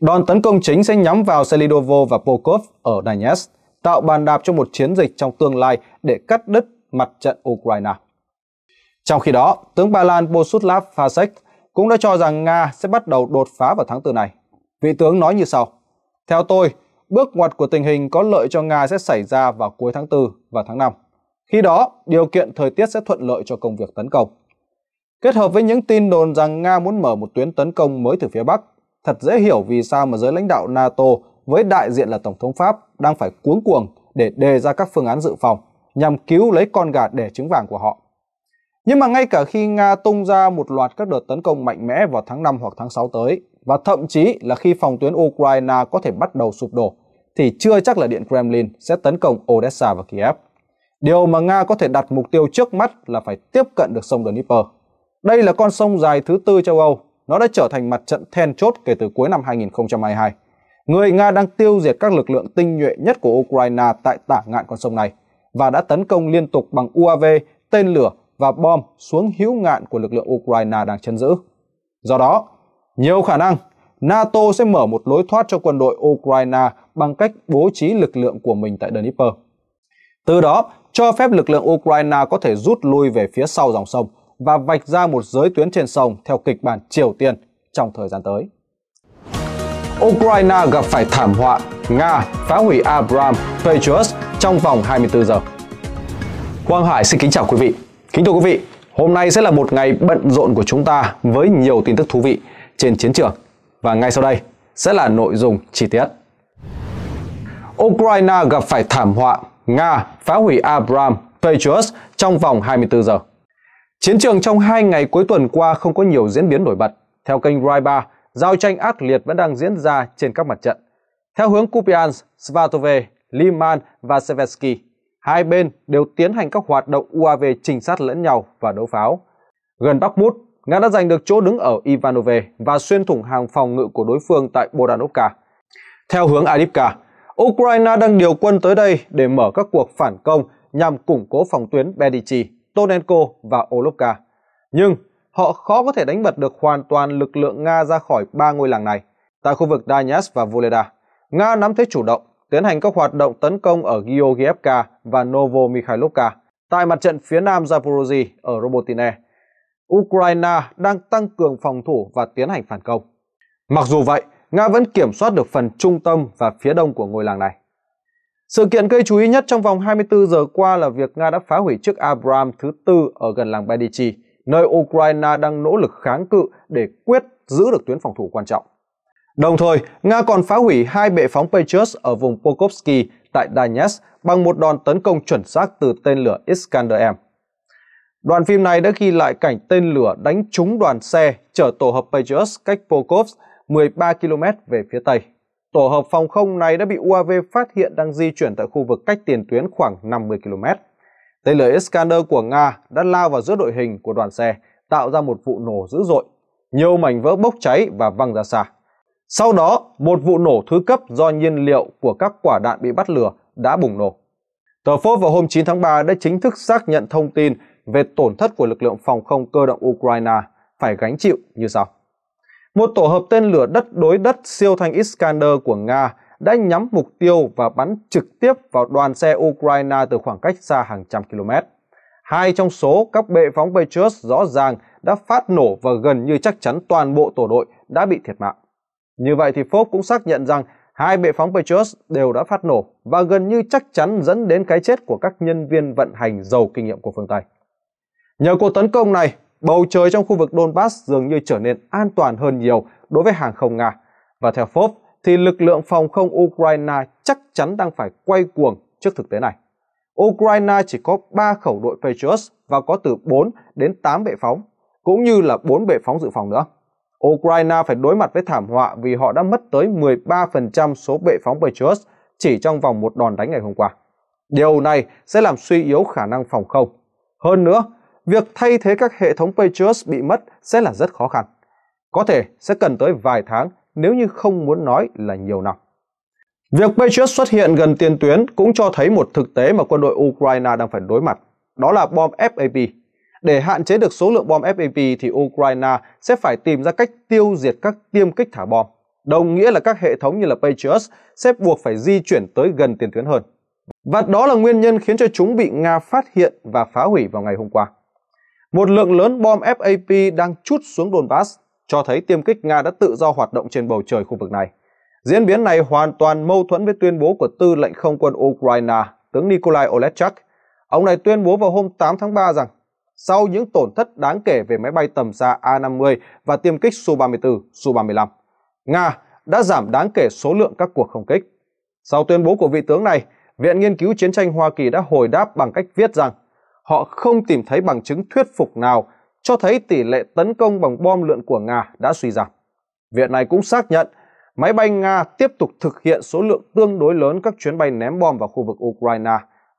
Đòn tấn công chính sẽ nhắm vào Selidovo và Pokov ở Donetsk, tạo bàn đạp cho một chiến dịch trong tương lai để cắt đứt mặt trận Ukraine. Trong khi đó, tướng Ba Lan Bosuslav Fasek cũng đã cho rằng Nga sẽ bắt đầu đột phá vào tháng 4 này. Vị tướng nói như sau: "Theo tôi, bước ngoặt của tình hình có lợi cho Nga sẽ xảy ra vào cuối tháng 4 và tháng 5." Khi đó, điều kiện thời tiết sẽ thuận lợi cho công việc tấn công. Kết hợp với những tin đồn rằng Nga muốn mở một tuyến tấn công mới từ phía Bắc, thật dễ hiểu vì sao mà giới lãnh đạo NATO với đại diện là Tổng thống Pháp đang phải cuống cuồng để đề ra các phương án dự phòng nhằm cứu lấy con gà để trứng vàng của họ. Nhưng mà ngay cả khi Nga tung ra một loạt các đợt tấn công mạnh mẽ vào tháng 5 hoặc tháng 6 tới và thậm chí là khi phòng tuyến Ukraine có thể bắt đầu sụp đổ thì chưa chắc là Điện Kremlin sẽ tấn công Odessa và Kiev. Điều mà Nga có thể đặt mục tiêu trước mắt là phải tiếp cận được sông Dnieper. Đây là con sông dài thứ tư châu Âu, nó đã trở thành mặt trận then chốt kể từ cuối năm 2022. Người Nga đang tiêu diệt các lực lượng tinh nhuệ nhất của Ukraine tại tả ngạn con sông này và đã tấn công liên tục bằng UAV, tên lửa và bom xuống hữu ngạn của lực lượng Ukraine đang chấn giữ. Do đó, nhiều khả năng NATO sẽ mở một lối thoát cho quân đội Ukraine bằng cách bố trí lực lượng của mình tại Dnieper. Từ đó, cho phép lực lượng Ukraine có thể rút lui về phía sau dòng sông và vạch ra một giới tuyến trên sông theo kịch bản Triều Tiên trong thời gian tới. Ukraine gặp phải thảm họa, Nga phá hủy Abram Patriot trong vòng 24 giờ. Quang Hải xin kính chào quý vị. Kính thưa quý vị, hôm nay sẽ là một ngày bận rộn của chúng ta với nhiều tin tức thú vị trên chiến trường. Và ngay sau đây sẽ là nội dung chi tiết. Ukraine gặp phải thảm họa, Nga phá hủy Abram Patriots trong vòng 24 giờ. Chiến trường trong hai ngày cuối tuần qua không có nhiều diễn biến nổi bật. Theo kênh Rai giao tranh ác liệt vẫn đang diễn ra trên các mặt trận. Theo hướng Kupiansk, Svatove, Liman và Seversky, hai bên đều tiến hành các hoạt động UAV trinh sát lẫn nhau và đấu pháo. Gần Bakhmut, Nga đã giành được chỗ đứng ở Ivanove và xuyên thủng hàng phòng ngự của đối phương tại Bodanovka. Theo hướng Adipka, Ukraine đang điều quân tới đây để mở các cuộc phản công nhằm củng cố phòng tuyến Berdychi, Tonenko và Olovka. Nhưng họ khó có thể đánh bật được hoàn toàn lực lượng Nga ra khỏi ba ngôi làng này. Tại khu vực Donetsk và Voleda, Nga nắm thế chủ động, tiến hành các hoạt động tấn công ở Georgievka và Novomikhailovka. Tại mặt trận phía nam Zaporozhye ở Robotine, Ukraine đang tăng cường phòng thủ và tiến hành phản công. Mặc dù vậy, Nga vẫn kiểm soát được phần trung tâm và phía đông của ngôi làng này. Sự kiện gây chú ý nhất trong vòng 24 giờ qua là việc Nga đã phá hủy chiếc Abram thứ tư ở gần làng Bedichi, nơi Ukraine đang nỗ lực kháng cự để quyết giữ được tuyến phòng thủ quan trọng. Đồng thời, Nga còn phá hủy hai bệ phóng Patriot ở vùng Pokrovsky tại Donetsk bằng một đòn tấn công chuẩn xác từ tên lửa Iskander-M. Đoạn phim này đã ghi lại cảnh tên lửa đánh trúng đoàn xe chở tổ hợp Patriot cách Pokrovsk 13 km về phía tây. Tổ hợp phòng không này đã bị UAV phát hiện đang di chuyển tại khu vực cách tiền tuyến khoảng 50 km. Tên lửa Iskander của Nga đã lao vào giữa đội hình của đoàn xe, tạo ra một vụ nổ dữ dội. Nhiều mảnh vỡ bốc cháy và văng ra xa. Sau đó, một vụ nổ thứ cấp do nhiên liệu của các quả đạn bị bắt lửa đã bùng nổ. Tờ Phốt vào hôm 9 tháng 3 đã chính thức xác nhận thông tin về tổn thất của lực lượng phòng không cơ động Ukraine phải gánh chịu như sau. Một tổ hợp tên lửa đất đối đất siêu thanh Iskander của Nga đã nhắm mục tiêu và bắn trực tiếp vào đoàn xe Ukraine từ khoảng cách xa hàng trăm km. Hai trong số các bệ phóng Patriot rõ ràng đã phát nổ và gần như chắc chắn toàn bộ tổ đội đã bị thiệt mạng. Như vậy thì Fox cũng xác nhận rằng hai bệ phóng Patriot đều đã phát nổ và gần như chắc chắn dẫn đến cái chết của các nhân viên vận hành giàu kinh nghiệm của phương Tây. Nhờ cuộc tấn công này, bầu trời trong khu vực Donbass dường như trở nên an toàn hơn nhiều đối với hàng không Nga. Và theo Forbes, thì lực lượng phòng không Ukraine chắc chắn đang phải quay cuồng trước thực tế này. Ukraine chỉ có 3 khẩu đội Patriot và có từ 4 đến 8 bệ phóng, cũng như là 4 bệ phóng dự phòng nữa. Ukraine phải đối mặt với thảm họa vì họ đã mất tới 13% số bệ phóng Patriot chỉ trong vòng một đòn đánh ngày hôm qua. Điều này sẽ làm suy yếu khả năng phòng không. Hơn nữa, việc thay thế các hệ thống patriot bị mất sẽ là rất khó khăn. Có thể sẽ cần tới vài tháng nếu như không muốn nói là nhiều năm. Việc patriot xuất hiện gần tiền tuyến cũng cho thấy một thực tế mà quân đội Ukraine đang phải đối mặt, đó là bom FAP. Để hạn chế được số lượng bom FAP thì Ukraine sẽ phải tìm ra cách tiêu diệt các tiêm kích thả bom, đồng nghĩa là các hệ thống như là patriot sẽ buộc phải di chuyển tới gần tiền tuyến hơn. Và đó là nguyên nhân khiến cho chúng bị Nga phát hiện và phá hủy vào ngày hôm qua. Một lượng lớn bom FAP đang chút xuống Donbass, cho thấy tiêm kích Nga đã tự do hoạt động trên bầu trời khu vực này. Diễn biến này hoàn toàn mâu thuẫn với tuyên bố của tư lệnh không quân Ukraine, tướng Nikolai Olechak. Ông này tuyên bố vào hôm 8 tháng 3 rằng sau những tổn thất đáng kể về máy bay tầm xa A-50 và tiêm kích Su-34, Su-35, Nga đã giảm đáng kể số lượng các cuộc không kích. Sau tuyên bố của vị tướng này, Viện Nghiên cứu Chiến tranh Hoa Kỳ đã hồi đáp bằng cách viết rằng họ không tìm thấy bằng chứng thuyết phục nào cho thấy tỷ lệ tấn công bằng bom lượn của Nga đã suy giảm. Viện này cũng xác nhận máy bay Nga tiếp tục thực hiện số lượng tương đối lớn các chuyến bay ném bom vào khu vực Ukraine,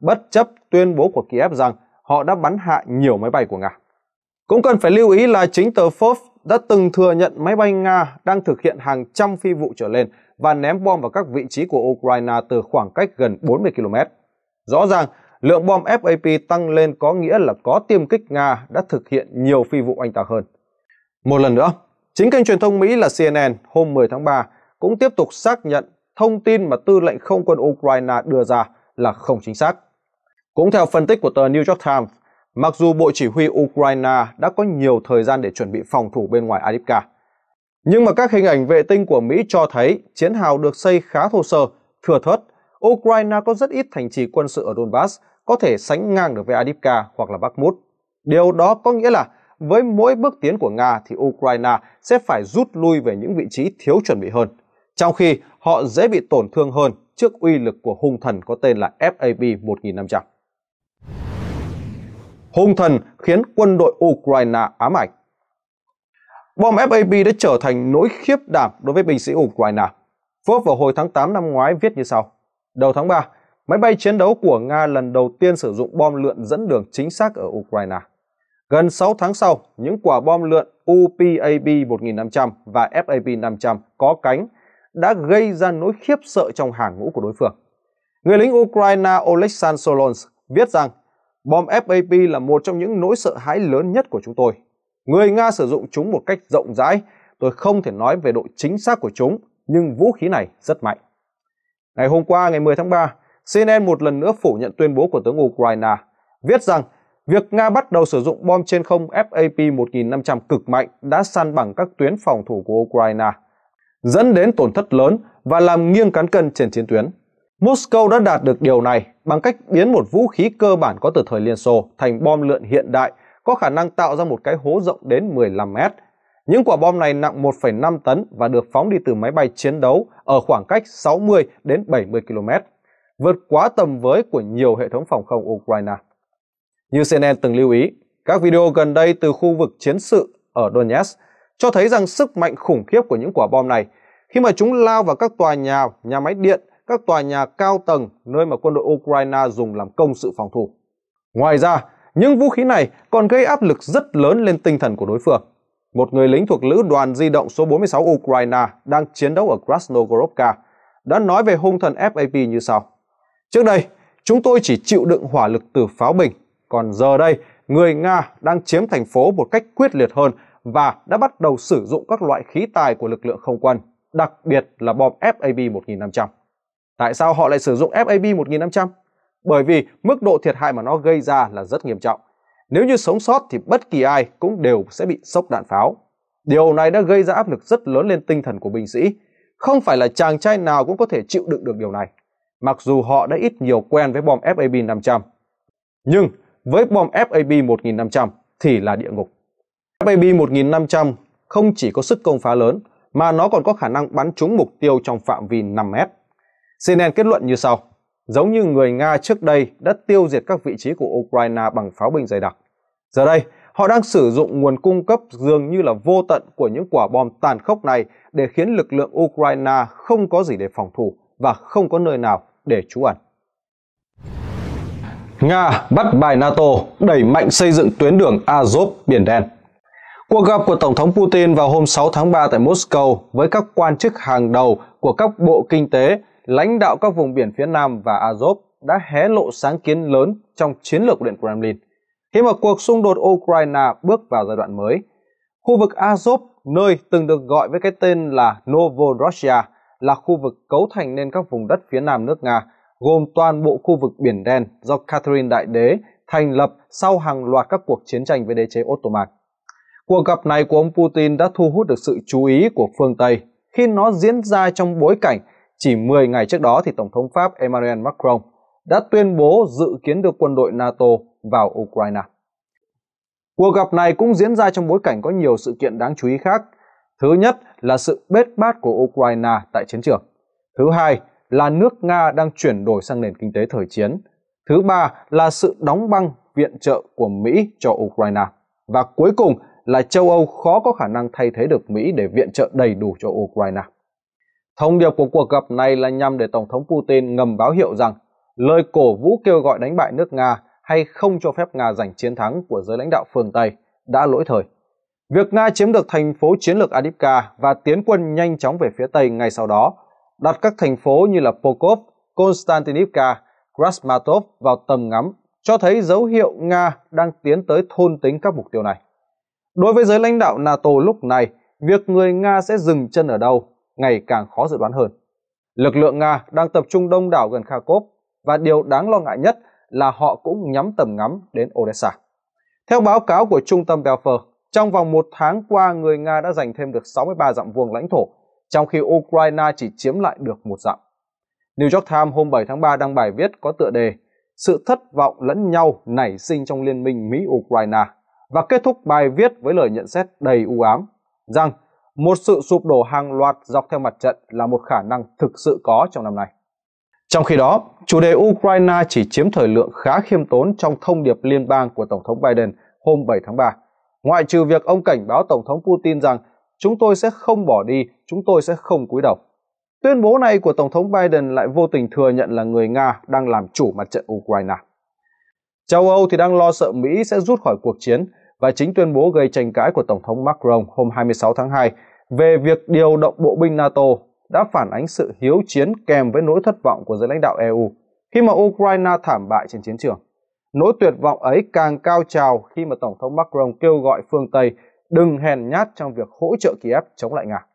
bất chấp tuyên bố của Kiev rằng họ đã bắn hạ nhiều máy bay của Nga. Cũng cần phải lưu ý là chính tờ Forbes đã từng thừa nhận máy bay Nga đang thực hiện hàng trăm phi vụ trở lên và ném bom vào các vị trí của Ukraine từ khoảng cách gần 40 km. Rõ ràng, lượng bom FAP tăng lên có nghĩa là có tiêm kích Nga đã thực hiện nhiều phi vụ anh ta hơn. Một lần nữa, chính kênh truyền thông Mỹ là CNN hôm 10 tháng 3 cũng tiếp tục xác nhận thông tin mà tư lệnh không quân Ukraine đưa ra là không chính xác. Cũng theo phân tích của tờ New York Times, mặc dù Bộ Chỉ huy Ukraine đã có nhiều thời gian để chuẩn bị phòng thủ bên ngoài Adipka, nhưng mà các hình ảnh vệ tinh của Mỹ cho thấy chiến hào được xây khá thô sơ, thừa thớt. Ukraine có rất ít thành trì quân sự ở Donbass có thể sánh ngang được với Adipka hoặc là Bakhmut. Điều đó có nghĩa là với mỗi bước tiến của Nga thì Ukraine sẽ phải rút lui về những vị trí thiếu chuẩn bị hơn, trong khi họ dễ bị tổn thương hơn trước uy lực của hung thần có tên là FAB 1500. Hung thần khiến quân đội Ukraine ám ảnh. Bom FAB đã trở thành nỗi khiếp đảm đối với binh sĩ Ukraine. Forbes vào hồi tháng 8 năm ngoái viết như sau. Đầu tháng 3, Máy bay chiến đấu của Nga lần đầu tiên sử dụng bom lượn dẫn đường chính xác ở Ukraine. Gần 6 tháng sau, những quả bom lượn UPAB 1500 và FAB 500 có cánh đã gây ra nỗi khiếp sợ trong hàng ngũ của đối phương. Người lính Ukraine Oleksandr Solons viết rằng bom FAP là một trong những nỗi sợ hãi lớn nhất của chúng tôi. Người Nga sử dụng chúng một cách rộng rãi, tôi không thể nói về độ chính xác của chúng, nhưng vũ khí này rất mạnh. Ngày hôm qua ngày 10 tháng 3, CNN một lần nữa phủ nhận tuyên bố của tướng Ukraine, viết rằng việc Nga bắt đầu sử dụng bom trên không FAP-1500 cực mạnh đã săn bằng các tuyến phòng thủ của Ukraine, dẫn đến tổn thất lớn và làm nghiêng cán cân trên chiến tuyến. Moscow đã đạt được điều này bằng cách biến một vũ khí cơ bản có từ thời Liên Xô thành bom lượn hiện đại có khả năng tạo ra một cái hố rộng đến 15 mét. Những quả bom này nặng 1,5 tấn và được phóng đi từ máy bay chiến đấu ở khoảng cách 60 đến 70 km vượt quá tầm với của nhiều hệ thống phòng không Ukraine. Như CNN từng lưu ý, các video gần đây từ khu vực chiến sự ở Donetsk cho thấy rằng sức mạnh khủng khiếp của những quả bom này khi mà chúng lao vào các tòa nhà, nhà máy điện, các tòa nhà cao tầng nơi mà quân đội Ukraine dùng làm công sự phòng thủ. Ngoài ra, những vũ khí này còn gây áp lực rất lớn lên tinh thần của đối phương. Một người lính thuộc lữ đoàn di động số 46 Ukraine đang chiến đấu ở Krasnogorovka đã nói về hung thần FAP như sau. Trước đây, chúng tôi chỉ chịu đựng hỏa lực từ pháo bình, còn giờ đây, người Nga đang chiếm thành phố một cách quyết liệt hơn và đã bắt đầu sử dụng các loại khí tài của lực lượng không quân, đặc biệt là bom FAB-1500. Tại sao họ lại sử dụng FAB-1500? Bởi vì mức độ thiệt hại mà nó gây ra là rất nghiêm trọng. Nếu như sống sót thì bất kỳ ai cũng đều sẽ bị sốc đạn pháo. Điều này đã gây ra áp lực rất lớn lên tinh thần của binh sĩ. Không phải là chàng trai nào cũng có thể chịu đựng được điều này mặc dù họ đã ít nhiều quen với bom FAB 500. Nhưng với bom FAB 1500 thì là địa ngục. FAB 1500 không chỉ có sức công phá lớn mà nó còn có khả năng bắn trúng mục tiêu trong phạm vi 5 mét. CNN kết luận như sau. Giống như người Nga trước đây đã tiêu diệt các vị trí của Ukraine bằng pháo binh dày đặc. Giờ đây, họ đang sử dụng nguồn cung cấp dường như là vô tận của những quả bom tàn khốc này để khiến lực lượng Ukraine không có gì để phòng thủ và không có nơi nào để trú ẩn. Nga bắt bài NATO đẩy mạnh xây dựng tuyến đường Azov Biển Đen Cuộc gặp của Tổng thống Putin vào hôm 6 tháng 3 tại Moscow với các quan chức hàng đầu của các bộ kinh tế, lãnh đạo các vùng biển phía Nam và Azov đã hé lộ sáng kiến lớn trong chiến lược của Điện Kremlin. Khi mà cuộc xung đột Ukraine bước vào giai đoạn mới, khu vực Azov, nơi từng được gọi với cái tên là Novorossiya là khu vực cấu thành nên các vùng đất phía nam nước Nga, gồm toàn bộ khu vực Biển Đen do Catherine Đại Đế thành lập sau hàng loạt các cuộc chiến tranh với đế chế Ottoman. Cuộc gặp này của ông Putin đã thu hút được sự chú ý của phương Tây khi nó diễn ra trong bối cảnh chỉ 10 ngày trước đó thì Tổng thống Pháp Emmanuel Macron đã tuyên bố dự kiến đưa quân đội NATO vào Ukraine. Cuộc gặp này cũng diễn ra trong bối cảnh có nhiều sự kiện đáng chú ý khác – Thứ nhất là sự bết bát của Ukraine tại chiến trường. Thứ hai là nước Nga đang chuyển đổi sang nền kinh tế thời chiến. Thứ ba là sự đóng băng viện trợ của Mỹ cho Ukraine. Và cuối cùng là châu Âu khó có khả năng thay thế được Mỹ để viện trợ đầy đủ cho Ukraine. Thông điệp của cuộc gặp này là nhằm để Tổng thống Putin ngầm báo hiệu rằng lời cổ vũ kêu gọi đánh bại nước Nga hay không cho phép Nga giành chiến thắng của giới lãnh đạo phương Tây đã lỗi thời. Việc Nga chiếm được thành phố chiến lược Adipka và tiến quân nhanh chóng về phía Tây ngay sau đó, đặt các thành phố như là Pokov, Konstantinivka, Krasmatov vào tầm ngắm, cho thấy dấu hiệu Nga đang tiến tới thôn tính các mục tiêu này. Đối với giới lãnh đạo NATO lúc này, việc người Nga sẽ dừng chân ở đâu ngày càng khó dự đoán hơn. Lực lượng Nga đang tập trung đông đảo gần Kharkov và điều đáng lo ngại nhất là họ cũng nhắm tầm ngắm đến Odessa. Theo báo cáo của Trung tâm Belfer, trong vòng một tháng qua, người Nga đã giành thêm được 63 dặm vuông lãnh thổ, trong khi Ukraine chỉ chiếm lại được một dặm. New York Times hôm 7 tháng 3 đăng bài viết có tựa đề Sự thất vọng lẫn nhau nảy sinh trong liên minh Mỹ-Ukraine và kết thúc bài viết với lời nhận xét đầy u ám rằng một sự sụp đổ hàng loạt dọc theo mặt trận là một khả năng thực sự có trong năm nay. Trong khi đó, chủ đề Ukraine chỉ chiếm thời lượng khá khiêm tốn trong thông điệp liên bang của Tổng thống Biden hôm 7 tháng 3 ngoại trừ việc ông cảnh báo Tổng thống Putin rằng chúng tôi sẽ không bỏ đi, chúng tôi sẽ không cúi đầu. Tuyên bố này của Tổng thống Biden lại vô tình thừa nhận là người Nga đang làm chủ mặt trận Ukraine. Châu Âu thì đang lo sợ Mỹ sẽ rút khỏi cuộc chiến và chính tuyên bố gây tranh cãi của Tổng thống Macron hôm 26 tháng 2 về việc điều động bộ binh NATO đã phản ánh sự hiếu chiến kèm với nỗi thất vọng của giới lãnh đạo EU khi mà Ukraine thảm bại trên chiến trường. Nỗi tuyệt vọng ấy càng cao trào khi mà Tổng thống Macron kêu gọi phương Tây đừng hèn nhát trong việc hỗ trợ Kiev chống lại Nga.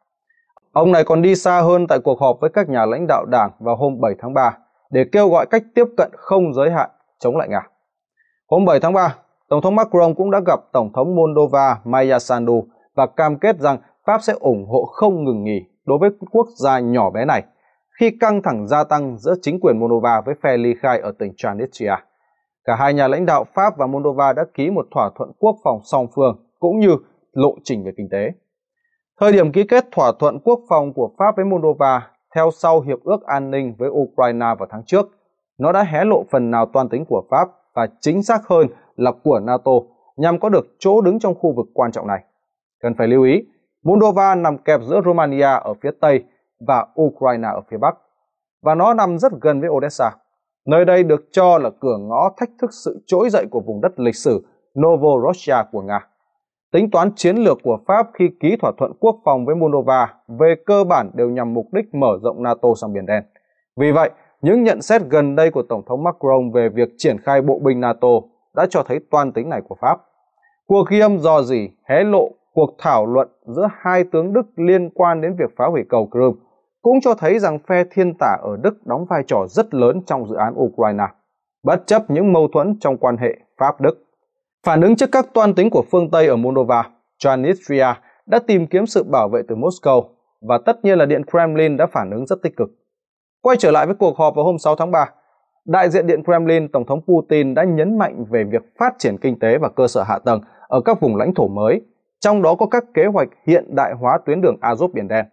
Ông này còn đi xa hơn tại cuộc họp với các nhà lãnh đạo đảng vào hôm 7 tháng 3 để kêu gọi cách tiếp cận không giới hạn chống lại Nga. Hôm 7 tháng 3, Tổng thống Macron cũng đã gặp Tổng thống Moldova Maya Sandu và cam kết rằng Pháp sẽ ủng hộ không ngừng nghỉ đối với quốc gia nhỏ bé này khi căng thẳng gia tăng giữa chính quyền Moldova với phe ly khai ở tỉnh Transnistria. Cả hai nhà lãnh đạo Pháp và Moldova đã ký một thỏa thuận quốc phòng song phương cũng như lộ trình về kinh tế. Thời điểm ký kết thỏa thuận quốc phòng của Pháp với Moldova theo sau hiệp ước an ninh với Ukraine vào tháng trước, nó đã hé lộ phần nào toàn tính của Pháp và chính xác hơn là của NATO nhằm có được chỗ đứng trong khu vực quan trọng này. Cần phải lưu ý, Moldova nằm kẹp giữa Romania ở phía Tây và Ukraine ở phía Bắc, và nó nằm rất gần với Odessa. Nơi đây được cho là cửa ngõ thách thức sự trỗi dậy của vùng đất lịch sử Novorossiya của Nga. Tính toán chiến lược của Pháp khi ký thỏa thuận quốc phòng với Moldova về cơ bản đều nhằm mục đích mở rộng NATO sang Biển Đen. Vì vậy, những nhận xét gần đây của Tổng thống Macron về việc triển khai bộ binh NATO đã cho thấy toan tính này của Pháp. Cuộc ghi âm dò dỉ hé lộ cuộc thảo luận giữa hai tướng Đức liên quan đến việc phá hủy cầu Crimea cũng cho thấy rằng phe thiên tả ở Đức đóng vai trò rất lớn trong dự án Ukraine, bất chấp những mâu thuẫn trong quan hệ Pháp-Đức. Phản ứng trước các toan tính của phương Tây ở Moldova, Transnistria đã tìm kiếm sự bảo vệ từ Moscow và tất nhiên là Điện Kremlin đã phản ứng rất tích cực. Quay trở lại với cuộc họp vào hôm 6 tháng 3, đại diện Điện Kremlin Tổng thống Putin đã nhấn mạnh về việc phát triển kinh tế và cơ sở hạ tầng ở các vùng lãnh thổ mới, trong đó có các kế hoạch hiện đại hóa tuyến đường Azov Biển Đen.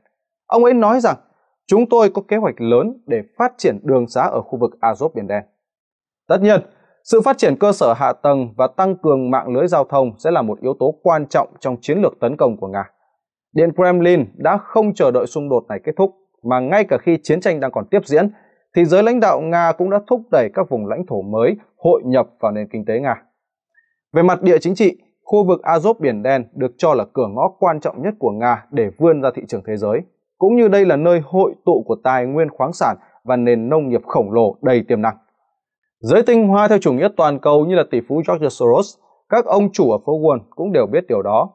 Ông ấy nói rằng chúng tôi có kế hoạch lớn để phát triển đường xá ở khu vực Azov Biển Đen. Tất nhiên, sự phát triển cơ sở hạ tầng và tăng cường mạng lưới giao thông sẽ là một yếu tố quan trọng trong chiến lược tấn công của Nga. Điện Kremlin đã không chờ đợi xung đột này kết thúc, mà ngay cả khi chiến tranh đang còn tiếp diễn, thì giới lãnh đạo Nga cũng đã thúc đẩy các vùng lãnh thổ mới hội nhập vào nền kinh tế Nga. Về mặt địa chính trị, khu vực Azov Biển Đen được cho là cửa ngõ quan trọng nhất của Nga để vươn ra thị trường thế giới cũng như đây là nơi hội tụ của tài nguyên khoáng sản và nền nông nghiệp khổng lồ đầy tiềm năng. Giới tinh hoa theo chủ nghĩa toàn cầu như là tỷ phú George Soros, các ông chủ ở phố Wall cũng đều biết điều đó.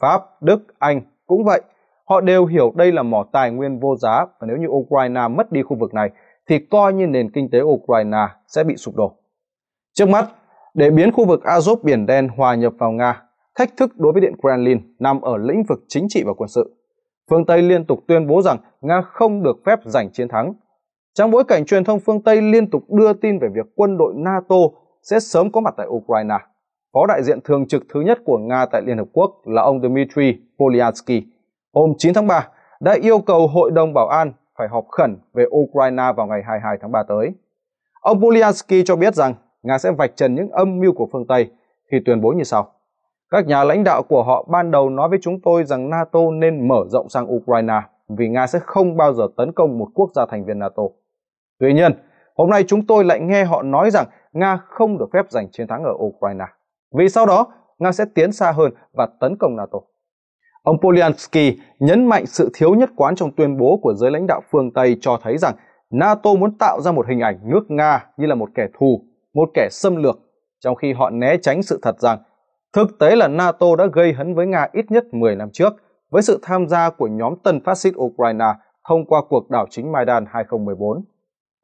Pháp, Đức, Anh cũng vậy. Họ đều hiểu đây là mỏ tài nguyên vô giá và nếu như Ukraine mất đi khu vực này thì coi như nền kinh tế Ukraine sẽ bị sụp đổ. Trước mắt, để biến khu vực Azov Biển Đen hòa nhập vào Nga, thách thức đối với Điện Kremlin nằm ở lĩnh vực chính trị và quân sự phương Tây liên tục tuyên bố rằng Nga không được phép giành chiến thắng. Trong bối cảnh truyền thông phương Tây liên tục đưa tin về việc quân đội NATO sẽ sớm có mặt tại Ukraine, Phó đại diện thường trực thứ nhất của Nga tại Liên Hợp Quốc là ông Dmitry Polyansky, hôm 9 tháng 3 đã yêu cầu Hội đồng Bảo an phải họp khẩn về Ukraine vào ngày 22 tháng 3 tới. Ông Polyansky cho biết rằng Nga sẽ vạch trần những âm mưu của phương Tây khi tuyên bố như sau. Các nhà lãnh đạo của họ ban đầu nói với chúng tôi rằng NATO nên mở rộng sang Ukraine vì Nga sẽ không bao giờ tấn công một quốc gia thành viên NATO. Tuy nhiên, hôm nay chúng tôi lại nghe họ nói rằng Nga không được phép giành chiến thắng ở Ukraine vì sau đó Nga sẽ tiến xa hơn và tấn công NATO. Ông Polyansky nhấn mạnh sự thiếu nhất quán trong tuyên bố của giới lãnh đạo phương Tây cho thấy rằng NATO muốn tạo ra một hình ảnh nước Nga như là một kẻ thù, một kẻ xâm lược, trong khi họ né tránh sự thật rằng Thực tế là NATO đã gây hấn với Nga ít nhất 10 năm trước với sự tham gia của nhóm tân phát xít Ukraine thông qua cuộc đảo chính Maidan 2014.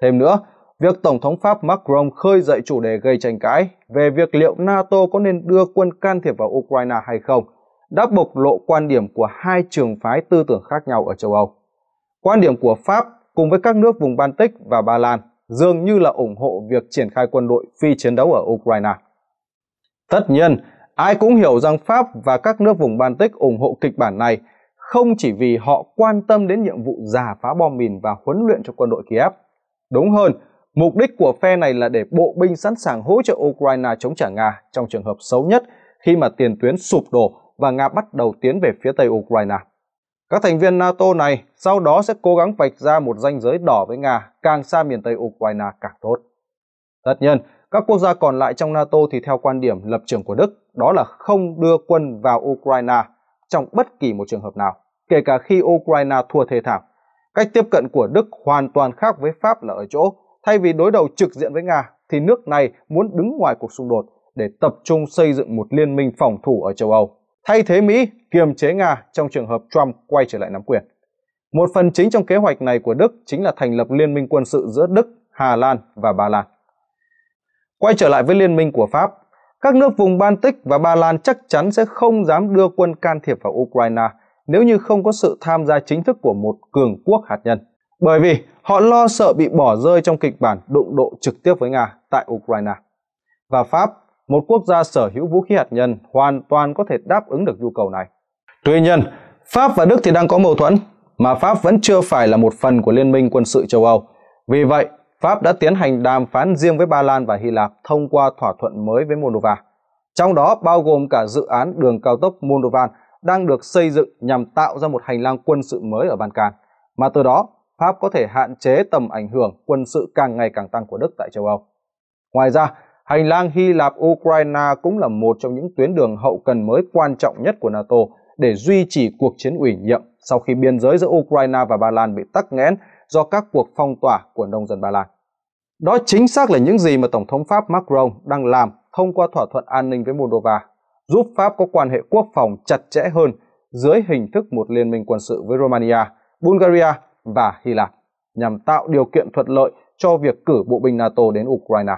Thêm nữa, việc Tổng thống Pháp Macron khơi dậy chủ đề gây tranh cãi về việc liệu NATO có nên đưa quân can thiệp vào Ukraine hay không đã bộc lộ quan điểm của hai trường phái tư tưởng khác nhau ở châu Âu. Quan điểm của Pháp cùng với các nước vùng Baltic và Ba Lan dường như là ủng hộ việc triển khai quân đội phi chiến đấu ở Ukraine. Tất nhiên, Ai cũng hiểu rằng Pháp và các nước vùng Baltic ủng hộ kịch bản này không chỉ vì họ quan tâm đến nhiệm vụ giả phá bom mìn và huấn luyện cho quân đội Kiev. Đúng hơn, mục đích của phe này là để bộ binh sẵn sàng hỗ trợ Ukraine chống trả Nga trong trường hợp xấu nhất khi mà tiền tuyến sụp đổ và Nga bắt đầu tiến về phía tây Ukraine. Các thành viên NATO này sau đó sẽ cố gắng vạch ra một ranh giới đỏ với Nga càng xa miền Tây Ukraine càng tốt. Tất nhiên, các quốc gia còn lại trong NATO thì theo quan điểm lập trường của Đức, đó là không đưa quân vào Ukraine trong bất kỳ một trường hợp nào, kể cả khi Ukraine thua thê thảm. Cách tiếp cận của Đức hoàn toàn khác với Pháp là ở chỗ, thay vì đối đầu trực diện với Nga, thì nước này muốn đứng ngoài cuộc xung đột để tập trung xây dựng một liên minh phòng thủ ở châu Âu, thay thế Mỹ kiềm chế Nga trong trường hợp Trump quay trở lại nắm quyền. Một phần chính trong kế hoạch này của Đức chính là thành lập liên minh quân sự giữa Đức, Hà Lan và Ba Lan. Quay trở lại với liên minh của Pháp, các nước vùng Baltic và Ba Lan chắc chắn sẽ không dám đưa quân can thiệp vào Ukraine nếu như không có sự tham gia chính thức của một cường quốc hạt nhân. Bởi vì họ lo sợ bị bỏ rơi trong kịch bản đụng độ trực tiếp với Nga tại Ukraine. Và Pháp, một quốc gia sở hữu vũ khí hạt nhân, hoàn toàn có thể đáp ứng được nhu cầu này. Tuy nhiên, Pháp và Đức thì đang có mâu thuẫn, mà Pháp vẫn chưa phải là một phần của Liên minh quân sự châu Âu. Vì vậy, Pháp đã tiến hành đàm phán riêng với Ba Lan và Hy Lạp thông qua thỏa thuận mới với Moldova, trong đó bao gồm cả dự án đường cao tốc Moldovan đang được xây dựng nhằm tạo ra một hành lang quân sự mới ở Balkan, mà từ đó Pháp có thể hạn chế tầm ảnh hưởng quân sự càng ngày càng tăng của Đức tại châu Âu. Ngoài ra, hành lang Hy Lạp-Ukraine cũng là một trong những tuyến đường hậu cần mới quan trọng nhất của NATO để duy trì cuộc chiến ủy nhiệm sau khi biên giới giữa Ukraine và Ba Lan bị tắc nghẽn do các cuộc phong tỏa của nông dân Ba Lan. Đó chính xác là những gì mà Tổng thống Pháp Macron đang làm thông qua thỏa thuận an ninh với Moldova, giúp Pháp có quan hệ quốc phòng chặt chẽ hơn dưới hình thức một liên minh quân sự với Romania, Bulgaria và Hy Lạp, nhằm tạo điều kiện thuận lợi cho việc cử bộ binh NATO đến Ukraine.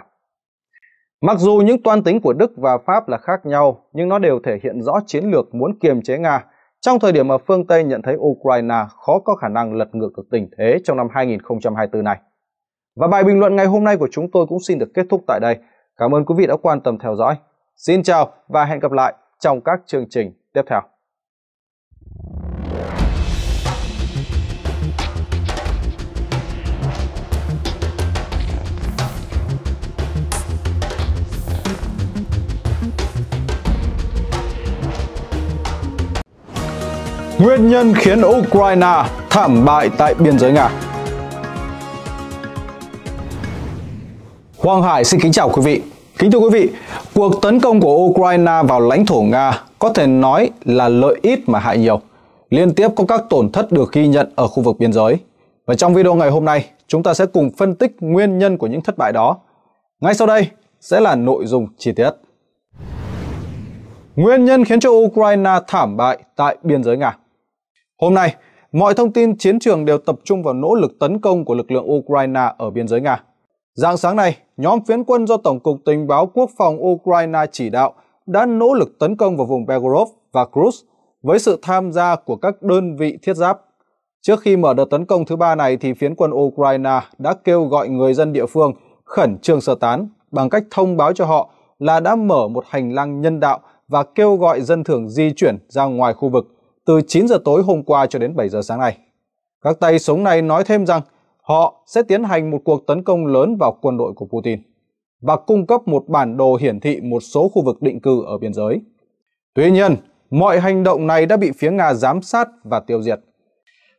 Mặc dù những toan tính của Đức và Pháp là khác nhau, nhưng nó đều thể hiện rõ chiến lược muốn kiềm chế Nga trong thời điểm mà phương Tây nhận thấy Ukraine khó có khả năng lật ngược được tình thế trong năm 2024 này. Và bài bình luận ngày hôm nay của chúng tôi cũng xin được kết thúc tại đây. Cảm ơn quý vị đã quan tâm theo dõi. Xin chào và hẹn gặp lại trong các chương trình tiếp theo. Nguyên nhân khiến Ukraine thảm bại tại biên giới Nga Hoàng Hải xin kính chào quý vị. Kính thưa quý vị, cuộc tấn công của Ukraine vào lãnh thổ Nga có thể nói là lợi ít mà hại nhiều. Liên tiếp có các tổn thất được ghi nhận ở khu vực biên giới. Và trong video ngày hôm nay, chúng ta sẽ cùng phân tích nguyên nhân của những thất bại đó. Ngay sau đây sẽ là nội dung chi tiết. Nguyên nhân khiến cho Ukraine thảm bại tại biên giới Nga Hôm nay, mọi thông tin chiến trường đều tập trung vào nỗ lực tấn công của lực lượng Ukraine ở biên giới Nga. Dạng sáng nay, nhóm phiến quân do Tổng cục Tình báo Quốc phòng Ukraine chỉ đạo đã nỗ lực tấn công vào vùng Belgorod và Kruz với sự tham gia của các đơn vị thiết giáp. Trước khi mở đợt tấn công thứ ba này thì phiến quân Ukraine đã kêu gọi người dân địa phương khẩn trương sơ tán bằng cách thông báo cho họ là đã mở một hành lang nhân đạo và kêu gọi dân thường di chuyển ra ngoài khu vực từ 9 giờ tối hôm qua cho đến 7 giờ sáng nay. Các tay súng này nói thêm rằng họ sẽ tiến hành một cuộc tấn công lớn vào quân đội của Putin và cung cấp một bản đồ hiển thị một số khu vực định cư ở biên giới. Tuy nhiên, mọi hành động này đã bị phía Nga giám sát và tiêu diệt.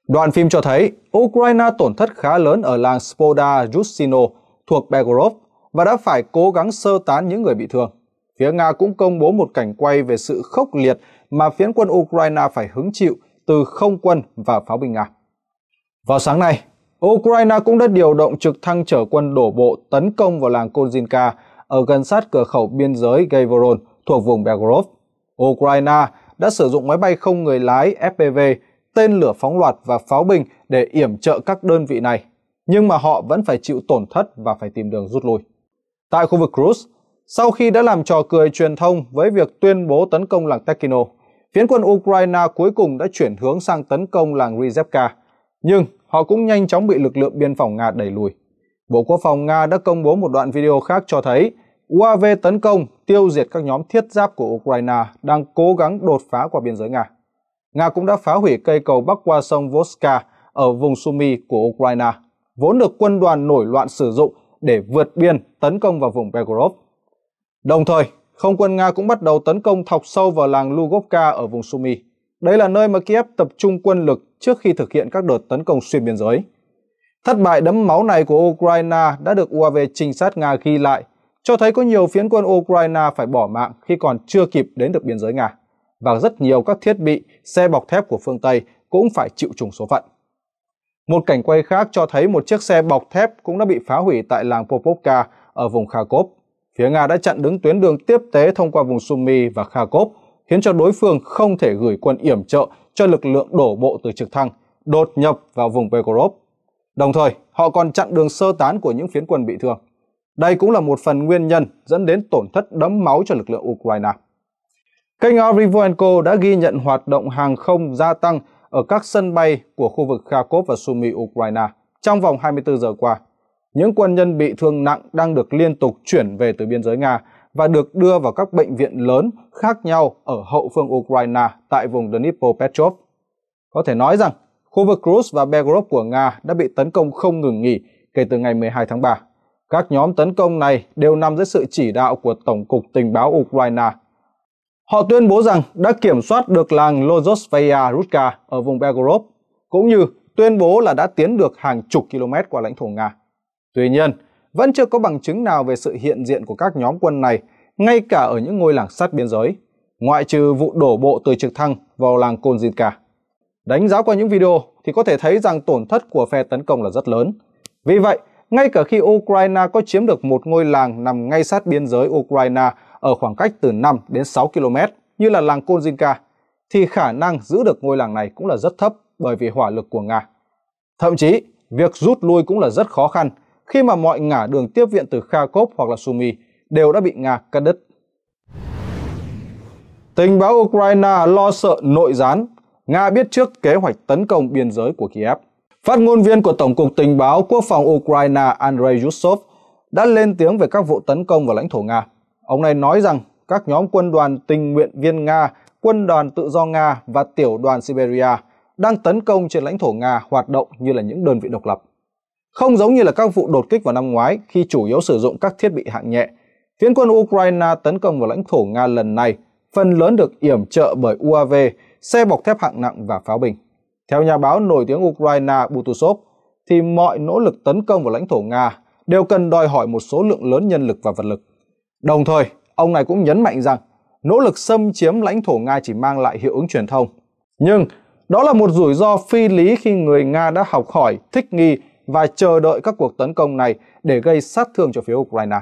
Đoạn phim cho thấy Ukraine tổn thất khá lớn ở làng Spoda Justino thuộc Belgorod và đã phải cố gắng sơ tán những người bị thương. Phía Nga cũng công bố một cảnh quay về sự khốc liệt mà phiến quân Ukraine phải hứng chịu từ không quân và pháo binh Nga. Vào sáng nay, Ukraine cũng đã điều động trực thăng chở quân đổ bộ tấn công vào làng Kozinka ở gần sát cửa khẩu biên giới Gayvoron thuộc vùng Belgorod. Ukraine đã sử dụng máy bay không người lái FPV, tên lửa phóng loạt và pháo binh để yểm trợ các đơn vị này, nhưng mà họ vẫn phải chịu tổn thất và phải tìm đường rút lui. Tại khu vực Cruz, sau khi đã làm trò cười truyền thông với việc tuyên bố tấn công làng Tekino, phiến quân Ukraine cuối cùng đã chuyển hướng sang tấn công làng Rizhevka, nhưng họ cũng nhanh chóng bị lực lượng biên phòng Nga đẩy lùi. Bộ Quốc phòng Nga đã công bố một đoạn video khác cho thấy UAV tấn công tiêu diệt các nhóm thiết giáp của Ukraine đang cố gắng đột phá qua biên giới Nga. Nga cũng đã phá hủy cây cầu bắc qua sông Voska ở vùng Sumy của Ukraine, vốn được quân đoàn nổi loạn sử dụng để vượt biên tấn công vào vùng Belgorod. Đồng thời, không quân Nga cũng bắt đầu tấn công thọc sâu vào làng Lugovka ở vùng Sumy. Đây là nơi mà Kiev tập trung quân lực trước khi thực hiện các đợt tấn công xuyên biên giới. Thất bại đẫm máu này của Ukraine đã được UAV trinh sát Nga ghi lại, cho thấy có nhiều phiến quân Ukraine phải bỏ mạng khi còn chưa kịp đến được biên giới Nga, và rất nhiều các thiết bị, xe bọc thép của phương Tây cũng phải chịu trùng số phận. Một cảnh quay khác cho thấy một chiếc xe bọc thép cũng đã bị phá hủy tại làng Popovka ở vùng Kharkov phía Nga đã chặn đứng tuyến đường tiếp tế thông qua vùng Sumy và Kharkov, khiến cho đối phương không thể gửi quân yểm trợ cho lực lượng đổ bộ từ trực thăng, đột nhập vào vùng Begorov. Đồng thời, họ còn chặn đường sơ tán của những phiến quân bị thương. Đây cũng là một phần nguyên nhân dẫn đến tổn thất đẫm máu cho lực lượng Ukraine. Kênh Arivoenko đã ghi nhận hoạt động hàng không gia tăng ở các sân bay của khu vực Kharkov và Sumy Ukraine trong vòng 24 giờ qua. Những quân nhân bị thương nặng đang được liên tục chuyển về từ biên giới Nga và được đưa vào các bệnh viện lớn khác nhau ở hậu phương Ukraine tại vùng Dnipropetrovsk. Có thể nói rằng, khu vực Rus và Belgorod của Nga đã bị tấn công không ngừng nghỉ kể từ ngày 12 tháng 3. Các nhóm tấn công này đều nằm dưới sự chỉ đạo của Tổng cục Tình báo Ukraine. Họ tuyên bố rằng đã kiểm soát được làng Lozosvaya Rutka ở vùng Belgorod, cũng như tuyên bố là đã tiến được hàng chục km qua lãnh thổ Nga. Tuy nhiên, vẫn chưa có bằng chứng nào về sự hiện diện của các nhóm quân này, ngay cả ở những ngôi làng sát biên giới, ngoại trừ vụ đổ bộ từ trực thăng vào làng Konzinka. Đánh giá qua những video thì có thể thấy rằng tổn thất của phe tấn công là rất lớn. Vì vậy, ngay cả khi Ukraine có chiếm được một ngôi làng nằm ngay sát biên giới Ukraine ở khoảng cách từ 5 đến 6 km như là làng Konzinka, thì khả năng giữ được ngôi làng này cũng là rất thấp bởi vì hỏa lực của Nga. Thậm chí, việc rút lui cũng là rất khó khăn khi mà mọi ngả đường tiếp viện từ Kharkov hoặc là Sumy đều đã bị Nga cắt đứt. Tình báo Ukraine lo sợ nội gián, Nga biết trước kế hoạch tấn công biên giới của Kiev. Phát ngôn viên của Tổng cục Tình báo Quốc phòng Ukraine Andrei Yusov đã lên tiếng về các vụ tấn công vào lãnh thổ Nga. Ông này nói rằng các nhóm quân đoàn tình nguyện viên Nga, quân đoàn tự do Nga và tiểu đoàn Siberia đang tấn công trên lãnh thổ Nga hoạt động như là những đơn vị độc lập. Không giống như là các vụ đột kích vào năm ngoái khi chủ yếu sử dụng các thiết bị hạng nhẹ, phiến quân Ukraine tấn công vào lãnh thổ Nga lần này phần lớn được yểm trợ bởi UAV, xe bọc thép hạng nặng và pháo binh. Theo nhà báo nổi tiếng Ukraine Butusov, thì mọi nỗ lực tấn công vào lãnh thổ Nga đều cần đòi hỏi một số lượng lớn nhân lực và vật lực. Đồng thời, ông này cũng nhấn mạnh rằng nỗ lực xâm chiếm lãnh thổ Nga chỉ mang lại hiệu ứng truyền thông. Nhưng đó là một rủi ro phi lý khi người Nga đã học hỏi, thích nghi và chờ đợi các cuộc tấn công này để gây sát thương cho phía Ukraine.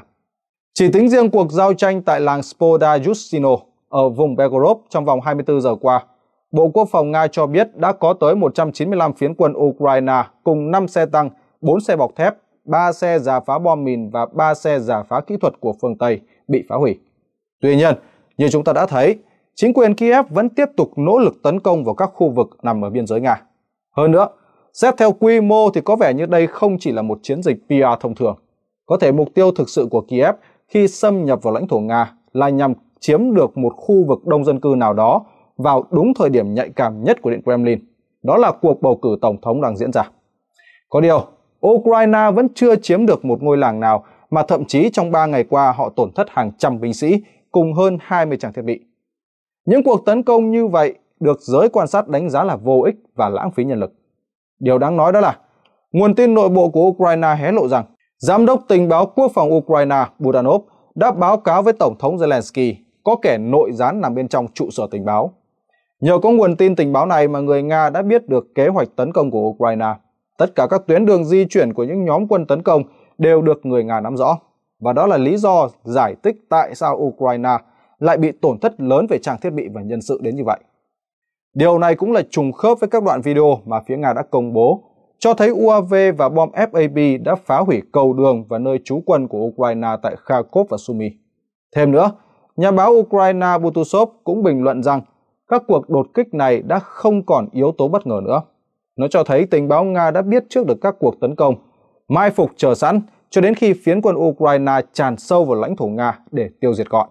Chỉ tính riêng cuộc giao tranh tại làng Spoda Yustino ở vùng Belgorod trong vòng 24 giờ qua, Bộ Quốc phòng Nga cho biết đã có tới 195 phiến quân Ukraine cùng 5 xe tăng, 4 xe bọc thép, 3 xe giả phá bom mìn và 3 xe giả phá kỹ thuật của phương Tây bị phá hủy. Tuy nhiên, như chúng ta đã thấy, chính quyền Kiev vẫn tiếp tục nỗ lực tấn công vào các khu vực nằm ở biên giới Nga. Hơn nữa, Xét theo quy mô thì có vẻ như đây không chỉ là một chiến dịch PR thông thường. Có thể mục tiêu thực sự của Kiev khi xâm nhập vào lãnh thổ Nga là nhằm chiếm được một khu vực đông dân cư nào đó vào đúng thời điểm nhạy cảm nhất của Điện Kremlin. Đó là cuộc bầu cử tổng thống đang diễn ra. Có điều, Ukraine vẫn chưa chiếm được một ngôi làng nào mà thậm chí trong 3 ngày qua họ tổn thất hàng trăm binh sĩ cùng hơn 20 trang thiết bị. Những cuộc tấn công như vậy được giới quan sát đánh giá là vô ích và lãng phí nhân lực. Điều đáng nói đó là nguồn tin nội bộ của Ukraine hé lộ rằng Giám đốc tình báo quốc phòng Ukraine Budanov đã báo cáo với Tổng thống Zelensky có kẻ nội gián nằm bên trong trụ sở tình báo. Nhờ có nguồn tin tình báo này mà người Nga đã biết được kế hoạch tấn công của Ukraine. Tất cả các tuyến đường di chuyển của những nhóm quân tấn công đều được người Nga nắm rõ. Và đó là lý do giải thích tại sao Ukraine lại bị tổn thất lớn về trang thiết bị và nhân sự đến như vậy. Điều này cũng là trùng khớp với các đoạn video mà phía Nga đã công bố, cho thấy UAV và bom FAB đã phá hủy cầu đường và nơi trú quân của Ukraine tại Kharkov và Sumy. Thêm nữa, nhà báo Ukraine Butusov cũng bình luận rằng các cuộc đột kích này đã không còn yếu tố bất ngờ nữa. Nó cho thấy tình báo Nga đã biết trước được các cuộc tấn công, mai phục chờ sẵn cho đến khi phiến quân Ukraine tràn sâu vào lãnh thổ Nga để tiêu diệt gọn.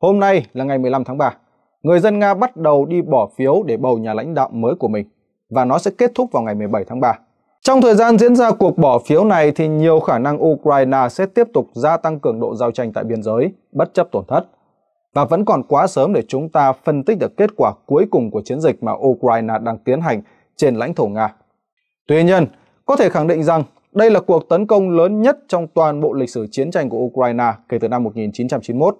Hôm nay là ngày 15 tháng 3 người dân Nga bắt đầu đi bỏ phiếu để bầu nhà lãnh đạo mới của mình và nó sẽ kết thúc vào ngày 17 tháng 3. Trong thời gian diễn ra cuộc bỏ phiếu này thì nhiều khả năng Ukraine sẽ tiếp tục gia tăng cường độ giao tranh tại biên giới bất chấp tổn thất. Và vẫn còn quá sớm để chúng ta phân tích được kết quả cuối cùng của chiến dịch mà Ukraine đang tiến hành trên lãnh thổ Nga. Tuy nhiên, có thể khẳng định rằng đây là cuộc tấn công lớn nhất trong toàn bộ lịch sử chiến tranh của Ukraine kể từ năm 1991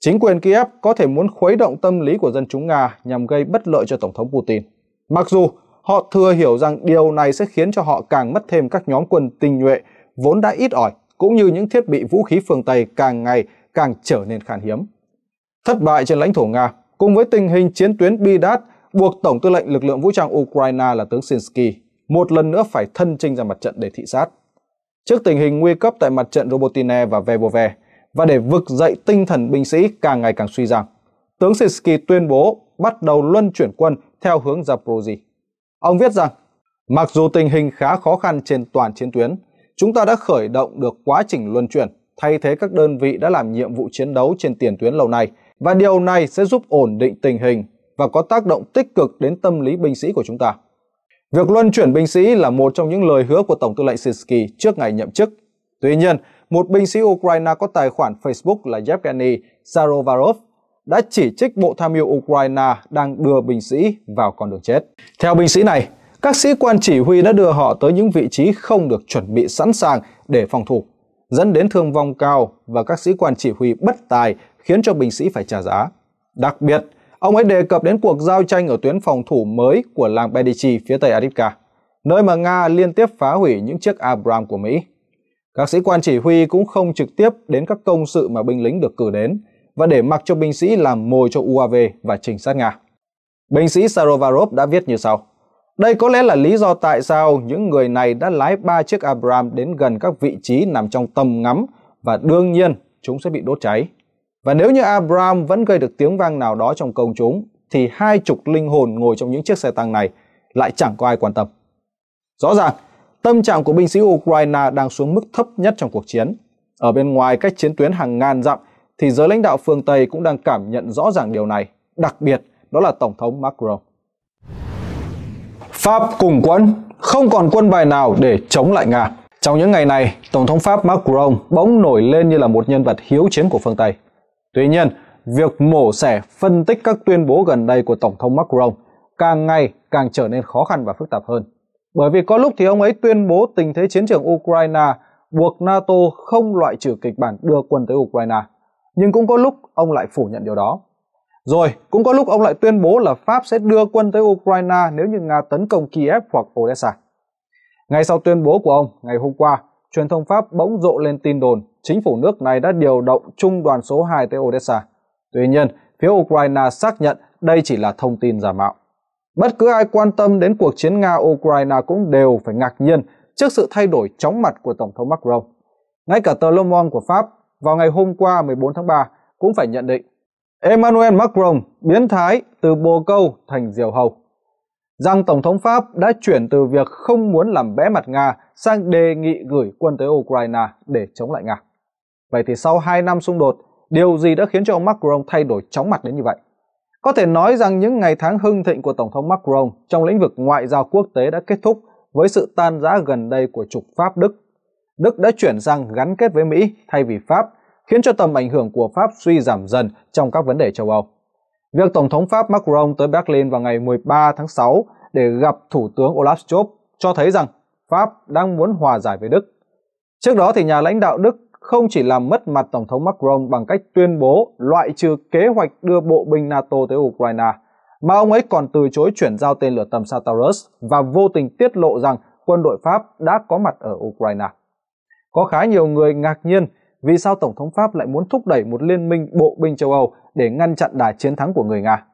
Chính quyền Kiev có thể muốn khuấy động tâm lý của dân chúng Nga nhằm gây bất lợi cho Tổng thống Putin. Mặc dù họ thừa hiểu rằng điều này sẽ khiến cho họ càng mất thêm các nhóm quân tinh nhuệ vốn đã ít ỏi, cũng như những thiết bị vũ khí phương Tây càng ngày càng trở nên khan hiếm. Thất bại trên lãnh thổ Nga cùng với tình hình chiến tuyến Bidat buộc Tổng tư lệnh lực lượng vũ trang Ukraine là tướng Sinsky một lần nữa phải thân trinh ra mặt trận để thị sát. Trước tình hình nguy cấp tại mặt trận Robotine và Vebove, và để vực dậy tinh thần binh sĩ càng ngày càng suy giảm. Tướng Sisky tuyên bố bắt đầu luân chuyển quân theo hướng Zaporozhye. Ông viết rằng, mặc dù tình hình khá khó khăn trên toàn chiến tuyến, chúng ta đã khởi động được quá trình luân chuyển, thay thế các đơn vị đã làm nhiệm vụ chiến đấu trên tiền tuyến lâu nay và điều này sẽ giúp ổn định tình hình và có tác động tích cực đến tâm lý binh sĩ của chúng ta. Việc luân chuyển binh sĩ là một trong những lời hứa của Tổng tư lệnh Sisky trước ngày nhậm chức. Tuy nhiên, một binh sĩ Ukraine có tài khoản Facebook là Yevgeny Zarovarov đã chỉ trích Bộ Tham mưu Ukraine đang đưa binh sĩ vào con đường chết. Theo binh sĩ này, các sĩ quan chỉ huy đã đưa họ tới những vị trí không được chuẩn bị sẵn sàng để phòng thủ, dẫn đến thương vong cao và các sĩ quan chỉ huy bất tài khiến cho binh sĩ phải trả giá. Đặc biệt, ông ấy đề cập đến cuộc giao tranh ở tuyến phòng thủ mới của làng Bedichi phía tây Adivka, nơi mà Nga liên tiếp phá hủy những chiếc Abram của Mỹ. Các sĩ quan chỉ huy cũng không trực tiếp đến các công sự mà binh lính được cử đến và để mặc cho binh sĩ làm mồi cho UAV và trình sát Nga. Binh sĩ Sarovarov đã viết như sau. Đây có lẽ là lý do tại sao những người này đã lái ba chiếc Abram đến gần các vị trí nằm trong tầm ngắm và đương nhiên chúng sẽ bị đốt cháy. Và nếu như Abram vẫn gây được tiếng vang nào đó trong công chúng thì hai chục linh hồn ngồi trong những chiếc xe tăng này lại chẳng có ai quan tâm. Rõ ràng, tâm trạng của binh sĩ Ukraine đang xuống mức thấp nhất trong cuộc chiến. Ở bên ngoài cách chiến tuyến hàng ngàn dặm thì giới lãnh đạo phương Tây cũng đang cảm nhận rõ ràng điều này, đặc biệt đó là Tổng thống Macron. Pháp cùng quẫn, không còn quân bài nào để chống lại Nga. Trong những ngày này, Tổng thống Pháp Macron bỗng nổi lên như là một nhân vật hiếu chiến của phương Tây. Tuy nhiên, việc mổ xẻ phân tích các tuyên bố gần đây của Tổng thống Macron càng ngày càng trở nên khó khăn và phức tạp hơn bởi vì có lúc thì ông ấy tuyên bố tình thế chiến trường Ukraine buộc NATO không loại trừ kịch bản đưa quân tới Ukraine. Nhưng cũng có lúc ông lại phủ nhận điều đó. Rồi, cũng có lúc ông lại tuyên bố là Pháp sẽ đưa quân tới Ukraine nếu như Nga tấn công Kiev hoặc Odessa. Ngay sau tuyên bố của ông ngày hôm qua, truyền thông Pháp bỗng rộ lên tin đồn chính phủ nước này đã điều động trung đoàn số 2 tới Odessa. Tuy nhiên, phía Ukraine xác nhận đây chỉ là thông tin giả mạo. Bất cứ ai quan tâm đến cuộc chiến Nga-Ukraine cũng đều phải ngạc nhiên trước sự thay đổi chóng mặt của Tổng thống Macron. Ngay cả tờ Le Monde của Pháp vào ngày hôm qua 14 tháng 3 cũng phải nhận định Emmanuel Macron biến thái từ bồ câu thành diều hầu. Rằng Tổng thống Pháp đã chuyển từ việc không muốn làm bẽ mặt Nga sang đề nghị gửi quân tới Ukraine để chống lại Nga. Vậy thì sau 2 năm xung đột, điều gì đã khiến cho ông Macron thay đổi chóng mặt đến như vậy? Có thể nói rằng những ngày tháng hưng thịnh của Tổng thống Macron trong lĩnh vực ngoại giao quốc tế đã kết thúc với sự tan rã gần đây của trục Pháp-Đức. Đức đã chuyển sang gắn kết với Mỹ thay vì Pháp, khiến cho tầm ảnh hưởng của Pháp suy giảm dần trong các vấn đề châu Âu. Việc Tổng thống Pháp Macron tới Berlin vào ngày 13 tháng 6 để gặp Thủ tướng Olaf Scholz cho thấy rằng Pháp đang muốn hòa giải với Đức. Trước đó thì nhà lãnh đạo Đức không chỉ làm mất mặt Tổng thống Macron bằng cách tuyên bố loại trừ kế hoạch đưa bộ binh NATO tới Ukraine, mà ông ấy còn từ chối chuyển giao tên lửa tầm Saturus và vô tình tiết lộ rằng quân đội Pháp đã có mặt ở Ukraine. Có khá nhiều người ngạc nhiên vì sao Tổng thống Pháp lại muốn thúc đẩy một liên minh bộ binh châu Âu để ngăn chặn đà chiến thắng của người Nga.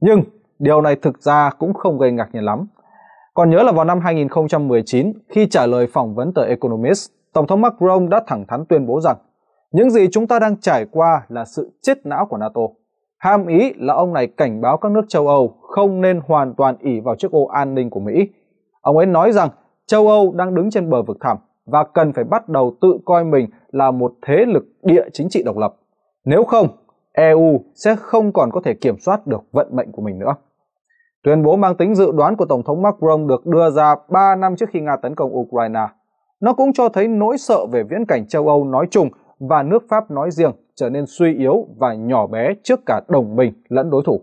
Nhưng điều này thực ra cũng không gây ngạc nhiên lắm. Còn nhớ là vào năm 2019, khi trả lời phỏng vấn tờ Economist, Tổng thống Macron đã thẳng thắn tuyên bố rằng những gì chúng ta đang trải qua là sự chết não của NATO. hàm ý là ông này cảnh báo các nước châu Âu không nên hoàn toàn ỉ vào chiếc ô an ninh của Mỹ. Ông ấy nói rằng châu Âu đang đứng trên bờ vực thẳm và cần phải bắt đầu tự coi mình là một thế lực địa chính trị độc lập. Nếu không, EU sẽ không còn có thể kiểm soát được vận mệnh của mình nữa. Tuyên bố mang tính dự đoán của Tổng thống Macron được đưa ra 3 năm trước khi Nga tấn công Ukraine nó cũng cho thấy nỗi sợ về viễn cảnh châu Âu nói chung và nước Pháp nói riêng trở nên suy yếu và nhỏ bé trước cả đồng minh lẫn đối thủ.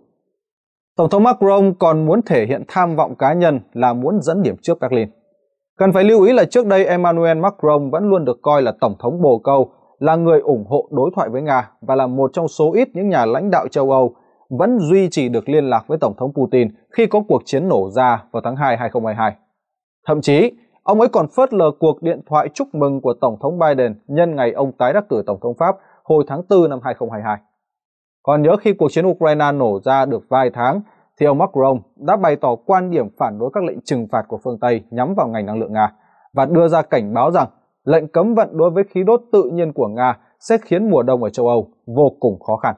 Tổng thống Macron còn muốn thể hiện tham vọng cá nhân là muốn dẫn điểm trước Berlin. Cần phải lưu ý là trước đây Emmanuel Macron vẫn luôn được coi là tổng thống bồ câu, là người ủng hộ đối thoại với Nga và là một trong số ít những nhà lãnh đạo châu Âu vẫn duy trì được liên lạc với Tổng thống Putin khi có cuộc chiến nổ ra vào tháng 2 2022. Thậm chí, Ông ấy còn phớt lờ cuộc điện thoại chúc mừng của Tổng thống Biden nhân ngày ông tái đắc cử Tổng thống Pháp hồi tháng 4 năm 2022. Còn nhớ khi cuộc chiến Ukraine nổ ra được vài tháng, thì ông Macron đã bày tỏ quan điểm phản đối các lệnh trừng phạt của phương Tây nhắm vào ngành năng lượng Nga và đưa ra cảnh báo rằng lệnh cấm vận đối với khí đốt tự nhiên của Nga sẽ khiến mùa đông ở châu Âu vô cùng khó khăn.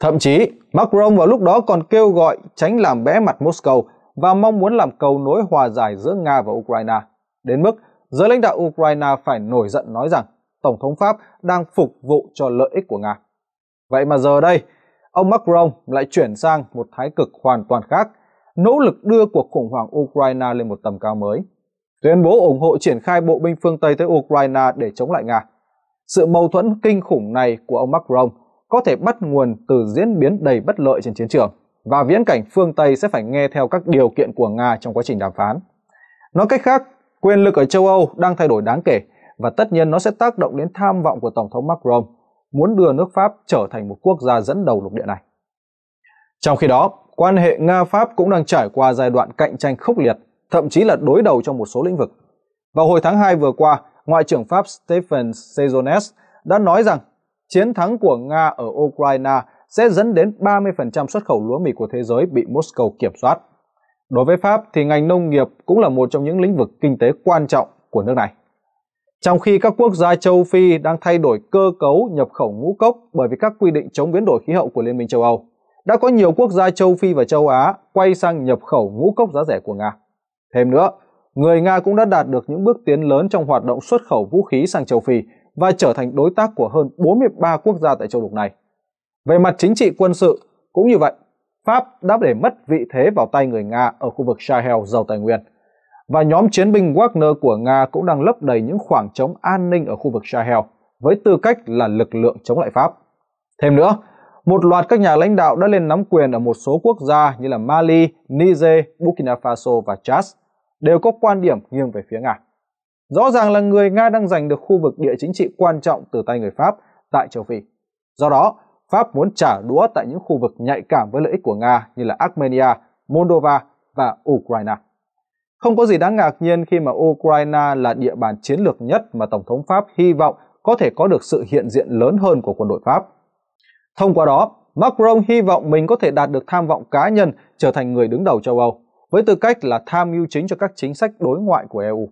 Thậm chí, Macron vào lúc đó còn kêu gọi tránh làm bẽ mặt Moscow và mong muốn làm cầu nối hòa giải giữa Nga và Ukraine, đến mức giới lãnh đạo Ukraine phải nổi giận nói rằng Tổng thống Pháp đang phục vụ cho lợi ích của Nga. Vậy mà giờ đây, ông Macron lại chuyển sang một thái cực hoàn toàn khác, nỗ lực đưa cuộc khủng hoảng Ukraine lên một tầm cao mới, tuyên bố ủng hộ triển khai bộ binh phương Tây tới Ukraine để chống lại Nga. Sự mâu thuẫn kinh khủng này của ông Macron có thể bắt nguồn từ diễn biến đầy bất lợi trên chiến trường và viễn cảnh phương Tây sẽ phải nghe theo các điều kiện của Nga trong quá trình đàm phán. Nói cách khác, quyền lực ở châu Âu đang thay đổi đáng kể và tất nhiên nó sẽ tác động đến tham vọng của Tổng thống Macron muốn đưa nước Pháp trở thành một quốc gia dẫn đầu lục địa này. Trong khi đó, quan hệ Nga-Pháp cũng đang trải qua giai đoạn cạnh tranh khốc liệt, thậm chí là đối đầu trong một số lĩnh vực. Vào hồi tháng 2 vừa qua, Ngoại trưởng Pháp Stephen Sejournes đã nói rằng chiến thắng của Nga ở Ukraine sẽ dẫn đến 30% xuất khẩu lúa mì của thế giới bị Moscow kiểm soát. Đối với Pháp thì ngành nông nghiệp cũng là một trong những lĩnh vực kinh tế quan trọng của nước này. Trong khi các quốc gia châu Phi đang thay đổi cơ cấu nhập khẩu ngũ cốc bởi vì các quy định chống biến đổi khí hậu của Liên minh châu Âu, đã có nhiều quốc gia châu Phi và châu Á quay sang nhập khẩu ngũ cốc giá rẻ của Nga. Thêm nữa, người Nga cũng đã đạt được những bước tiến lớn trong hoạt động xuất khẩu vũ khí sang châu Phi và trở thành đối tác của hơn 43 quốc gia tại châu lục này, về mặt chính trị quân sự, cũng như vậy, Pháp đã để mất vị thế vào tay người Nga ở khu vực Sahel giàu tài nguyên. Và nhóm chiến binh Wagner của Nga cũng đang lấp đầy những khoảng trống an ninh ở khu vực Sahel với tư cách là lực lượng chống lại Pháp. Thêm nữa, một loạt các nhà lãnh đạo đã lên nắm quyền ở một số quốc gia như là Mali, Niger, Burkina Faso và Chad đều có quan điểm nghiêng về phía Nga. Rõ ràng là người Nga đang giành được khu vực địa chính trị quan trọng từ tay người Pháp tại châu Phi. Do đó, Pháp muốn trả đũa tại những khu vực nhạy cảm với lợi ích của Nga như là Armenia, Moldova và Ukraine. Không có gì đáng ngạc nhiên khi mà Ukraine là địa bàn chiến lược nhất mà Tổng thống Pháp hy vọng có thể có được sự hiện diện lớn hơn của quân đội Pháp. Thông qua đó, Macron hy vọng mình có thể đạt được tham vọng cá nhân trở thành người đứng đầu châu Âu, với tư cách là tham mưu chính cho các chính sách đối ngoại của EU.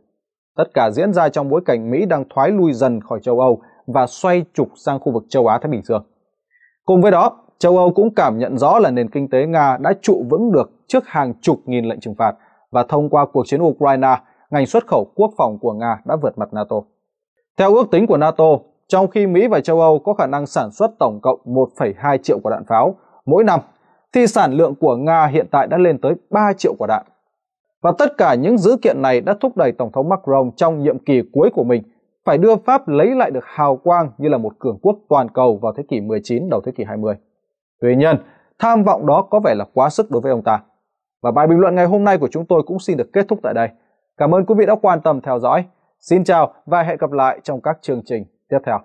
Tất cả diễn ra trong bối cảnh Mỹ đang thoái lui dần khỏi châu Âu và xoay trục sang khu vực châu Á-Thái Bình Dương. Cùng với đó, châu Âu cũng cảm nhận rõ là nền kinh tế Nga đã trụ vững được trước hàng chục nghìn lệnh trừng phạt và thông qua cuộc chiến Ukraine, ngành xuất khẩu quốc phòng của Nga đã vượt mặt NATO. Theo ước tính của NATO, trong khi Mỹ và châu Âu có khả năng sản xuất tổng cộng 1,2 triệu quả đạn pháo mỗi năm, thì sản lượng của Nga hiện tại đã lên tới 3 triệu quả đạn. Và tất cả những dữ kiện này đã thúc đẩy Tổng thống Macron trong nhiệm kỳ cuối của mình phải đưa Pháp lấy lại được hào quang như là một cường quốc toàn cầu vào thế kỷ 19 đầu thế kỷ 20. Tuy nhiên, tham vọng đó có vẻ là quá sức đối với ông ta. Và bài bình luận ngày hôm nay của chúng tôi cũng xin được kết thúc tại đây. Cảm ơn quý vị đã quan tâm theo dõi. Xin chào và hẹn gặp lại trong các chương trình tiếp theo.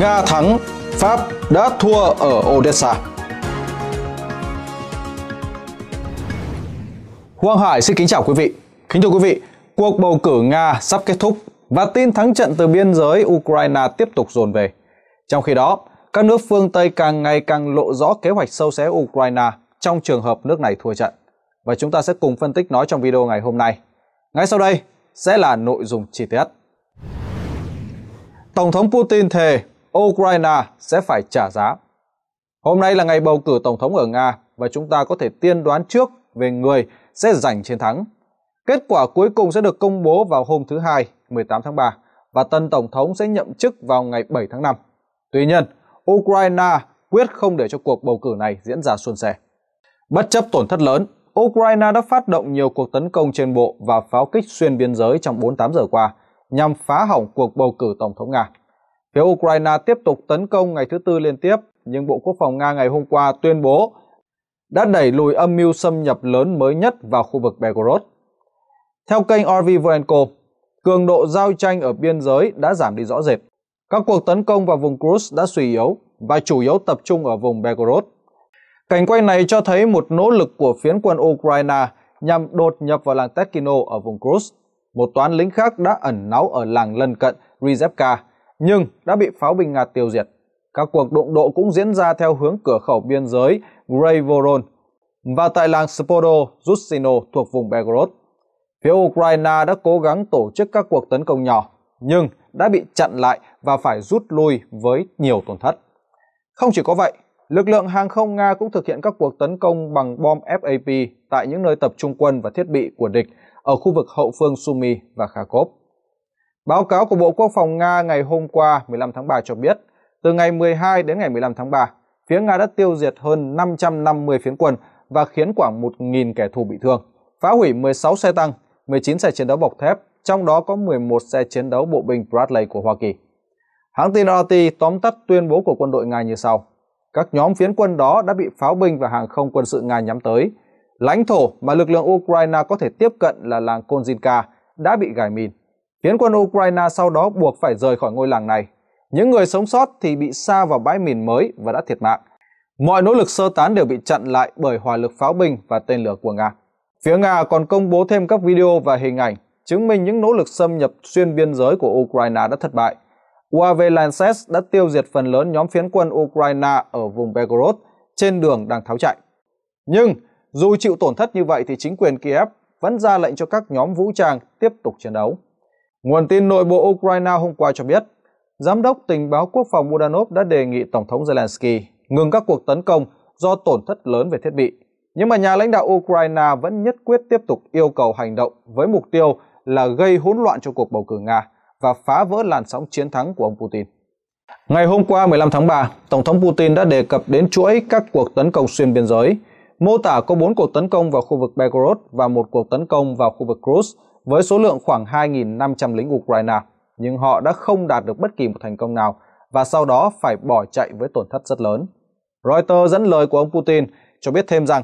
Nga thắng, Pháp đã thua ở Odessa. Hoàng Hải xin kính chào quý vị. Kính thưa quý vị, cuộc bầu cử Nga sắp kết thúc và tin thắng trận từ biên giới Ukraine tiếp tục dồn về. Trong khi đó, các nước phương Tây càng ngày càng lộ rõ kế hoạch sâu xé Ukraine trong trường hợp nước này thua trận. Và chúng ta sẽ cùng phân tích nó trong video ngày hôm nay. Ngay sau đây sẽ là nội dung chi tiết. Tổng thống Putin thề Ukraine sẽ phải trả giá. Hôm nay là ngày bầu cử tổng thống ở Nga và chúng ta có thể tiên đoán trước về người sẽ giành chiến thắng. Kết quả cuối cùng sẽ được công bố vào hôm thứ Hai, 18 tháng 3 và tân tổng thống sẽ nhậm chức vào ngày 7 tháng 5. Tuy nhiên, Ukraine quyết không để cho cuộc bầu cử này diễn ra suôn sẻ. Bất chấp tổn thất lớn, Ukraine đã phát động nhiều cuộc tấn công trên bộ và pháo kích xuyên biên giới trong 48 giờ qua nhằm phá hỏng cuộc bầu cử tổng thống Nga. Phía Ukraine tiếp tục tấn công ngày thứ tư liên tiếp, nhưng Bộ Quốc phòng Nga ngày hôm qua tuyên bố đã đẩy lùi âm mưu xâm nhập lớn mới nhất vào khu vực Belgorod. Theo kênh Rv Orvivorenko, cường độ giao tranh ở biên giới đã giảm đi rõ rệt. Các cuộc tấn công vào vùng Cruz đã suy yếu và chủ yếu tập trung ở vùng Belgorod. Cảnh quay này cho thấy một nỗ lực của phiến quân Ukraine nhằm đột nhập vào làng Tetkino ở vùng Cruz. Một toán lính khác đã ẩn náu ở làng lân cận Rizevka nhưng đã bị pháo binh Nga tiêu diệt. Các cuộc đụng độ cũng diễn ra theo hướng cửa khẩu biên giới Grey Voron và tại làng Spodo Zustino thuộc vùng Belgorod. Phía Ukraine đã cố gắng tổ chức các cuộc tấn công nhỏ, nhưng đã bị chặn lại và phải rút lui với nhiều tổn thất. Không chỉ có vậy, lực lượng hàng không Nga cũng thực hiện các cuộc tấn công bằng bom FAP tại những nơi tập trung quân và thiết bị của địch ở khu vực hậu phương Sumi và Kharkov. Báo cáo của Bộ Quốc phòng Nga ngày hôm qua 15 tháng 3 cho biết, từ ngày 12 đến ngày 15 tháng 3, phía Nga đã tiêu diệt hơn 550 phiến quân và khiến khoảng 1.000 kẻ thù bị thương, phá hủy 16 xe tăng, 19 xe chiến đấu bọc thép, trong đó có 11 xe chiến đấu bộ binh Bradley của Hoa Kỳ. Hãng tin RT tóm tắt tuyên bố của quân đội Nga như sau. Các nhóm phiến quân đó đã bị pháo binh và hàng không quân sự Nga nhắm tới. Lãnh thổ mà lực lượng Ukraine có thể tiếp cận là làng Konzinka đã bị gài mìn. Phiến quân Ukraine sau đó buộc phải rời khỏi ngôi làng này. Những người sống sót thì bị xa vào bãi mìn mới và đã thiệt mạng. Mọi nỗ lực sơ tán đều bị chặn lại bởi hỏa lực pháo binh và tên lửa của Nga. Phía Nga còn công bố thêm các video và hình ảnh chứng minh những nỗ lực xâm nhập xuyên biên giới của Ukraine đã thất bại. UAV Lancet đã tiêu diệt phần lớn nhóm phiến quân Ukraine ở vùng Belgorod trên đường đang tháo chạy. Nhưng dù chịu tổn thất như vậy thì chính quyền Kiev vẫn ra lệnh cho các nhóm vũ trang tiếp tục chiến đấu. Nguồn tin nội bộ Ukraine hôm qua cho biết, Giám đốc tình báo quốc phòng Budanov đã đề nghị Tổng thống Zelensky ngừng các cuộc tấn công do tổn thất lớn về thiết bị. Nhưng mà nhà lãnh đạo Ukraine vẫn nhất quyết tiếp tục yêu cầu hành động với mục tiêu là gây hỗn loạn cho cuộc bầu cử Nga và phá vỡ làn sóng chiến thắng của ông Putin. Ngày hôm qua 15 tháng 3, Tổng thống Putin đã đề cập đến chuỗi các cuộc tấn công xuyên biên giới, mô tả có 4 cuộc tấn công vào khu vực Belgorod và một cuộc tấn công vào khu vực Cruz với số lượng khoảng 2.500 lính Ukraine, nhưng họ đã không đạt được bất kỳ một thành công nào và sau đó phải bỏ chạy với tổn thất rất lớn. Reuters dẫn lời của ông Putin cho biết thêm rằng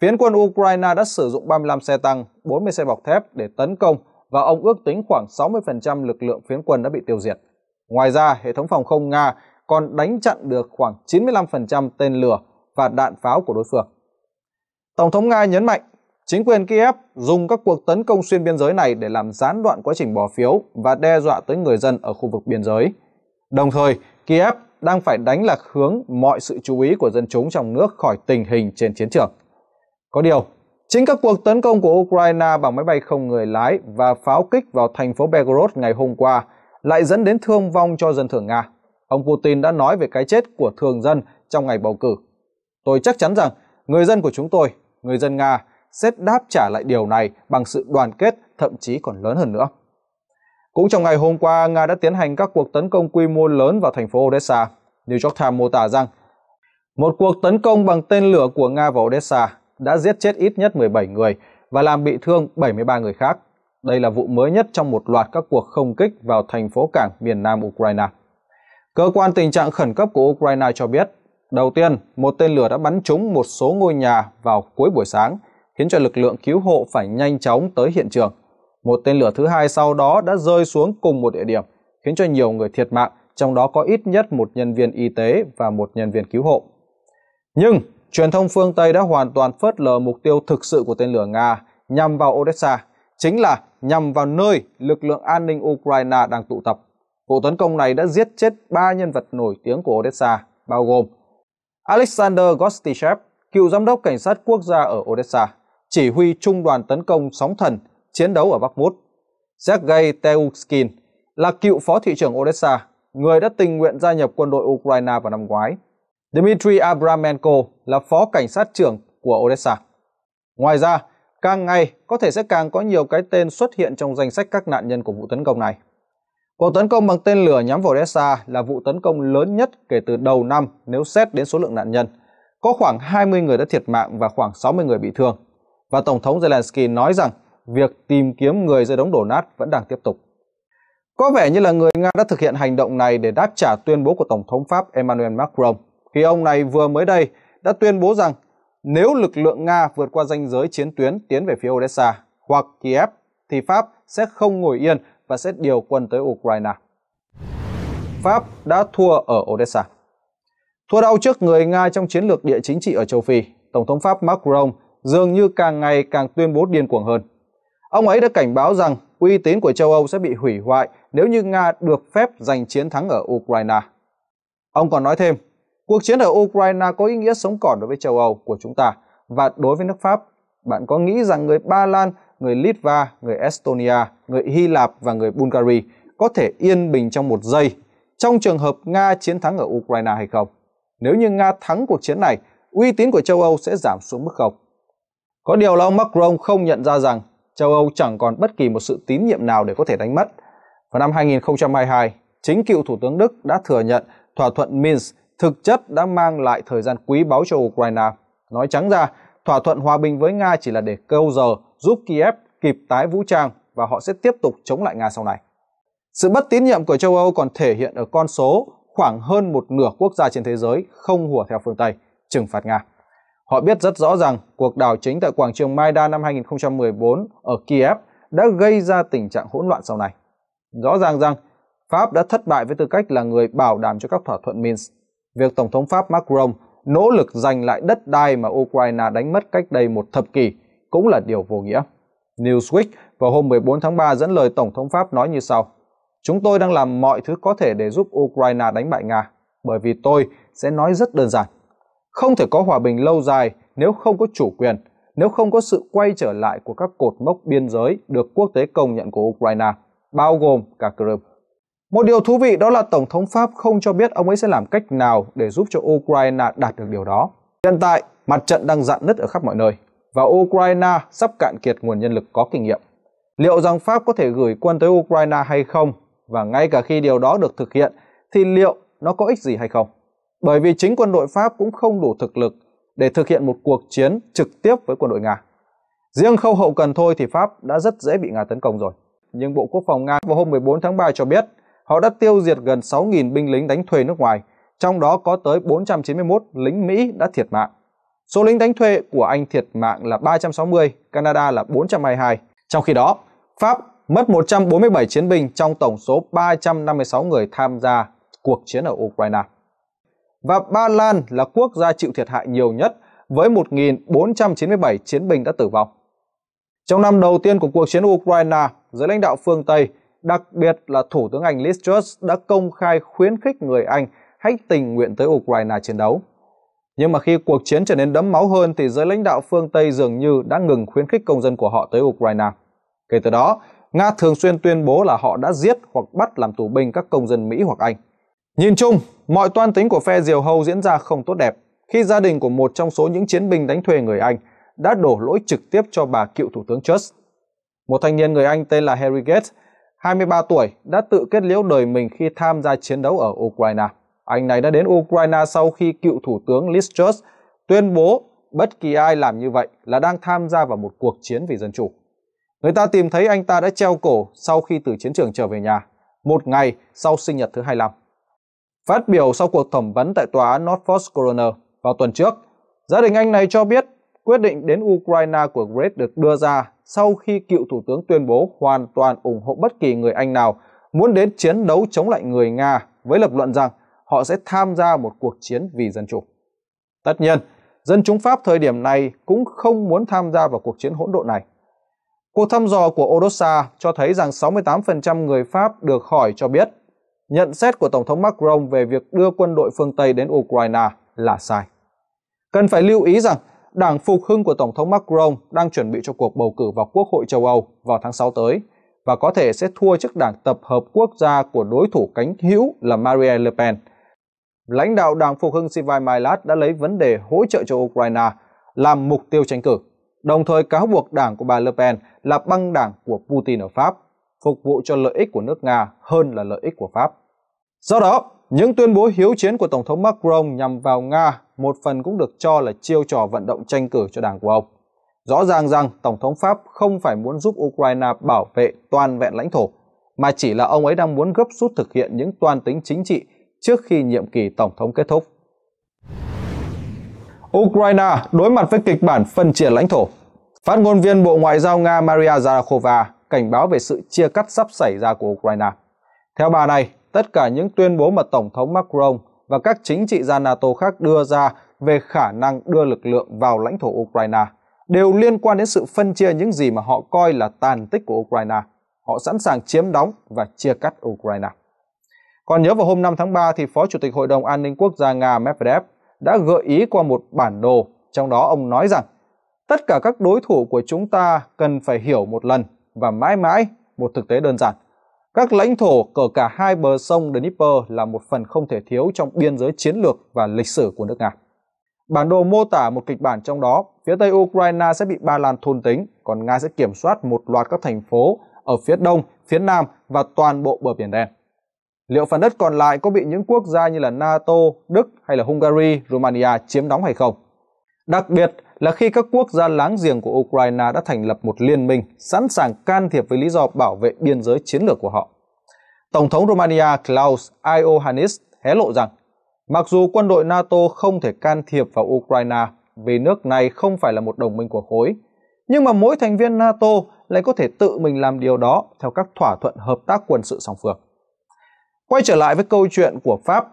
phiến quân Ukraine đã sử dụng 35 xe tăng, 40 xe bọc thép để tấn công và ông ước tính khoảng 60% lực lượng phiến quân đã bị tiêu diệt. Ngoài ra, hệ thống phòng không Nga còn đánh chặn được khoảng 95% tên lửa và đạn pháo của đối phương. Tổng thống Nga nhấn mạnh Chính quyền Kiev dùng các cuộc tấn công xuyên biên giới này để làm gián đoạn quá trình bỏ phiếu và đe dọa tới người dân ở khu vực biên giới. Đồng thời, Kiev đang phải đánh lạc hướng mọi sự chú ý của dân chúng trong nước khỏi tình hình trên chiến trường. Có điều, chính các cuộc tấn công của Ukraine bằng máy bay không người lái và pháo kích vào thành phố Belgorod ngày hôm qua lại dẫn đến thương vong cho dân thường Nga. Ông Putin đã nói về cái chết của thường dân trong ngày bầu cử. Tôi chắc chắn rằng người dân của chúng tôi, người dân Nga xét đáp trả lại điều này bằng sự đoàn kết thậm chí còn lớn hơn nữa. Cũng trong ngày hôm qua, Nga đã tiến hành các cuộc tấn công quy mô lớn vào thành phố Odessa. New York Times mô tả rằng một cuộc tấn công bằng tên lửa của Nga vào Odessa đã giết chết ít nhất 17 người và làm bị thương 73 người khác. Đây là vụ mới nhất trong một loạt các cuộc không kích vào thành phố cảng miền nam Ukraine. Cơ quan tình trạng khẩn cấp của Ukraine cho biết, đầu tiên, một tên lửa đã bắn trúng một số ngôi nhà vào cuối buổi sáng, khiến cho lực lượng cứu hộ phải nhanh chóng tới hiện trường. Một tên lửa thứ hai sau đó đã rơi xuống cùng một địa điểm, khiến cho nhiều người thiệt mạng, trong đó có ít nhất một nhân viên y tế và một nhân viên cứu hộ. Nhưng, truyền thông phương Tây đã hoàn toàn phớt lờ mục tiêu thực sự của tên lửa Nga nhằm vào Odessa, chính là nhằm vào nơi lực lượng an ninh Ukraine đang tụ tập. Vụ tấn công này đã giết chết ba nhân vật nổi tiếng của Odessa, bao gồm Alexander Gostichev, cựu giám đốc cảnh sát quốc gia ở Odessa, chỉ huy trung đoàn tấn công sóng thần chiến đấu ở Bakhmut. Sergei Teushkin là cựu phó thị trưởng Odessa, người đã tình nguyện gia nhập quân đội Ukraine vào năm ngoái. Dmitry Abramenko là phó cảnh sát trưởng của Odessa. Ngoài ra, càng ngày có thể sẽ càng có nhiều cái tên xuất hiện trong danh sách các nạn nhân của vụ tấn công này. Cuộc tấn công bằng tên lửa nhắm vào Odessa là vụ tấn công lớn nhất kể từ đầu năm nếu xét đến số lượng nạn nhân. Có khoảng 20 người đã thiệt mạng và khoảng 60 người bị thương và Tổng thống Zelensky nói rằng việc tìm kiếm người rơi đống đổ nát vẫn đang tiếp tục. Có vẻ như là người Nga đã thực hiện hành động này để đáp trả tuyên bố của Tổng thống Pháp Emmanuel Macron khi ông này vừa mới đây đã tuyên bố rằng nếu lực lượng Nga vượt qua ranh giới chiến tuyến tiến về phía Odessa hoặc Kiev thì Pháp sẽ không ngồi yên và sẽ điều quân tới Ukraine. Pháp đã thua ở Odessa. Thua đau trước người Nga trong chiến lược địa chính trị ở châu Phi, Tổng thống Pháp Macron dường như càng ngày càng tuyên bố điên cuồng hơn. Ông ấy đã cảnh báo rằng uy tín của châu Âu sẽ bị hủy hoại nếu như Nga được phép giành chiến thắng ở Ukraine. Ông còn nói thêm, cuộc chiến ở Ukraine có ý nghĩa sống còn đối với châu Âu của chúng ta và đối với nước Pháp. Bạn có nghĩ rằng người Ba Lan, người Litva, người Estonia, người Hy Lạp và người Bulgaria có thể yên bình trong một giây trong trường hợp Nga chiến thắng ở Ukraine hay không? Nếu như Nga thắng cuộc chiến này, uy tín của châu Âu sẽ giảm xuống mức không? Có điều là ông Macron không nhận ra rằng châu Âu chẳng còn bất kỳ một sự tín nhiệm nào để có thể đánh mất. Vào năm 2022, chính cựu Thủ tướng Đức đã thừa nhận thỏa thuận Minsk thực chất đã mang lại thời gian quý báu cho Ukraine. Nói trắng ra, thỏa thuận hòa bình với Nga chỉ là để câu giờ giúp Kiev kịp tái vũ trang và họ sẽ tiếp tục chống lại Nga sau này. Sự bất tín nhiệm của châu Âu còn thể hiện ở con số khoảng hơn một nửa quốc gia trên thế giới không hùa theo phương Tây, trừng phạt Nga. Họ biết rất rõ rằng cuộc đảo chính tại quảng trường Maidan năm 2014 ở Kiev đã gây ra tình trạng hỗn loạn sau này. Rõ ràng rằng Pháp đã thất bại với tư cách là người bảo đảm cho các thỏa thuận Minsk. Việc Tổng thống Pháp Macron nỗ lực giành lại đất đai mà Ukraine đánh mất cách đây một thập kỷ cũng là điều vô nghĩa. Newsweek vào hôm 14 tháng 3 dẫn lời Tổng thống Pháp nói như sau. Chúng tôi đang làm mọi thứ có thể để giúp Ukraine đánh bại Nga, bởi vì tôi sẽ nói rất đơn giản. Không thể có hòa bình lâu dài nếu không có chủ quyền, nếu không có sự quay trở lại của các cột mốc biên giới được quốc tế công nhận của Ukraine, bao gồm cả Crimea. Một điều thú vị đó là Tổng thống Pháp không cho biết ông ấy sẽ làm cách nào để giúp cho Ukraine đạt được điều đó. Hiện tại, mặt trận đang dạn nứt ở khắp mọi nơi và Ukraine sắp cạn kiệt nguồn nhân lực có kinh nghiệm. Liệu rằng Pháp có thể gửi quân tới Ukraine hay không? Và ngay cả khi điều đó được thực hiện thì liệu nó có ích gì hay không? bởi vì chính quân đội Pháp cũng không đủ thực lực để thực hiện một cuộc chiến trực tiếp với quân đội Nga. Riêng khâu hậu cần thôi thì Pháp đã rất dễ bị Nga tấn công rồi. Nhưng Bộ Quốc phòng Nga vào hôm 14 tháng 3 cho biết họ đã tiêu diệt gần 6.000 binh lính đánh thuê nước ngoài, trong đó có tới 491 lính Mỹ đã thiệt mạng. Số lính đánh thuê của Anh thiệt mạng là 360, Canada là 422. Trong khi đó, Pháp mất 147 chiến binh trong tổng số 356 người tham gia cuộc chiến ở Ukraine và Ba Lan là quốc gia chịu thiệt hại nhiều nhất với 1.497 chiến binh đã tử vong. Trong năm đầu tiên của cuộc chiến Ukraine, giới lãnh đạo phương Tây, đặc biệt là Thủ tướng Anh Liz Truss đã công khai khuyến khích người Anh hãy tình nguyện tới Ukraine chiến đấu. Nhưng mà khi cuộc chiến trở nên đẫm máu hơn thì giới lãnh đạo phương Tây dường như đã ngừng khuyến khích công dân của họ tới Ukraine. Kể từ đó, Nga thường xuyên tuyên bố là họ đã giết hoặc bắt làm tù binh các công dân Mỹ hoặc Anh. Nhìn chung, mọi toan tính của phe Diều Hâu diễn ra không tốt đẹp khi gia đình của một trong số những chiến binh đánh thuê người Anh đã đổ lỗi trực tiếp cho bà cựu Thủ tướng Truss. Một thanh niên người Anh tên là Harry Gates, 23 tuổi, đã tự kết liễu đời mình khi tham gia chiến đấu ở Ukraine. Anh này đã đến Ukraine sau khi cựu Thủ tướng Liz Truss tuyên bố bất kỳ ai làm như vậy là đang tham gia vào một cuộc chiến vì dân chủ. Người ta tìm thấy anh ta đã treo cổ sau khi từ chiến trường trở về nhà, một ngày sau sinh nhật thứ 25. Phát biểu sau cuộc thẩm vấn tại tòa án Norfolk Coroner vào tuần trước, gia đình anh này cho biết quyết định đến Ukraine của Great được đưa ra sau khi cựu thủ tướng tuyên bố hoàn toàn ủng hộ bất kỳ người Anh nào muốn đến chiến đấu chống lại người Nga với lập luận rằng họ sẽ tham gia một cuộc chiến vì dân chủ. Tất nhiên, dân chúng Pháp thời điểm này cũng không muốn tham gia vào cuộc chiến hỗn độn này. Cuộc thăm dò của Odossa cho thấy rằng 68% người Pháp được hỏi cho biết nhận xét của Tổng thống Macron về việc đưa quân đội phương Tây đến Ukraine là sai. Cần phải lưu ý rằng đảng phục hưng của Tổng thống Macron đang chuẩn bị cho cuộc bầu cử vào Quốc hội châu Âu vào tháng 6 tới và có thể sẽ thua trước đảng tập hợp quốc gia của đối thủ cánh hữu là Marie Le Pen. Lãnh đạo đảng phục hưng Sylvain Mailat đã lấy vấn đề hỗ trợ cho Ukraine làm mục tiêu tranh cử, đồng thời cáo buộc đảng của bà Le Pen là băng đảng của Putin ở Pháp phục vụ cho lợi ích của nước Nga hơn là lợi ích của Pháp. Do đó, những tuyên bố hiếu chiến của Tổng thống Macron nhằm vào Nga một phần cũng được cho là chiêu trò vận động tranh cử cho đảng của ông. Rõ ràng rằng Tổng thống Pháp không phải muốn giúp Ukraine bảo vệ toàn vẹn lãnh thổ, mà chỉ là ông ấy đang muốn gấp rút thực hiện những toàn tính chính trị trước khi nhiệm kỳ Tổng thống kết thúc. Ukraine đối mặt với kịch bản phân chia lãnh thổ. Phát ngôn viên Bộ Ngoại giao Nga Maria Zarakova cảnh báo về sự chia cắt sắp xảy ra của Ukraine. Theo bà này, tất cả những tuyên bố mà Tổng thống Macron và các chính trị gia NATO khác đưa ra về khả năng đưa lực lượng vào lãnh thổ Ukraine đều liên quan đến sự phân chia những gì mà họ coi là tàn tích của Ukraine. Họ sẵn sàng chiếm đóng và chia cắt Ukraine. Còn nhớ vào hôm 5 tháng 3 thì Phó Chủ tịch Hội đồng An ninh Quốc gia Nga Medvedev đã gợi ý qua một bản đồ, trong đó ông nói rằng tất cả các đối thủ của chúng ta cần phải hiểu một lần và mãi mãi một thực tế đơn giản. Các lãnh thổ cờ cả hai bờ sông Dnieper là một phần không thể thiếu trong biên giới chiến lược và lịch sử của nước Nga. Bản đồ mô tả một kịch bản trong đó, phía Tây Ukraine sẽ bị Ba Lan thôn tính, còn Nga sẽ kiểm soát một loạt các thành phố ở phía Đông, phía Nam và toàn bộ bờ Biển Đen. Liệu phần đất còn lại có bị những quốc gia như là NATO, Đức hay là Hungary, Romania chiếm đóng hay không? Đặc biệt là khi các quốc gia láng giềng của Ukraine đã thành lập một liên minh sẵn sàng can thiệp với lý do bảo vệ biên giới chiến lược của họ. Tổng thống Romania Klaus Iohannis hé lộ rằng mặc dù quân đội NATO không thể can thiệp vào Ukraine vì nước này không phải là một đồng minh của khối, nhưng mà mỗi thành viên NATO lại có thể tự mình làm điều đó theo các thỏa thuận hợp tác quân sự song phương. Quay trở lại với câu chuyện của Pháp,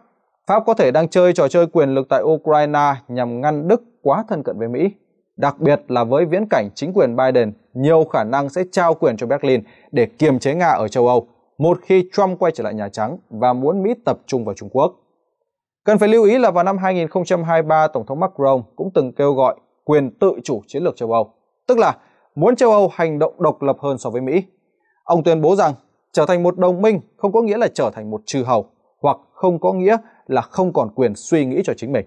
Pháp có thể đang chơi trò chơi quyền lực tại Ukraine nhằm ngăn Đức quá thân cận với Mỹ. Đặc biệt là với viễn cảnh chính quyền Biden nhiều khả năng sẽ trao quyền cho Berlin để kiềm chế Nga ở châu Âu một khi Trump quay trở lại Nhà Trắng và muốn Mỹ tập trung vào Trung Quốc. Cần phải lưu ý là vào năm 2023, Tổng thống Macron cũng từng kêu gọi quyền tự chủ chiến lược châu Âu, tức là muốn châu Âu hành động độc lập hơn so với Mỹ. Ông tuyên bố rằng trở thành một đồng minh không có nghĩa là trở thành một trừ hầu hoặc không có nghĩa là không còn quyền suy nghĩ cho chính mình.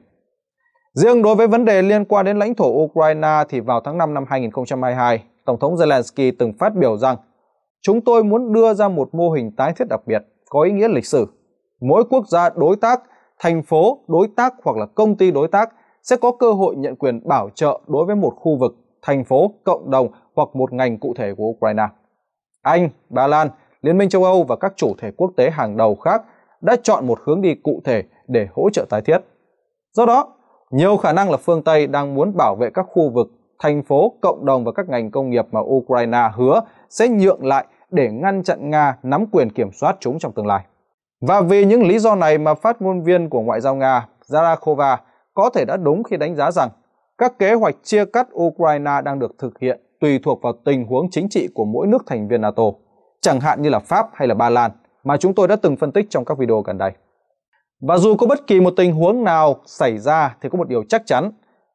Riêng đối với vấn đề liên quan đến lãnh thổ Ukraine thì vào tháng 5 năm 2022, Tổng thống Zelensky từng phát biểu rằng Chúng tôi muốn đưa ra một mô hình tái thiết đặc biệt có ý nghĩa lịch sử. Mỗi quốc gia đối tác, thành phố đối tác hoặc là công ty đối tác sẽ có cơ hội nhận quyền bảo trợ đối với một khu vực, thành phố, cộng đồng hoặc một ngành cụ thể của Ukraine. Anh, Ba Lan, Liên minh châu Âu và các chủ thể quốc tế hàng đầu khác đã chọn một hướng đi cụ thể để hỗ trợ tái thiết. Do đó, nhiều khả năng là phương Tây đang muốn bảo vệ các khu vực, thành phố, cộng đồng và các ngành công nghiệp mà Ukraine hứa sẽ nhượng lại để ngăn chặn Nga nắm quyền kiểm soát chúng trong tương lai. Và vì những lý do này mà phát ngôn viên của Ngoại giao Nga Zarakova có thể đã đúng khi đánh giá rằng các kế hoạch chia cắt Ukraine đang được thực hiện tùy thuộc vào tình huống chính trị của mỗi nước thành viên NATO, chẳng hạn như là Pháp hay là Ba Lan mà chúng tôi đã từng phân tích trong các video gần đây. Và dù có bất kỳ một tình huống nào xảy ra thì có một điều chắc chắn,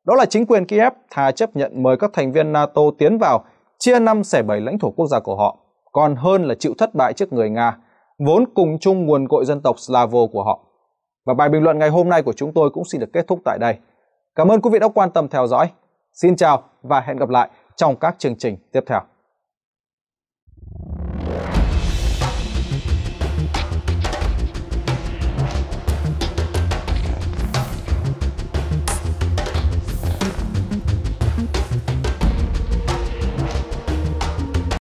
đó là chính quyền Kiev thà chấp nhận mời các thành viên NATO tiến vào chia năm xẻ bảy lãnh thổ quốc gia của họ, còn hơn là chịu thất bại trước người Nga, vốn cùng chung nguồn cội dân tộc Slavo của họ. Và bài bình luận ngày hôm nay của chúng tôi cũng xin được kết thúc tại đây. Cảm ơn quý vị đã quan tâm theo dõi. Xin chào và hẹn gặp lại trong các chương trình tiếp theo.